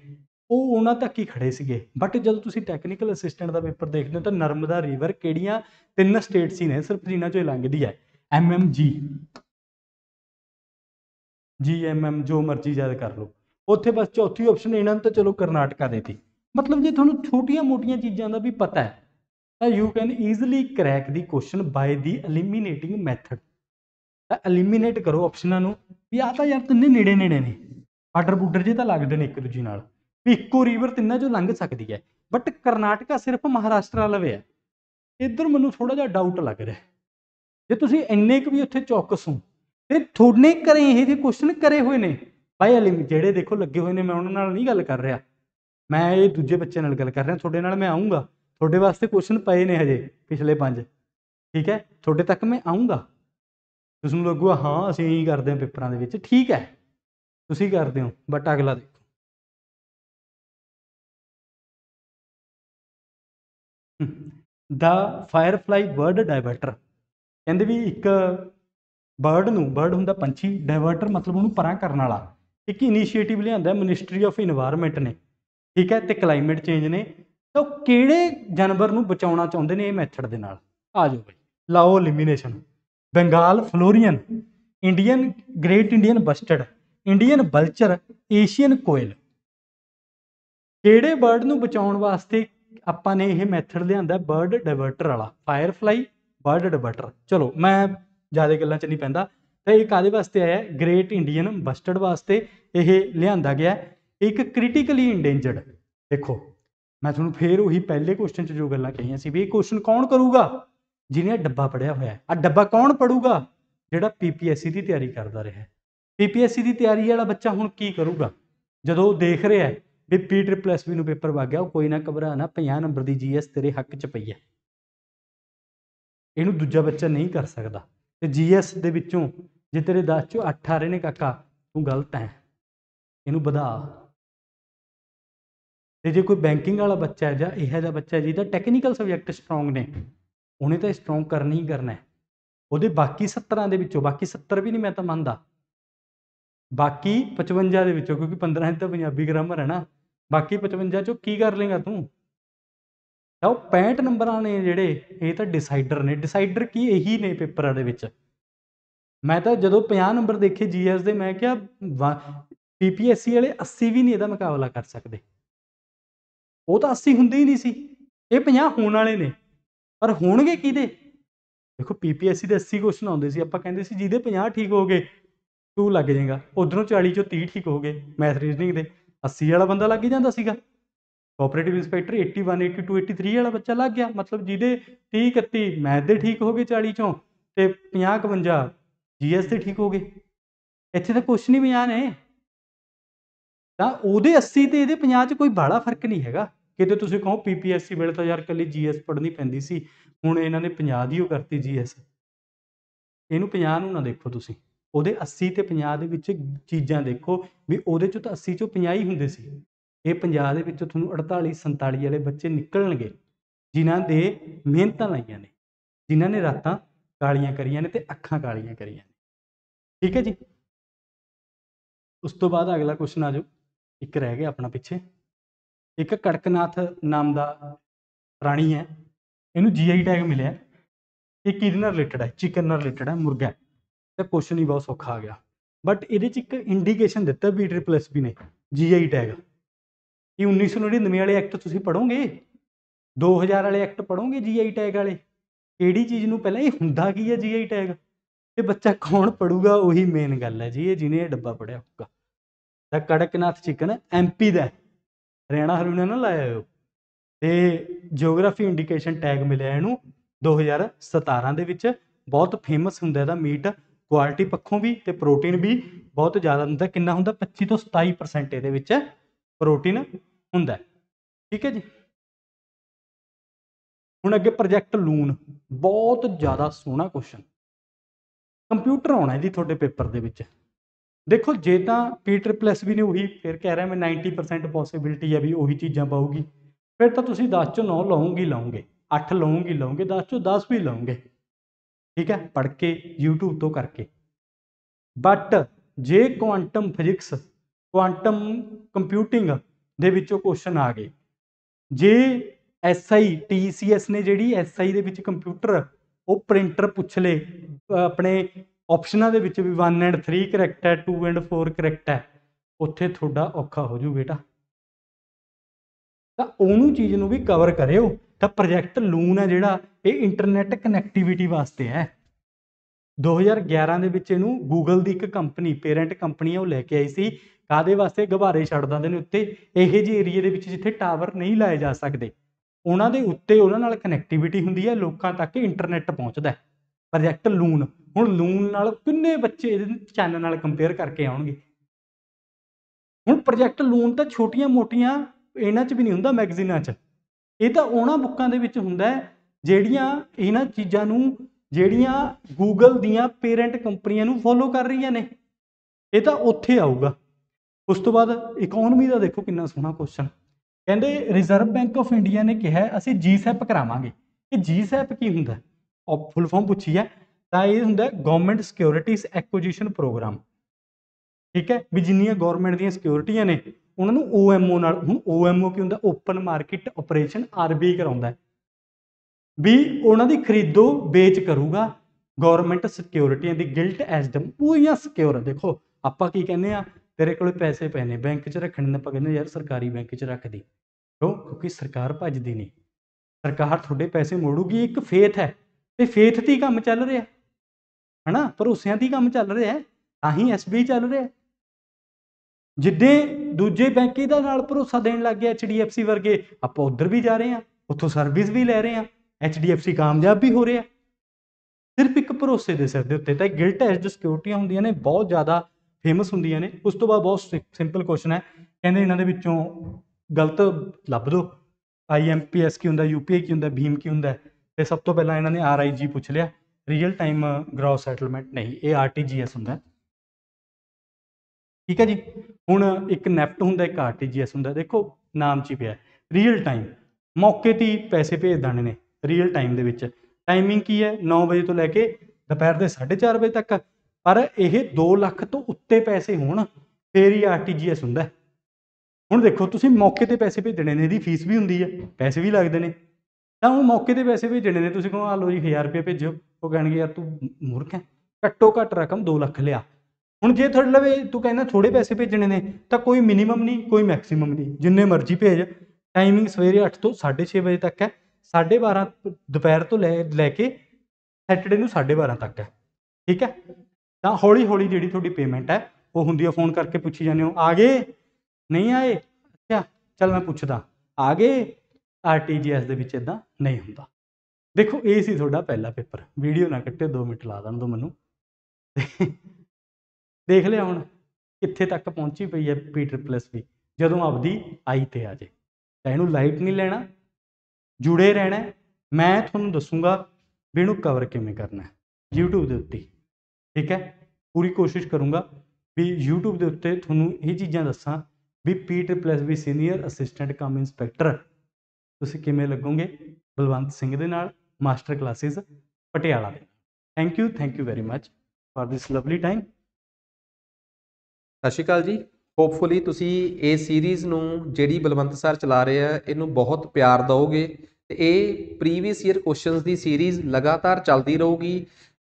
ਉਹ ਉਹਨਾਂ ਤੱਕ ਹੀ ਖੜੇ ਸੀਗੇ ਬਟ ਜਦੋਂ ਤੁਸੀਂ ਟੈਕਨੀਕਲ ਅਸਿਸਟੈਂਟ ਦਾ ਪੇਪਰ ਦੇਖਦੇ ਹੋ ਤਾਂ ਨਰਮਦਾ ਰਿਵਰ ਕਿਹੜੀਆਂ ਤਿੰਨ ਸਟੇਟਸ ਹੀ ਨੇ ਸਿਰਫ ਜਿਨ੍ਹਾਂ ਚੋਂ ਲੰਘਦੀ ਹੈ ਐਮ ਐਮ ਜੀ ਜੀ ਐਮ ਐਮ ਜੋ ਮਰਜ਼ੀ ਯਾਦ ਕਰ ਲਓ ਉੱਥੇ ਬਸ ਚੌਥੀ ਆਪਸ਼ਨ ਇਹਨਾਂ ਨੂੰ ਤਾਂ ਚਲੋ ਕਰਨਾਟਕਾ ਦੇਤੀ ਮਤਲਬ ਜੇ ਤੁਹਾਨੂੰ ਛੋਟੀਆਂ ਮੋਟੀਆਂ ਚੀਜ਼ਾਂ ਦਾ ਵੀ ਪਤਾ ਹੈ ਤਾਂ you can easily crack the question by the eliminating method ਤਾਂ ਐਲੀਮੀਨੇਟ ਕਰੋ ਆਪਸ਼ਨਾਂ ਨੂੰ ਵੀ ਆ ਤਾਂ ਯਾਰ ਤਿੰਨੇ ਨੇੜੇ ਨੇੜੇ ਨੇ ਬਾਰਡਰ ਬੁੱਡਰ ਜੇ ਤਾਂ ਲੱਗਦੇ ਨੇ ਇੱਕ ਦੂਜੇ ਨਾਲ ਵੀ ਇੱਕੋ ਰੀਵਰ ਤਿੰਨਾਂ ਚੋਂ ਲੰਘ ਸਕਦੀ ਹੈ ਬਟ ਕਰਨਾਟਕਾ ਸਿਰਫ ਮਹਾਰਾਸ਼ਟਰ ਲਵੇ ਹੈ ਇੱਧਰ ਮੈਨੂੰ ਥੋੜਾ ਜਿਹਾ ਡਾਊਟ ਲੱਗ ਰਿਹਾ ਜੇ ਤੁਸੀਂ ਇੰਨੇ ਕੁ ਵੀ ਉੱਥੇ ਚੌਕਸ ਹੋ ਤੇ ਥੋੜਨੇ ਕਰੇ ਇਹ ਜੇ ਕੁਐਸਚਨ ਕਰੇ ਹੋਏ ਨੇ ਬਾਈ ਅਲਿਮ ਜਿਹੜੇ ਦੇਖੋ ਲੱਗੇ ਹੋਏ ਨੇ ਮੈਂ ਉਹਨਾਂ ਨਾਲ ਨਹੀਂ ਗੱਲ ਕਰ ਰਿਹਾ ਮੈਂ ਇਹ ਦੂਜੇ ਬੱਚੇ ਨਾਲ ਗੱਲ ਕਰ ਰਿਹਾ ਤੁਹਾਡੇ ਨਾਲ ਮੈਂ ਆਉਂਗਾ ਤੁਹਾਡੇ ਵਾਸਤੇ ਕੁਐਸਚਨ ਪਏ ਨੇ ਹਜੇ ਪਿਛਲੇ ਪੰਜ ਠੀਕ ਹੈ ਤੁਹਾਡੇ ਤੱਕ ਮੈਂ ਆਉਂਗਾ ਤੁਸੀਂ ਨੂੰ ਲੱਗੂਗਾ ਹਾਂ ਅਸੀਂ ਇਹੀ ਕਰਦੇ ਹਾਂ ਪੇਪਰਾਂ ਦੇ ਵਿੱਚ ਠੀਕ ਹੈ ਤੁਸੀਂ ਕਰਦੇ ਹੋ ਬਟ ਅਗਲਾ ਦੇਖੋ ਦਾ ਫਾਇਰਫਲਾਈ ਬਰਡ ਡਾਇਵਰਟਰ ਕਹਿੰਦੇ ਵੀ ਇੱਕ ਬਰਡ ਨੂੰ ਬਰਡ ਹੁੰਦਾ ਪੰਛੀ ਡਾਇਵਰਟਰ ਮਤਲਬ ਉਹਨੂੰ ਪਰਾਂ ਕਰਨ ਵਾਲਾ ਇੱਕ ਇਨੀਸ਼ੀਏਟਿਵ ਲਿਆਂਦਾ ਮਿਨਿਸਟਰੀ ਆਫ এনवायरमेंट ਨੇ ਠੀਕ ਹੈ ਤੇ ਕਲਾਈਮੇਟ ਚੇਂਜ ਨੇ ਤਾਂ ਕਿਹੜੇ ਜਾਨਵਰ ਨੂੰ ਬਚਾਉਣਾ ਚਾਹੁੰਦੇ ਨੇ ਇਹ ਮੈਥਡ ਦੇ ਨਾਲ ਆ ਜਾਓ ਬਈ ਲਾਓ elimination Bengal florican Indian great Indian bustard Indian vulture Asian koel ਕਿਹੜੇ ਬਰਡ ਨੂੰ ਬਚਾਉਣ ਵਾਸਤੇ ਆਪਾਂ ਨੇ ਇਹ ਮੈਥਡ ਲਿਆਂਦਾ ਬਰਡ ਡਾਇਵਰਟਰ ਵਾਲਾ ਫਾਇਰਫਲਾਈ ਬਰਡ ਡਾਇਵਰਟਰ ਚਲੋ ਮੈਂ ਜਿਆਦਾ ਗੱਲਾਂ ਚ ਨਹੀਂ ਪੈਂਦਾ ਤਾਂ ਇਹ ਕਾਦੇ ਵਾਸਤੇ ਆਇਆ ਗ੍ਰੇਟ ਇੰਡੀਅਨ ਬਸਟਰਡ ਵਾਸਤੇ ਇਹ ਲਿਆਂਦਾ ਗਿਆ ਇੱਕ ਕ੍ਰਿਟੀਕਲੀ ਇੰਡੇਂਜਰਡ ਦੇਖੋ ਮੈਂ ਤੁਹਾਨੂੰ ਫੇਰ ਉਹੀ ਪਹਿਲੇ ਕੁਐਸਚਨ 'ਚ ਜੋ ਗੱਲਾਂ ਕਹੀਆਂ ਸੀ ਵੀ ਇਹ ਕੁਐਸਚਨ ਕੌਣ ਕਰੂਗਾ ਜਿਹਨੇ ਡੱਬਾ ਪੜਿਆ ਹੋਇਆ ਹੈ ਆ ਡੱਬਾ ਕੌਣ ਪੜੂਗਾ ਜਿਹੜਾ ਪੀਪੀਐਸਸੀ ਦੀ ਤਿਆਰੀ ਕਰਦਾ ਰਿਹਾ ਹੈ ਪੀਪੀਐਸਸੀ ਦੀ ਤਿਆਰੀ ਵਾਲਾ ਬੱਚਾ ਹੁਣ ਕੀ ਕਰੂਗਾ ਜਦੋਂ ਉਹ ਦੇਖ ਰਿਹਾ ਹੈ ਵੀ ਪੀ ਟ੍ਰਿਪਲ ਐਸ ਵੀ ਨੂੰ ਪੇਪਰ ਵਗ ਗਿਆ ਉਹ ਕੋਈ ਨਾ ਘਬਰਾ ਨਾ 50 ਨੰਬਰ ਦੀ ਜੀਐਸ ਤੇਰੇ ਹੱਕ 'ਚ ਪਈ ਹੈ ਇਹਨੂੰ ਦੂਜਾ ਬੱਚਾ ਨਹੀਂ ਕਰ ਸਕਦਾ ਤੇ ਜੀਐਸ ਦੇ ਵਿੱਚੋਂ ਜੇ ਤੇਰੇ 10 ਚੋਂ 8 ਆ ਰਹੇ ਨੇ ਕਾਕਾ ਤੂੰ ਗਲਤ ਹੈ ਇਹਨੂੰ ਵਧਾ ਤੇ ਜੇ ਕੋਈ ਬੈਂਕਿੰਗ ਵਾਲਾ ਬੱਚਾ ਹੈ ਜਾਂ ਇਹੋ ਜਿਹਾ ਬੱਚਾ ਜਿਹਦਾ ਟੈਕਨੀਕਲ ਸਬਜੈਕਟ ਸਟਰੋਂਗ ਨੇ ਉਹਨੇ ਤਾਂ ਸਟਰੋਂਗ ਕਰਨਾ ਹੀ ਕਰਨਾ ਹੈ ਉਹਦੇ ਬਾਕੀ 70 ਦੇ ਵਿੱਚੋਂ ਬਾਕੀ 70 ਵੀ ਨਹੀਂ ਮੈਂ ਤਾਂ ਮੰਨਦਾ ਬਾਕੀ 55 ਦੇ ਵਿੱਚੋਂ ਕਿਉਂਕਿ 15 ਤਾਂ ਪੰਜਾਬੀ ਗ੍ਰਾਮਰ ਹੈ ਨਾ ਬਾਕੀ 55 ਚੋਂ ਕੀ ਕਰ ਲੇਗਾ ਤੂੰ ਤਾਂ ਉਹ 65 ਨੰਬਰਾਂ ਨੇ ਜਿਹੜੇ ਇਹ ਤਾਂ ਡਿਸਾਈਡਰ ਨੇ ਡਿਸਾਈਡਰ ਕੀ ਇਹੀ ਨੇ ਪੇਪਰਾਂ ਦੇ ਵਿੱਚ ਮੈਂ ਤਾਂ ਜਦੋਂ 50 ਨੰਬਰ ਦੇਖੇ ਜੀਐਸ ਦੇ ਮੈਂ ਕਿਹਾ ਪੀਪੀਐਸਸੀ ਵਾਲੇ 80 ਵੀ ਨਹੀਂ ਇਹਦਾ ਮੁਕਾਬਲਾ ਕਰ ਸਕਦੇ ਉਹ ਤਾਂ 80 ਹੁੰਦੇ ਹੀ ਨਹੀਂ ਸੀ ਇਹ 50 ਹੋਣ ਵਾਲੇ ਨੇ ਪਰ ਹੋਣਗੇ ਕਿਹਦੇ ਦੇਖੋ ਪੀਪੀਐਸਸੀ ਦੇ 80 ਕੁਐਸਚਨ ਆਉਂਦੇ ਸੀ ਆਪਾਂ ਕਹਿੰਦੇ ਸੀ ਜਿਹਦੇ 50 ਠੀਕ ਹੋਗੇ ਤੂੰ ਲੱਗ ਜਾਏਗਾ ਉਧਰੋਂ 40 ਚੋਂ 30 ਠੀਕ ਹੋਗੇ ਮੈਥ ਰੀਜ਼ਨਿੰਗ ਦੇ 80 ਵਾਲਾ ਬੰਦਾ ਲੱਗ ਜਾਂਦਾ ਸੀਗਾ ਕੋਆਪਰੇਟਿਵ ਇਨਸਪੈਕਟਰ 81 82 83 ਵਾਲਾ ਬੱਚਾ ਲੱਗ ਗਿਆ ਮਤਲਬ ਜਿਹਦੇ 30 31 ਮੈਥ ਦੇ ਠੀਕ ਹੋਗੇ 40 ਚੋਂ ਤੇ 50 51 ਜੀਐਸ ਦੇ ਠੀਕ ਹੋਗੇ ਇੱਥੇ ਤਾਂ ਕੁਝ ਨਹੀਂ ਬਿਆਨ ਹੈ ਤਾਂ ਉਹਦੇ 80 ਤੇ ਇਹਦੇ 50 ਚ ਕੋਈ ਬਾਹਲਾ ਫਰਕ ਨਹੀਂ ਹੈਗਾ ਕਿਤੇ ਤੁਸੀਂ ਕਹੋ ਪੀਪੀਐਸਸੀ ਮਿਲ ਤਾਂ ਯਾਰ ਕੱਲੀ ਜੀਐਸ ਪੜ੍ਹਨੀ ਪੈਂਦੀ ਸੀ ਹੁਣ ਇਹਨਾਂ ਨੇ 50 ਦੀ ਉਹ ਕਰਤੀ ਜੀਐਸ ਇਹਨੂੰ 50 ਨੂੰ ਨਾ ਦੇਖੋ ਤੁਸੀਂ ਉਹਦੇ 80 ਤੇ 50 ਦੇ ਵਿੱਚ ਚੀਜ਼ਾਂ ਦੇਖੋ ਵੀ ਉਹਦੇ ਚੋਂ ਤਾਂ 80 ਚੋਂ 50 ਹੀ ਹੁੰਦੇ ਸੀ ਇਹ 50 ਦੇ ਵਿੱਚੋਂ ਤੁਹਾਨੂੰ 48 47 ਵਾਲੇ ਬੱਚੇ ਨਿਕਲਣਗੇ ਜਿਨ੍ਹਾਂ ਦੇ ਮਿਹਨਤਾਂ ਲਾਈਆਂ ਨੇ ਜਿਨ੍ਹਾਂ ਨੇ ਰਾਤਾਂ ਕਾਲੀਆਂ ਕਰੀਆਂ ਨੇ ਤੇ ਅੱਖਾਂ ਕਾਲੀਆਂ ਕਰੀਆਂ ਨੇ ਠੀਕ ਹੈ ਜੀ ਉਸ ਤੋਂ ਬਾਅਦ ਅਗਲਾ ਕੁਐਸਚਨ ਆ ਜਾਓ ਇੱਕ ਰਹਿ ਗਿਆ ਆਪਣਾ ਪਿੱਛੇ ਇੱਕ ਕੜਕਨਾਥ ਨਾਮ ਦਾ ਪ੍ਰਾਣੀ ਹੈ ਇਹਨੂੰ ਜੀਆਈ ਟੈਗ ਮਿਲਿਆ ਇਹ ਕਿਹਦੇ ਨਾਲ ਰਿਲੇਟਡ ਹੈ ਚਿਕਨ ਨਾਲ ਰਿਲੇਟਡ ਹੈ ਮੁਰਗਾ ਤੇ ਕੁਐਸਚਨ ਹੀ ਬਹੁਤ ਸੌਖਾ ਆ ਗਿਆ ਬਟ ਇਹਦੇ ਚ ਇੱਕ ਇੰਡੀਕੇਸ਼ਨ ਦਿੱਤਾ ਵੀ ਟ੍ਰਿਪਲ ਐਸ ਬੀ ਨੇ ਜੀਆਈ ਟੈਗ ਇਹ 1999 ਵਾਲੇ ਐਕਟ ਤੁਸੀਂ ਪੜੋਗੇ 2000 ਵਾਲੇ ਐਕਟ ਪੜੋਗੇ ਜੀਆਈ ਟੈਗ ਵਾਲੇ ਕਿਹੜੀ ਚੀਜ਼ ਨੂੰ ਪਹਿਲਾਂ ਇਹ ਹੁੰਦਾ ਕੀ ਹੈ ਜੀਆਈ ਟੈਗ ਤੇ ਬੱਚਾ ਕੌਣ ਪੜੂਗਾ ਉਹੀ ਮੇਨ ਗੱਲ ਹੈ ਜੀ ਇਹ ਜਿਹਨੇ ਡੱਬਾ ਪੜਿਆ ਹੋਊਗਾ ਤਾਂ ਕੜਕਨਾਥ ਚਿਕਨ ਐਮਪੀ ਦਾ ਹਰਿਆਣਾ ਹਰੂਣਾ ਨਾਲ ਲਾਇਆ ਹੋਇਆ ਤੇ ਜੀਓਗ੍ਰਾਫੀ ਇੰਡੀਕੇਸ਼ਨ ਟੈਗ ਮਿਲਿਆ ਇਹਨੂੰ 2017 ਦੇ ਵਿੱਚ ਬਹੁਤ ਫੇਮਸ ਹੁੰਦਾ ਇਹਦਾ ਮੀਟ ਕੁਆਲਿਟੀ ਪੱਖੋਂ ਵੀ ਤੇ ਪ੍ਰੋਟੀਨ ਵੀ ਬਹੁਤ ਜ਼ਿਆਦਾ ਹੁੰਦਾ ਕਿੰਨਾ ਹੁੰਦਾ 25 ਤੋਂ 27% ਇਹਦੇ ਵਿੱਚ ਪ੍ਰੋਟੀਨ ਹੁੰਦਾ ਠੀਕ ਹੈ ਜੀ ਹੁਣ ਅੱਗੇ ਪ੍ਰੋਜੈਕਟ ਲੂਨ ਬਹੁਤ ਜ਼ਿਆਦਾ ਸੋਹਣਾ ਕੁਐਸਚਨ ਕੰਪਿਊਟਰ ਆਉਣਾ ਜੀ ਤੁਹਾਡੇ ਪੇਪਰ ਦੇ ਵਿੱਚ ਦੇਖੋ ਜੇ ਤਾਂ ਪੀਟਰ ਪਲੱਸ ਵੀ ਨੇ ਉਹੀ ਫਿਰ ਕਹਿ ਰਿਹਾ ਮੈਂ 90% ਪੋਸਿਬਿਲਟੀ ਹੈ ਵੀ ਉਹੀ ਚੀਜ਼ਾਂ ਪਾਉਗੀ ਫਿਰ ਤਾਂ ਤੁਸੀਂ 10 ਚੋਂ 9 ਲਾਉਂਗੇ ਲਾਉਂਗੇ 8 ਲਾਉਂਗੇ ਲਾਉਂਗੇ 10 ਚੋਂ 10 ਵੀ ਲਾਉਂਗੇ ਠੀਕ ਹੈ ਪੜ ਕੇ YouTube ਤੋਂ ਕਰਕੇ ਬਟ ਜੇ ਕੁਆਂਟਮ ਫਿਜ਼ਿਕਸ ਕੁਆਂਟਮ ਕੰਪਿਊਟਿੰਗ ਦੇ ਵਿੱਚੋਂ ਕੁਐਸਚਨ ਆ ਗਏ ਜੇ SI TCS ਨੇ ਜਿਹੜੀ SI ਦੇ ਵਿੱਚ ਕੰਪਿਊਟਰ ਉਹ ਪ੍ਰਿੰਟਰ ਪੁੱਛ ਲੇ ਆਪਣੇ ਆਪਸ਼ਨਾਂ ਦੇ ਵਿੱਚ ਵੀ 1 ਐਂਡ 3 ਕਰੈਕਟ ਹੈ 2 ਐਂਡ 4 ਕਰੈਕਟ ਹੈ ਉੱਥੇ ਤੁਹਾਡਾ ਔਖਾ ਹੋ ਜੂ ਬੇਟਾ ਤਾਂ ਉਹਨੂੰ ਚੀਜ਼ ਨੂੰ ਵੀ ਕਵਰ ਕਰਿਓ ਤਾਂ ਪ੍ਰੋਜੈਕਟ ਲੂਨ ਹੈ ਜਿਹੜਾ ਇਹ ਇੰਟਰਨੈਟ ਕਨੈਕਟੀਵਿਟੀ ਵਾਸਤੇ ਹੈ 2011 ਦੇ ਵਿੱਚ ਇਹਨੂੰ ਗੂਗਲ ਦੀ ਇੱਕ ਕੰਪਨੀ ਪੇਰੈਂਟ ਕੰਪਨੀ ਉਹ ਲੈ ਕੇ ਆਈ ਸੀ ਕਾਦੇ ਵਾਸਤੇ ਗੁਬਾਰੇ ਛੱਡ ਦਿੰਦੇ ਨੇ ਉੱਤੇ ਇਹੇ ਜੀ ਏਰੀਆ ਦੇ ਵਿੱਚ ਜਿੱਥੇ ਟਾਵਰ ਨਹੀਂ ਲਾਏ ਜਾ ਸਕਦੇ ਉਹਨਾਂ ਦੇ ਉੱਤੇ ਉਹਨਾਂ ਨਾਲ ਕਨੈਕਟੀਵਿਟੀ ਹੁੰਦੀ ਹੈ ਲੋਕਾਂ ਤੱਕ ਇੰਟਰਨੈਟ ਪਹੁੰਚਦਾ ਹੈ ਪ੍ਰੋਜੈਕਟ ਲੂਨ ਹੁਣ ਲੂਨ ਨਾਲ ਕਿੰਨੇ ਬੱਚੇ ਇਹਦੇ ਨਾਲ ਕੰਪੇਅਰ ਕਰਕੇ ਆਉਣਗੇ ਹੁਣ ਪ੍ਰੋਜੈਕਟ ਲੂਨ ਤਾਂ ਛੋਟੀਆਂ-ਮੋਟੀਆਂ ਇਹਨਾਂ 'ਚ ਵੀ ਨਹੀਂ ਹੁੰਦਾ ਮੈਗਜ਼ੀਨਾਂ 'ਚ ਇਹ ਤਾਂ ਉਹਨਾਂ ਬੁੱਕਾਂ ਦੇ ਵਿੱਚ ਹੁੰਦਾ ਜਿਹੜੀਆਂ ਇਹਨਾਂ ਚੀਜ਼ਾਂ ਨੂੰ ਜਿਹੜੀਆਂ Google ਦੀਆਂ ਪੇਰੈਂਟ ਕੰਪਨੀਆਂ ਨੂੰ ਫੋਲੋ ਕਰ ਰਹੀਆਂ ਨੇ ਇਹ ਤਾਂ ਉੱਥੇ ਆਊਗਾ ਉਸ ਤੋਂ ਬਾਅਦ ਇਕਨੋਮੀ ਦਾ ਦੇਖੋ ਕਿੰਨਾ ਸੋਹਣਾ ਕੁਐਸਚਨ ਕਹਿੰਦੇ ਰਿਜ਼ਰਵ ਬੈਂਕ ਆਫ ਇੰਡੀਆ ਨੇ ਕਿਹਾ ਅਸੀਂ ਜੀ ਸੈਪ ਕਰਾਵਾਂਗੇ ਇਹ ਜੀ ਸੈਪ ਕੀ ਹੁੰਦਾ ਫੁੱਲ ਫਾਰਮ ਪੁੱਛੀ ਹੈ ਤਾਂ ਇਹ ਹੁੰਦਾ ਗਵਰਨਮੈਂਟ ਸਿਕਿਉਰਿਟੀਜ਼ ਐਕੁਜੀਸ਼ਨ ਪ੍ਰੋਗਰਾਮ ਠੀਕ ਹੈ ਵੀ ਜਿੰਨੀਆਂ ਗਵਰਨਮੈਂਟ ਦੀਆਂ ਸਿਕਿਉਰਿਟੀਆਂ ਨੇ ਉਹਨਾਂ ਨੂੰ ਓਐਮਓ ਨਾਲ ਹੁਣ ਓਐਮਓ ਕੀ ਹੁੰਦਾ ਓਪਨ ਮਾਰਕੀਟ ਆਪਰੇਸ਼ਨ ਆਰਬੀ ਕਰਾਉਂਦਾ ਵੀ ਉਹਨਾਂ ਦੀ ਖਰੀਦੋ ਵੇਚ ਕਰੂਗਾ ਗਵਰਨਮੈਂਟ ਸਿਕਿਉਰਿਟੀਆਂ ਦੀ ਗਿਲਟ ਐਸਡਮ ਪੂਰੀਆਂ ਸਿਕਿਉਰ ਦੇਖੋ ਆਪਾਂ ਕੀ ਕਹਿੰਦੇ ਆ ਤੇਰੇ ਕੋਲੇ ਪੈਸੇ ਪਏ ਨੇ ਬੈਂਕ 'ਚ ਰੱਖਣ ਨੇ ਆਪਾਂ ਕਹਿੰਦੇ ਯਾਰ ਸਰਕਾਰੀ ਬੈਂਕ 'ਚ ਰੱਖ ਦੇ ਕਿਉਂ ਕਿਉਂਕਿ ਸਰਕਾਰ ਭੱਜਦੀ ਨਹੀਂ ਸਰਕਾਰ ਤੁਹਾਡੇ ਪੈਸੇ ਮੋੜੂਗੀ ਇੱਕ ਫੇਥ ਹੈ ਤੇ ਫੇਥ ਤੇ ਕੰਮ ਚੱਲ ਰਿਹਾ ਹਨਾ ਭਰੋਸਿਆਂ ਦੀ ਕੰਮ ਚੱਲ ਰਿਹਾ ਹੈ ਤਾਂ ਹੀ ਐਸਬੀ ਚੱਲ ਰਿਹਾ ਜਿੱਦੇ ਦੂਜੇ ਬੈਂਕ ਇਹਦਾ ਨਾਲ ਭਰੋਸਾ ਦੇਣ ਲੱਗ ਗਿਆ ਐਚਡੀਐਫਸੀ ਵਰਗੇ ਆਪਾਂ ਉਧਰ ਵੀ ਜਾ ਰਹੇ ਹਾਂ ਉੱਥੋਂ ਸਰਵਿਸ ਵੀ ਲੈ ਰਹੇ ਹਾਂ ਐਚਡੀਐਫਸੀ ਕਾਮਯਾਬ ਵੀ ਹੋ ਰਿਹਾ ਸਿਰਫ ਇੱਕ ਭਰੋਸੇ ਦੇ ਸਿਰ ਦੇ ਉੱਤੇ ਤਾਂ ਗਿਲਟ ਐਸਡ ਸਿਕਿਉਰਿਟੀਆਂ ਹੁੰਦੀਆਂ ਨੇ ਬਹੁਤ ਜ਼ਿਆਦਾ ਫੇਮਸ ਹੁੰਦੀਆਂ ਨੇ ਉਸ ਤੋਂ ਬਾਅਦ ਬਹੁਤ ਸਿੰਪਲ ਕੁਐਸਚਨ ਹੈ ਕਹਿੰਦੇ ਇਹਨਾਂ ਦੇ ਵਿੱਚੋਂ ਗਲਤ ਲੱਭ ਦੋ ਆਈਐਮਪੀਐਸ ਕੀ ਹੁੰਦਾ ਯੂਪੀਆਈ ਕੀ ਹੁੰਦਾ ਭੀਮ ਕੀ ਹੁੰਦਾ ਤੇ ਸਭ ਤੋਂ ਪਹਿਲਾਂ ਇਹਨਾਂ ਨੇ ਆਰਆਈਜੀ ਪੁੱਛ ਲਿਆ ਰੀਅਲ ਟਾਈਮ ਗ੍ਰੋਸ ਸੈਟਲਮੈਂਟ ਨਹੀਂ ਇਹ ਆਰਟੀਜੀਐਸ ਹੁੰਦਾ ਠੀਕ ਹੈ ਜੀ ਹੁਣ ਇੱਕ ਨੈਫਟ ਹੁੰਦਾ ਇੱਕ ਆਰਟੀਜੀਐਸ ਹੁੰਦਾ ਦੇਖੋ ਨਾਮ 'ਚ ਹੀ ਪਿਆ ਰੀਅਲ ਟਾਈਮ ਮੌਕੇ ਤੇ ਪੈਸੇ ਭੇਜ ਦਾਣੇ ਨੇ ਰੀਅਲ ਟਾਈਮ ਦੇ ਵਿੱਚ ਟਾਈਮਿੰਗ ਕੀ ਹੈ 9 ਵਜੇ ਤੋਂ ਲੈ ਕੇ ਦੁਪਹਿਰ ਦੇ 4:30 ਵਜੇ ਤੱਕ ਪਰ ਇਹ 2 ਲੱਖ ਤੋਂ ਉੱਤੇ ਪੈਸੇ ਹੋਣ ਫੇਰ ਹੀ ਆਰਟੀਜੀਐਸ ਹੁੰਦਾ ਹੁਣ ਦੇਖੋ ਤੁਸੀਂ ਮੌਕੇ ਤੇ ਪੈਸੇ ਭੇਜਣੇ ਨੇ ਇਹਦੀ ਫੀਸ ਵੀ ਹੁੰਦੀ ਹੈ ਪੈਸੇ ਵੀ ਲੱਗਦੇ ਨੇ ਤਾਂ ਉਹ ਮੌਕੇ ਤੇ ਪੈਸੇ ਭੇਜਣੇ ਨੇ ਤੁਸੀਂ ਕਹੋ ਆ ਲੋ ਜੀ 1000 ਰੁਪਏ ਭੇਜੋ ਉਹ ਕਹਿਣਗੇ ਯਾਰ ਤੂੰ ਮੂਰਖ ਹੈ ਘੱਟੋ ਘੱਟ ਰਕਮ 2 ਲੱਖ ਲਿਆ ਹੁਣ ਜੇ ਤੁਹਾਡੇ ਲਵੇ ਤੂੰ ਕਹਿੰਦਾ ਥੋੜੇ ਪੈਸੇ ਭੇਜਣੇ ਨੇ ਤਾਂ ਕੋਈ ਮਿਨੀਮਮ ਨਹੀਂ ਕੋਈ ਮੈਕਸਿਮਮ ਨਹੀਂ ਜਿੰਨੇ ਮਰਜ਼ੀ ਭੇਜ ਟਾਈਮਿੰਗ ਸਵੇਰੇ 8 ਤੋਂ 6:30 ਵਜੇ ਤੱਕ ਹੈ 12:30 ਦੁਪਹਿਰ ਤੋਂ ਲੈ ਲੈ ਕੇ ਸੈਟਰਡੇ ਨੂੰ 12:30 ਤੱਕ ਹੈ ਠੀਕ ਹੈ ਤਾਂ ਹੌਲੀ ਹੌਲੀ ਜਿਹੜੀ ਤੁਹਾਡੀ ਪੇਮੈਂਟ ਹੈ ਉਹ ਹੁੰਦੀ ਆ ਫੋਨ ਕਰਕੇ ਪੁੱਛੀ ਜਾਂਦੇ ਹੋ ਆ ਗਏ ਨਹੀਂ ਆਏ ਅੱਛਾ ਚਲ ਮੈਂ ਪੁੱਛਦਾ ਆ ਗਏ ਆਰਟੀਜੀਐਸ ਦੇ ਵਿੱਚ ਇਦਾਂ ਨਹੀਂ ਹੁੰਦਾ ਦੇਖੋ ਇਹ ਸੀ ਤੁਹਾਡਾ ਪਹਿਲਾ ਪੇਪਰ ਵੀਡੀਓ ਨਾ ਕੱਟਿਓ 2 ਮਿੰਟ ਲਾ ਦੇਣ ਦੋ ਮੈਨੂੰ ਦੇਖ ਲਿਆ ਹੁਣ ਕਿੱਥੇ ਤੱਕ ਪਹੁੰਚੀ ਪਈ ਹੈ ਪੀ ਟ੍ਰਿਪਲਸ ਵੀ ਜਦੋਂ ਆਪਦੀ ਆਈ ਤੇ ਆ ਜੇ ਤਾਂ ਇਹਨੂੰ ਲਾਈਕ ਨਹੀਂ ਲੈਣਾ ਜੁੜੇ ਰਹਿਣਾ ਮੈਂ ਤੁਹਾਨੂੰ ਦੱਸੂਗਾ ਵੀ ਇਹਨੂੰ ਕਵਰ ਕਿਵੇਂ ਕਰਨਾ ਹੈ YouTube ਦੇ ਉੱਤੇ ਠੀਕ ਹੈ ਪੂਰੀ ਕੋਸ਼ਿਸ਼ ਕਰੂੰਗਾ ਵੀ YouTube ਦੇ ਉੱਤੇ ਤੁਹਾਨੂੰ ਇਹ ਚੀਜ਼ਾਂ ਦੱਸਾਂ ਵੀ ਪੀ ਟ੍ਰਿਪਲਸ ਵੀ ਸੀਨੀਅਰ ਅਸਿਸਟੈਂਟ ਕਮ ਇਨਸਪੈਕਟਰ ਤੁਸੀਂ ਕਿਵੇਂ ਲੱਗੋਗੇ ਬਲਵੰਤ ਸਿੰਘ ਦੇ ਨਾਲ ਮਾਸਟਰ ਕਲਾਸਿਸ ਪਟਿਆਲਾ ਦੇ thank you thank you very much for this lovely time ਸਤਿ ਜੀ ਹੋਪਫੁਲੀ ਤੁਸੀਂ ਇਹ ਸੀਰੀਜ਼ ਨੂੰ ਜਿਹੜੀ ਬਲਵੰਤ ਸਰ ਚਲਾ ਰਹੇ ਆ ਇਹਨੂੰ ਬਹੁਤ ਪਿਆਰ ਦਿਓਗੇ ਤੇ ਇਹ ਪ੍ਰੀਵੀਅਸ ਈਅਰ ਕੁਐਸਚਨਸ ਦੀ ਸੀਰੀਜ਼ ਲਗਾਤਾਰ ਚੱਲਦੀ ਰਹੂਗੀ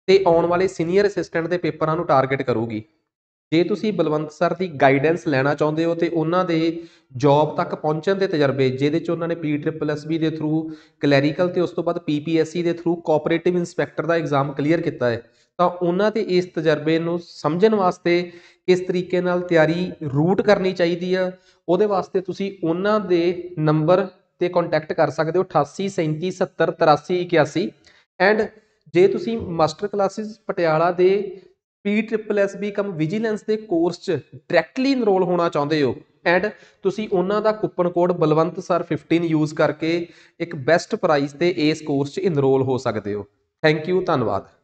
ਤੇ ਆਉਣ ਵਾਲੇ ਸੀਨੀਅਰ ਅਸਿਸਟੈਂਟ ਦੇ ਪੇਪਰਾਂ ਨੂੰ ਟਾਰਗੇਟ ਕਰੂਗੀ ਜੇ ਤੁਸੀਂ ਬਲਵੰਤ ਸਰ ਦੀ ਗਾਈਡੈਂਸ ਲੈਣਾ ਚਾਹੁੰਦੇ ਹੋ ਤੇ ਉਹਨਾਂ ਦੇ ਜੌਬ ਤੱਕ ਪਹੁੰਚਣ ਦੇ ਤਜਰਬੇ ਜਿਹਦੇ ਚ ਉਹਨਾਂ ਨੇ ਪੀ ਟ੍ਰਿਪਲ ਐਸ ਬੀ ਦੇ ਥਰੂ ਕਲੈਰੀਕਲ ਤੇ ਉਸ ਤੋਂ ਬਾਅਦ ਸੀ ਦੇ ਥਰੂ ਕੋਆਪਰੇਟਿਵ ਇਨਸਪੈਕਟਰ ਦਾ ਐਗਜ਼ਾਮ ਕਲੀਅਰ ਕੀਤਾ ਹੈ ਤਾਂ ਉਹਨਾਂ ਦੇ ਇਸ ਤਜਰਬੇ ਨੂੰ ਸਮਝਣ ਵਾਸਤੇ ਕਿਸ ਤਰੀਕੇ ਨਾਲ ਤਿਆਰੀ ਰੂਟ ਕਰਨੀ ਚਾਹੀਦੀ ਆ ਉਹਦੇ ਵਾਸਤੇ ਤੁਸੀਂ ਉਹਨਾਂ ਦੇ ਨੰਬਰ ਤੇ ਕੰਟੈਕਟ ਕਰ ਸਕਦੇ ਹੋ 8837778381 ਐਂਡ ਜੇ ਤੁਸੀਂ ਮਾਸਟਰ ਕਲਾਸਿਸ ਪਟਿਆਲਾ ਦੇ P triple S B cum vigilance ਦੇ ਕੋਰਸ 'ਚ ਡਾਇਰੈਕਟਲੀ ਇਨਰੋਲ ਹੋਣਾ ਚਾਹੁੰਦੇ ਹੋ ਐਂਡ ਤੁਸੀਂ ਉਹਨਾਂ ਦਾ coupon code Balwant sir 15 use ਕਰਕੇ ਇੱਕ ਬੈਸਟ ਪ੍ਰਾਈਸ ਤੇ ਇਸ ਕੋਰਸ 'ਚ ਇਨਰੋਲ ਹੋ ਸਕਦੇ ਹੋ ਥੈਂਕ ਯੂ ਧੰਨਵਾਦ